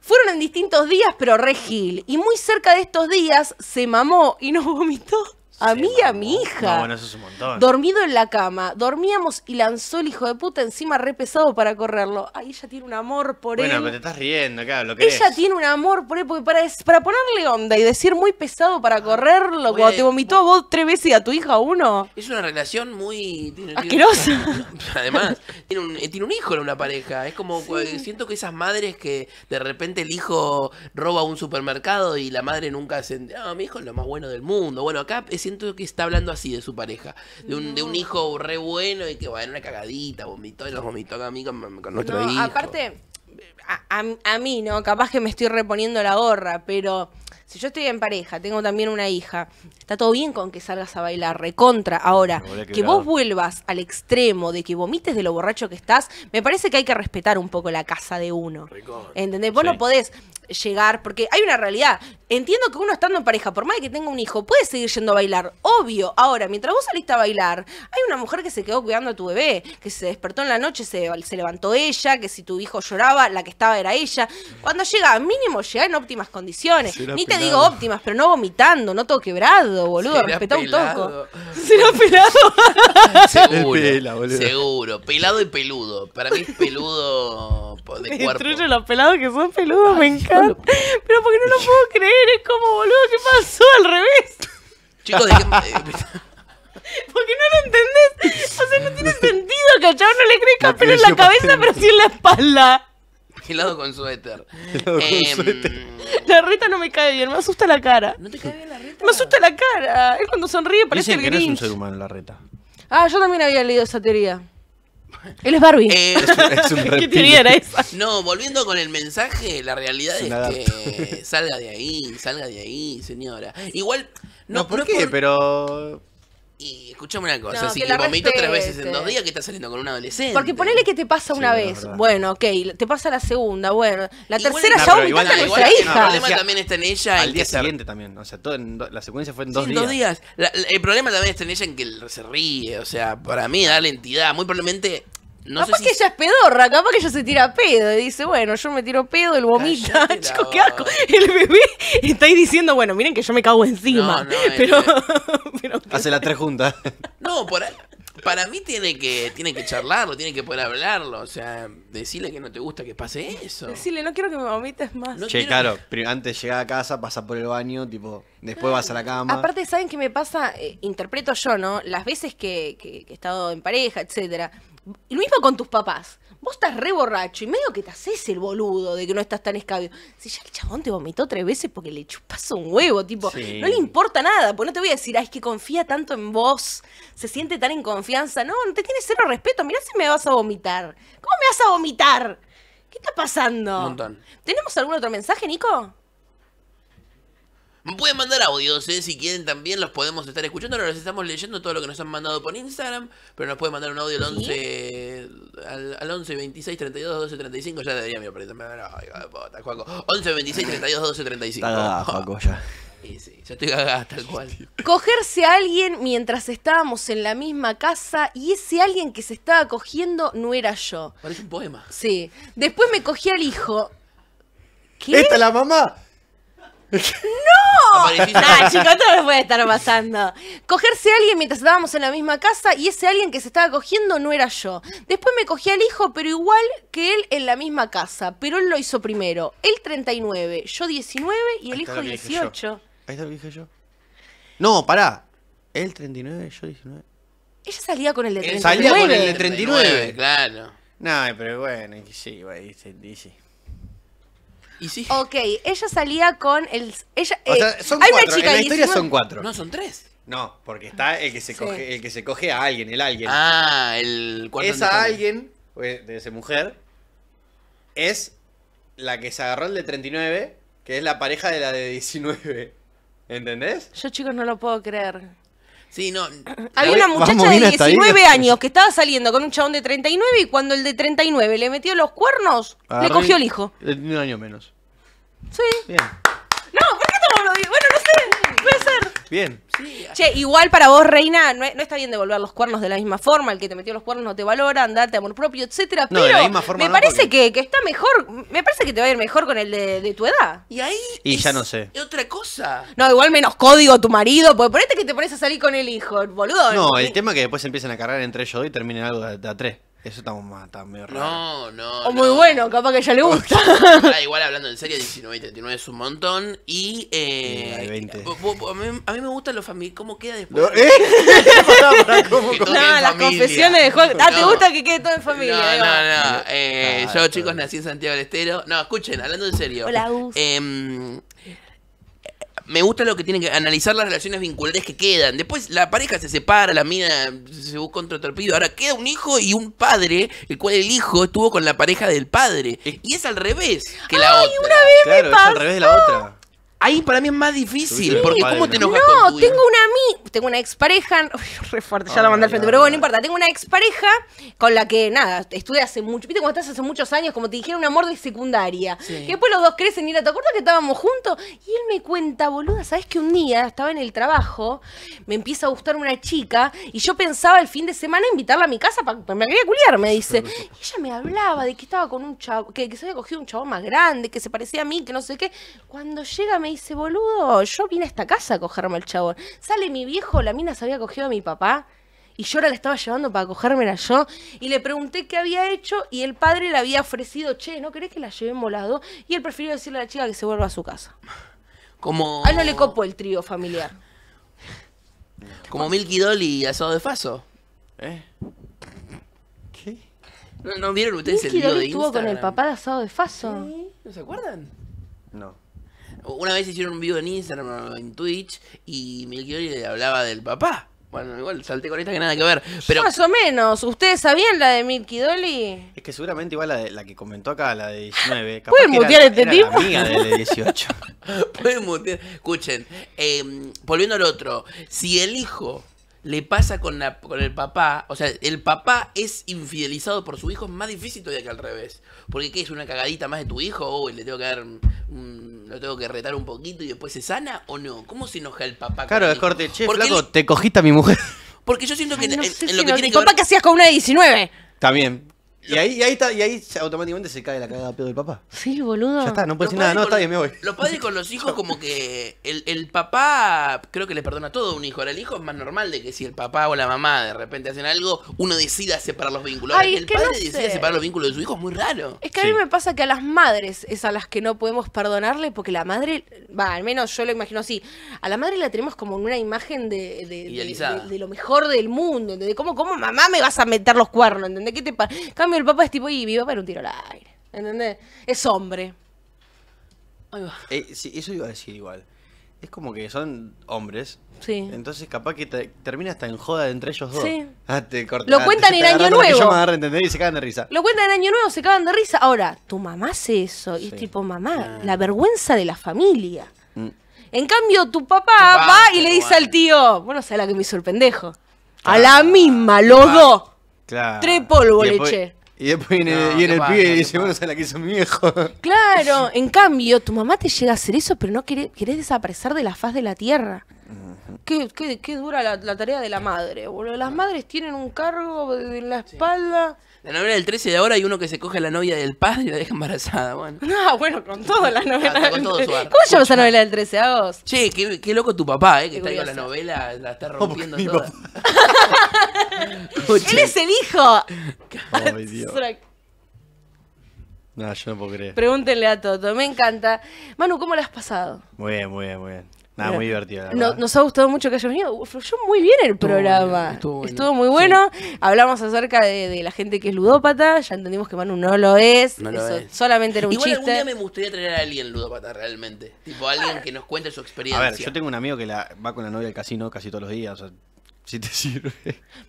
Fueron en distintos días, pero regil. Y muy cerca de estos días se mamó y no vomitó. A mí y a mi hija. No, bueno, eso es un montón. Dormido en la cama. Dormíamos y lanzó el hijo de puta encima re pesado para correrlo. Ay, ella tiene un amor por él. Bueno, pero te estás riendo, claro, lo que Ella tiene un amor por él, porque para, para ponerle onda y decir muy pesado para correrlo, cuando te vomitó a vos tres veces y a tu hija uno. Es una relación muy... Asquerosa. además, tiene un, eh, tiene un, hijo en una pareja. Es como, eh, siento que esas madres que de repente el hijo roba un supermercado y la madre nunca se... Ah, mi hijo es lo más bueno del mundo. Bueno, acá es siento que está hablando así de su pareja. De un, de un hijo re bueno y que va a dar una cagadita, vomitó y los vomitó a mí con, nuestro hijo. Aparte, a, a mí, ¿no? Capaz que me estoy reponiendo la gorra, pero si yo estoy en pareja, tengo también una hija, está todo bien con que salgas a bailar, recontra. Ahora, que, vos vuelvas al extremo de que vomites de lo borracho que estás, me parece que hay que respetar un poco la casa de uno. ¿Entendés? Vos no podés llegar, porque hay una realidad. Entiendo que uno estando en pareja, por más que tenga un hijo, puede seguir yendo a bailar, obvio. Ahora, mientras vos saliste a bailar, hay una mujer que se quedó cuidando a tu bebé, que se despertó en la noche, se, se levantó ella, que si tu hijo lloraba, la que estaba era ella. Cuando llega, mínimo llega en óptimas condiciones. Ni te digo óptimas, pero no vomitando, no todo quebrado, boludo. Respetá un toco. Será pelado. Seguro. Seguro. Pelado y peludo. Para mí es peludo de cuerpo. Destruyo los pelados que son peludos, me encanta. Pero porque no lo puedo creer, es como, boludo, ¿qué pasó al revés? Chicos, Porque no lo entendés. O sea, no tiene sentido que a Chavo no le crezca pelo en la cabeza, pero sí en la espalda. Helado con suéter. Em, la reta no me cae bien, me asusta la cara. ¿No te cae bien la reta? Me asusta la cara. Él cuando sonríe parece el que no es un ser humano la reta. Ah, yo también había leído esa teoría. Él es Barbie. Eh, es, un, ¿Qué teoría era esa? No, volviendo con el mensaje, la realidad es, que salga de ahí, salga de ahí, señora. Igual, no, ¿por qué? Pero y escuchame una cosa, si te vomito tres veces en dos días, ¿qué estás saliendo con un adolescente? Porque ponele que te pasa una vez. Bueno, ok, te pasa la segunda, bueno. La tercera es ya vomitaste a nuestra hija. el problema también está en ella. Al día siguiente también. O sea, todo en la secuencia fue en dos días. En dos días. el problema también está en ella en que se ríe. O sea, para mí la entidad. Muy probablemente no capaz que ella es pedorra, capaz que ella se tira pedo y dice, bueno, yo me tiro pedo, el vomita. Chicos, qué asco. El bebé está ahí diciendo, bueno, miren que yo me cago encima. Eh. pero, Hace las tres juntas. No, por ahí, para mí tiene que, tiene que charlarlo, tiene que poder hablarlo. O sea, decirle que no te gusta que pase eso. Decirle, no quiero que me vomites más. No che, claro, antes de a casa, pasa por el baño, tipo, después vas a la cama. Aparte, ¿saben qué me pasa? Eh, interpreto yo, ¿no? Las veces que, que, que he estado en pareja, etcétera. Lo mismo con tus papás vos estás re borracho y medio que te haces el boludo de que no estás tan escabio. Si ya el chabón te vomitó tres veces porque le chupas un huevo, tipo, no le importa nada, pues no te voy a decir, ay, es que confía tanto en vos, se siente tan en confianza. No, no te tienes cero respeto, mirá si me vas a vomitar. ¿Cómo me vas a vomitar? ¿Qué está pasando? ¿Tenemos algún otro mensaje, Nico? Pueden mandar audios, ¿eh? si quieren también los podemos estar escuchando. Ahora los estamos leyendo todo lo que nos han mandado por Instagram, pero nos pueden mandar un audio al 11, al, 11 26 32 12 35. Ya debería mi de puta, Juaco. 11 26 32 12 35. Está Juaco, ya. Sí, sí, estoy cagada tal cual. Cogerse a alguien mientras estábamos en la misma casa y ese alguien que se estaba cogiendo no era yo. Parece un poema. Sí. Después me cogí al hijo. ¿Qué? ¿Esta la mamá? ¡No! chicos, esto no puede estar pasando. Cogerse a alguien mientras estábamos en la misma casa y ese alguien que se estaba cogiendo no era yo. Después me cogí al hijo, pero igual que él en la misma casa. Pero él lo hizo primero. Él 39, yo 19 y el hijo 18. Ahí está lo que dije yo. No, pará. Él 39, yo 19. Ella salía con el de 39. salía con el de 39, claro. No, pero bueno, sí, güey, sí. Ok, ella salía con el. Eh, hay Una chica en la historia son cuatro. No, son tres. No, porque está el que se coge, el que se coge a alguien, el alguien. Ah, el Esa alguien, eh, de esa mujer, es la que se agarró el de 39, que es la pareja de la de 19. ¿Entendés? Yo, chicos, no lo puedo creer. Había una muchacha de 19 años que estaba saliendo con un chabón de 39 y cuando el de 39 le metió los cuernos, le cogió el hijo. De Un año menos. Sí. Bien. No, ¿por qué lo digo? Bueno, no sé, puede ser. Bien. Che, igual para vos, Reina, no, está bien devolver los cuernos de la misma forma. El que te metió los cuernos no te valora, andate amor propio, etcétera. No, pero de misma forma me parece que, está mejor, me parece que te va a ir mejor con el de, tu edad. Y ahí. Y ya no sé. Otra cosa. No, igual menos código tu marido, porque ponete que te pones a salir con el hijo, boludo. No, el tema es que después empiezan a cargar entre ellos y terminen algo de a tres. Eso está, muy, está raro. No, no. O muy bueno, capaz que ya le gusta. igual hablando en serio, 19 y 39 es un montón. Y. Eh, a mí, me gusta los familiares. ¿Cómo queda después? No, ¿Eh? no las confesiones de Juan. Ah, ¿te gusta que quede todo en familia? No, no, no. Eh, yo, chicos, nací en Santiago del Estero. No, escuchen, hablando en serio. Hola, Gus. Eh, me gusta lo que tienen que analizar las relaciones vinculares que quedan. Después la pareja se separa, la mina se busca otro torpido. Ahora queda un hijo y un padre, el cual el hijo estuvo con la pareja del padre. Y es al revés que la otra. Una vez claro, es al revés de la otra. Ahí para mí es más difícil, porque ¿cómo te enojas No, tengo una mi, tengo una expareja, uy, re fuerte, ya la mandé al frente, pero bueno, no importa, tengo una expareja con la que nada, estudié hace mucho, viste cuando estás hace muchos años, como te dijeron, un amor de secundaria, que después los dos crecen y era, ¿te acuerdas que estábamos juntos? Y él me cuenta, boluda, ¿sabes que un día estaba en el trabajo, me empieza a gustar una chica y yo pensaba el fin de semana invitarla a mi casa para me quería culiar, me dice. Y ella me hablaba de que estaba con un chavo, que, se había cogido un chavo más grande, que se parecía a mí, que no sé qué. Cuando llega me me dice, boludo, yo vine a esta casa a cogerme al chabón. Sale mi viejo, la mina se había cogido a mi papá. Y yo ahora la estaba llevando para cogérmela yo. Y le pregunté qué había hecho. Y el padre le había ofrecido, che, ¿no querés que la llevemos las volado? Y él prefirió decirle a la chica que se vuelva a su casa. Como. A no le copo el trío familiar. Como Milky Dolly y asado de faso. ¿Eh? ¿Qué? ¿No, vieron ustedes el de estuvo con el papá de asado de faso? ¿Sí? ¿No se acuerdan? No. Una vez hicieron un video en Instagram, en Twitch, y Dolly le hablaba del papá. Bueno, igual salté con esta que nada que ver. Más o menos. ¿Ustedes sabían la de Milky Dolly? Es que seguramente igual la, de, la que comentó acá, la de 19. Capaz ¿Pueden mutear este era tipo? La amiga de 18. Pueden mutear. Escuchen, em, volviendo al otro. Si el hijo le pasa con, la, con el papá. O sea, el papá es infidelizado por su hijo, es más difícil todavía que al revés. Porque ¿qué es una cagadita más de tu hijo? Uy, le tengo que dar, lo tengo que retar un poquito y después se sana o no. ¿cómo se enoja el papá? Claro, mejor corte, che, flaco, te cogiste a mi mujer. Porque yo siento que lo que tiene que papá que hacías con una de 19. También. Y ahí, y ahí, está, y ahí automáticamente se cae la cagada de pedo del papá. Sí, boludo. Ya está, no puede nada, no, está bien, me voy. Los padres con los hijos, como que el, papá creo que le perdona todo a un hijo. Ahora el hijo es más normal de que si el papá o la mamá de repente hacen algo, uno decida separar los vínculos. el padre separar los vínculos de su hijo es muy raro. Es que a mí me pasa que a las madres es a las que no podemos perdonarle porque la madre, va, al menos yo lo imagino así, a la madre la tenemos como en una imagen de, de, lo mejor del mundo, de cómo, cómo mamá me vas a meter los cuernos, ¿entendés? ¿Qué te pasa? el papá es tipo, y mi papá era un tiro al aire. ¿Entendés? Es hombre. Eh, eso iba a decir igual. Es como que son hombres. Sí. Entonces capaz que te, termina hasta en joda entre ellos dos. Sí. Ah, te lo cuentan en Año Nuevo. y se cagan de risa. Lo cuentan en Año Nuevo, se cagan de risa. Ahora, tu mamá hace eso. Y es tipo, mamá, la vergüenza de la familia. Mm. En cambio, tu papá, va y le dice al tío, bueno, sea la que me hizo el pendejo. A la misma, los dos. Tres polvo le y después viene, el pie y dice, bueno, se la que mi viejo. Claro, en cambio, tu mamá te llega a hacer eso, pero no querés, desaparecer de la faz de la tierra. Qué, qué, qué dura la, tarea de la madre, boludo. Las madres tienen un cargo en la espalda. La novela del 13 de ahora hay uno que se coge a la novia del padre y la deja embarazada, bueno. No, ah, bueno, con todo la novela. ¿Cómo se la novela del 13 a vos? Che, qué, qué, loco tu papá, eh, que con la novela, la está oh, rompiendo toda. Él es el hijo. No, yo no puedo creer. Pregúntenle a Toto, me encanta. Manu, ¿cómo lo has pasado? Muy bien, muy bien, muy bien. Nada, muy divertido. La nos ha gustado mucho que hayas venido. Fluyó muy bien el programa. estuvo, muy bueno. Hablamos acerca de, la gente que es ludópata. Ya entendimos que Manu no lo es. solamente era un Igual chiste. algún día me gustaría traer a alguien ludópata realmente. Tipo alguien que nos cuente su experiencia. A ver, yo tengo un amigo que va con la novia al casino casi todos los días. O sea, si te sirve.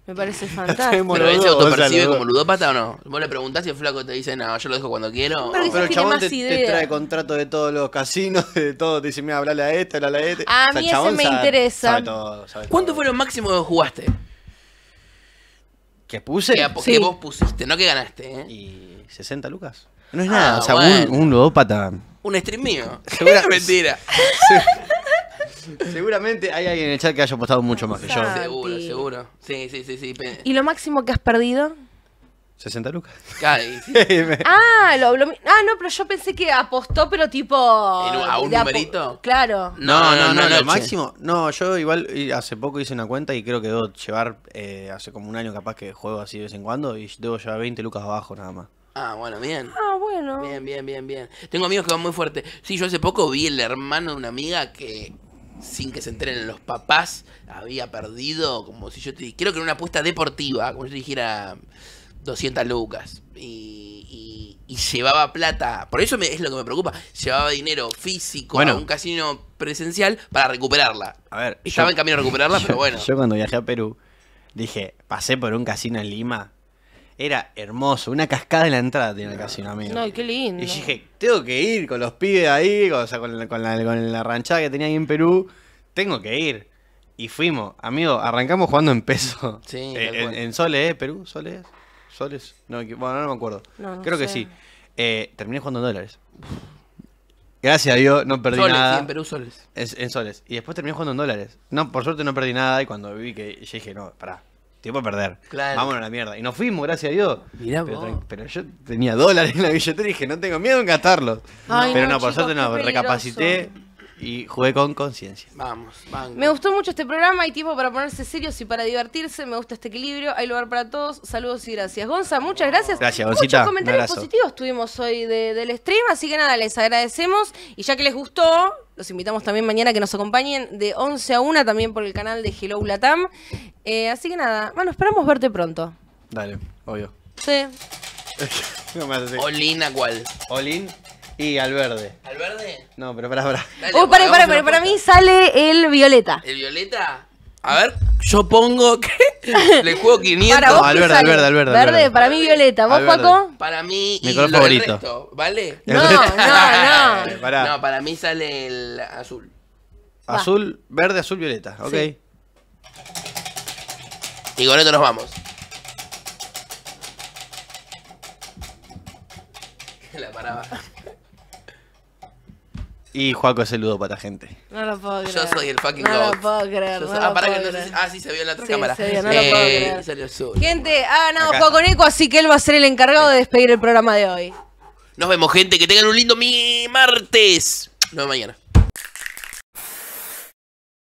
Me parece fantástico. Pero él se autopercibe como ludópata o no. Vos le preguntás y el flaco te dice, no, yo lo dejo cuando quiero. Pero, el chabón te, trae contrato de todos los casinos, de todo. Te dice, mira, hablale a este, hablale a este. A mí ese me interesa. ¿Cuánto fue lo máximo que jugaste? ¿Que puse? Que, vos pusiste, no que ganaste. ¿eh? Y 60 lucas. No es nada, ah, o sea, un, ludópata. Un stream mío. Seguramente. mentira. Seguramente hay alguien en el chat que haya apostado mucho más que yo. Seguro, seguro. Sí, sí, sí, sí. ¿Y lo máximo que has perdido? 60 lucas. Ah, lo, ah, no, pero yo pensé que apostó, pero tipo. a un numerito? Claro. No, no, no, lo máximo. No, yo igual hace poco hice una cuenta y creo que debo llevar, eh, hace como un año capaz que juego así de vez en cuando y debo llevar 20 lucas abajo nada más. Ah, bueno, bien. Ah, bueno. Bien, bien, bien, bien. Tengo amigos que van muy fuerte. Sí, yo hace poco vi el hermano de una amiga que sin que se enteren los papás, había perdido, como si yo te creo que era una apuesta deportiva, como si yo dijera 200 lucas. Y, llevaba plata, por eso es lo que me preocupa, llevaba dinero físico a un casino presencial para recuperarla. A estaba en camino a recuperarla, pero bueno. Yo cuando viajé a Perú, dije, pasé por un casino en Lima era hermoso, una cascada en la entrada tiene el casino, amigo. No, qué lindo. Y dije, tengo que ir con los pibes ahí, o sea, con la, con la, ranchada que tenía ahí en Perú, tengo que ir. Y fuimos, amigo, arrancamos jugando en peso. Sí, eh, en, soles, ¿eh? Perú, soles Soles. No, bueno, no me acuerdo. Creo que sí. Eh, terminé jugando en dólares. Gracias a Dios, no perdí soles, nada. en Perú soles. en soles. Y después terminé jugando en dólares. No, por suerte no perdí nada. Y cuando vi que dije, no, pará, tiempo a perder. Vámonos a la mierda. Y nos fuimos, gracias a Dios. pero, yo tenía dólares en la billetera y dije, no tengo miedo en gastarlos. pero no, por suerte no, recapacité y jugué con conciencia. Vamos, vamos. Me gustó mucho este programa. Hay tiempo para ponerse serios y para divertirse. Me gusta este equilibrio. Hay lugar para todos. Saludos y gracias. Gonza, muchas gracias. Gracias, Gonzita. Muchos comentarios positivos tuvimos hoy del stream. Así que nada, les agradecemos. Y ya que les gustó, los invitamos también mañana a que nos acompañen de 11 a 1 también por el canal de Hello Latam. Eh, así que nada, bueno, esperamos verte pronto. Dale, obvio. Sí. no me Olin a Olin. Y al verde. ¿Al verde? No, pero pará, pará. pará, pará, para mí sale el violeta. ¿El violeta? A ver, yo pongo que le juego 500. al, verde, al verde, al verde, verde, para mí violeta. ¿Vos, Paco? Para mí color ¿vale? No, no, no. Pará. No, para mí sale el azul. Azul, verde, azul, violeta. Ok. Y con esto nos vamos. La paraba. Y Juaco es el la gente. No lo puedo creer. Yo soy el fucking no Lo puedo creer, no ah, lo que no Ah, sí, se vio en la otra sí, cámara. Se vio, no lo eh, puedo creer. Gente, ah, ganado Juaco Nico, así que él va a ser el encargado de despedir el programa de hoy. Nos vemos, gente. Que tengan un lindo mi martes. No, vemos mañana.